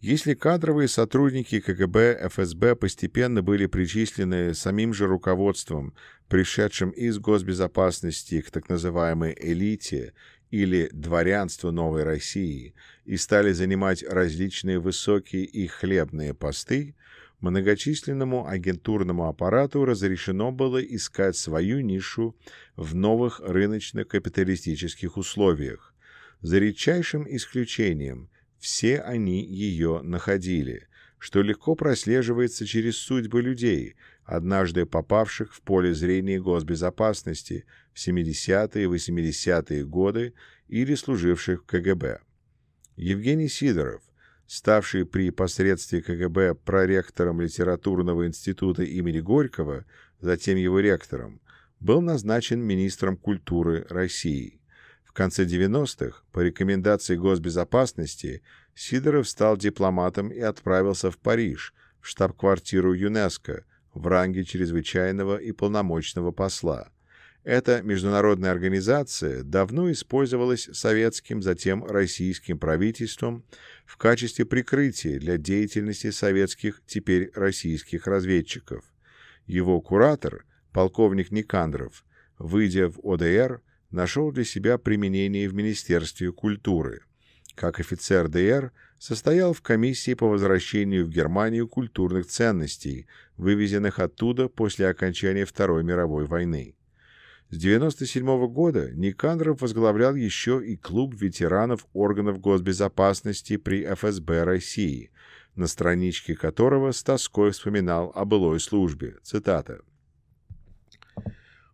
Если кадровые сотрудники КГБ, ФСБ постепенно были причислены самим же руководством, пришедшим из госбезопасности к так называемой «элите» или дворянство Новой России и стали занимать различные высокие и хлебные посты, многочисленному агентурному аппарату разрешено было искать свою нишу в новых рыночно-капиталистических условиях. За редчайшим исключением все они ее находили, что легко прослеживается через судьбы людей – однажды попавших в поле зрения госбезопасности в 70-е и 80-е годы или служивших в КГБ. Евгений Сидоров, ставший при посредстве КГБ проректором литературного института имени Горького, затем его ректором, был назначен министром культуры России. В конце 90-х, по рекомендации госбезопасности, Сидоров стал дипломатом и отправился в Париж, в штаб-квартиру ЮНЕСКО, в ранге чрезвычайного и полномочного посла. Эта международная организация давно использовалась советским, затем российским правительством в качестве прикрытия для деятельности советских, теперь российских разведчиков. Его куратор, полковник Никандров, выйдя в ОДР, нашел для себя применение в Министерстве культуры. Как офицер ДР, состоял в комиссии по возвращению в Германию культурных ценностей, вывезенных оттуда после окончания Второй мировой войны. С 1997 года Никандров возглавлял еще и клуб ветеранов органов госбезопасности при ФСБ России, на страничке которого с тоской вспоминал о былой службе. Цитата.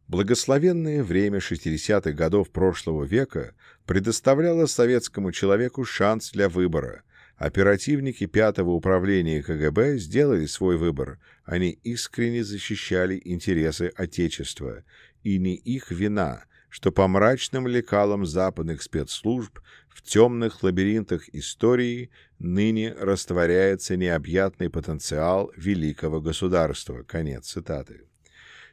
Благословенное время 60-х годов прошлого века предоставляло советскому человеку шанс для выбора, Оперативники пятого управления КГБ сделали свой выбор. Они искренне защищали интересы Отечества. И не их вина, что по мрачным лекалам западных спецслужб в темных лабиринтах истории ныне растворяется необъятный потенциал великого государства. Конец цитаты.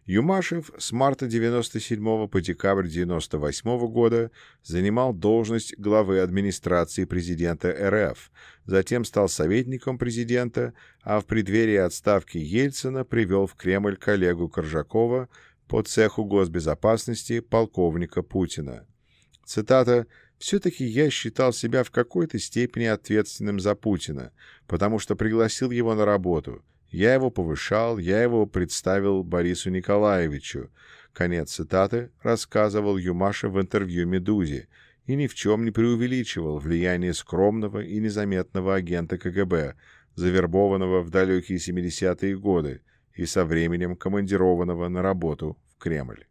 Юмашев с марта 1997 по декабрь 1998 года занимал должность главы администрации президента РФ, затем стал советником президента, а в преддверии отставки Ельцина привел в Кремль коллегу Коржакова по цеху госбезопасности полковника Путина. Цитата «Все-таки я считал себя в какой-то степени ответственным за Путина, потому что пригласил его на работу – я его повышал, я его представил Борису Николаевичу. Конец цитаты рассказывал Юмаша в интервью «Медузе» и ни в чем не преувеличивал влияние скромного и незаметного агента КГБ, завербованного в далекие 70-е годы и со временем командированного на работу в Кремль.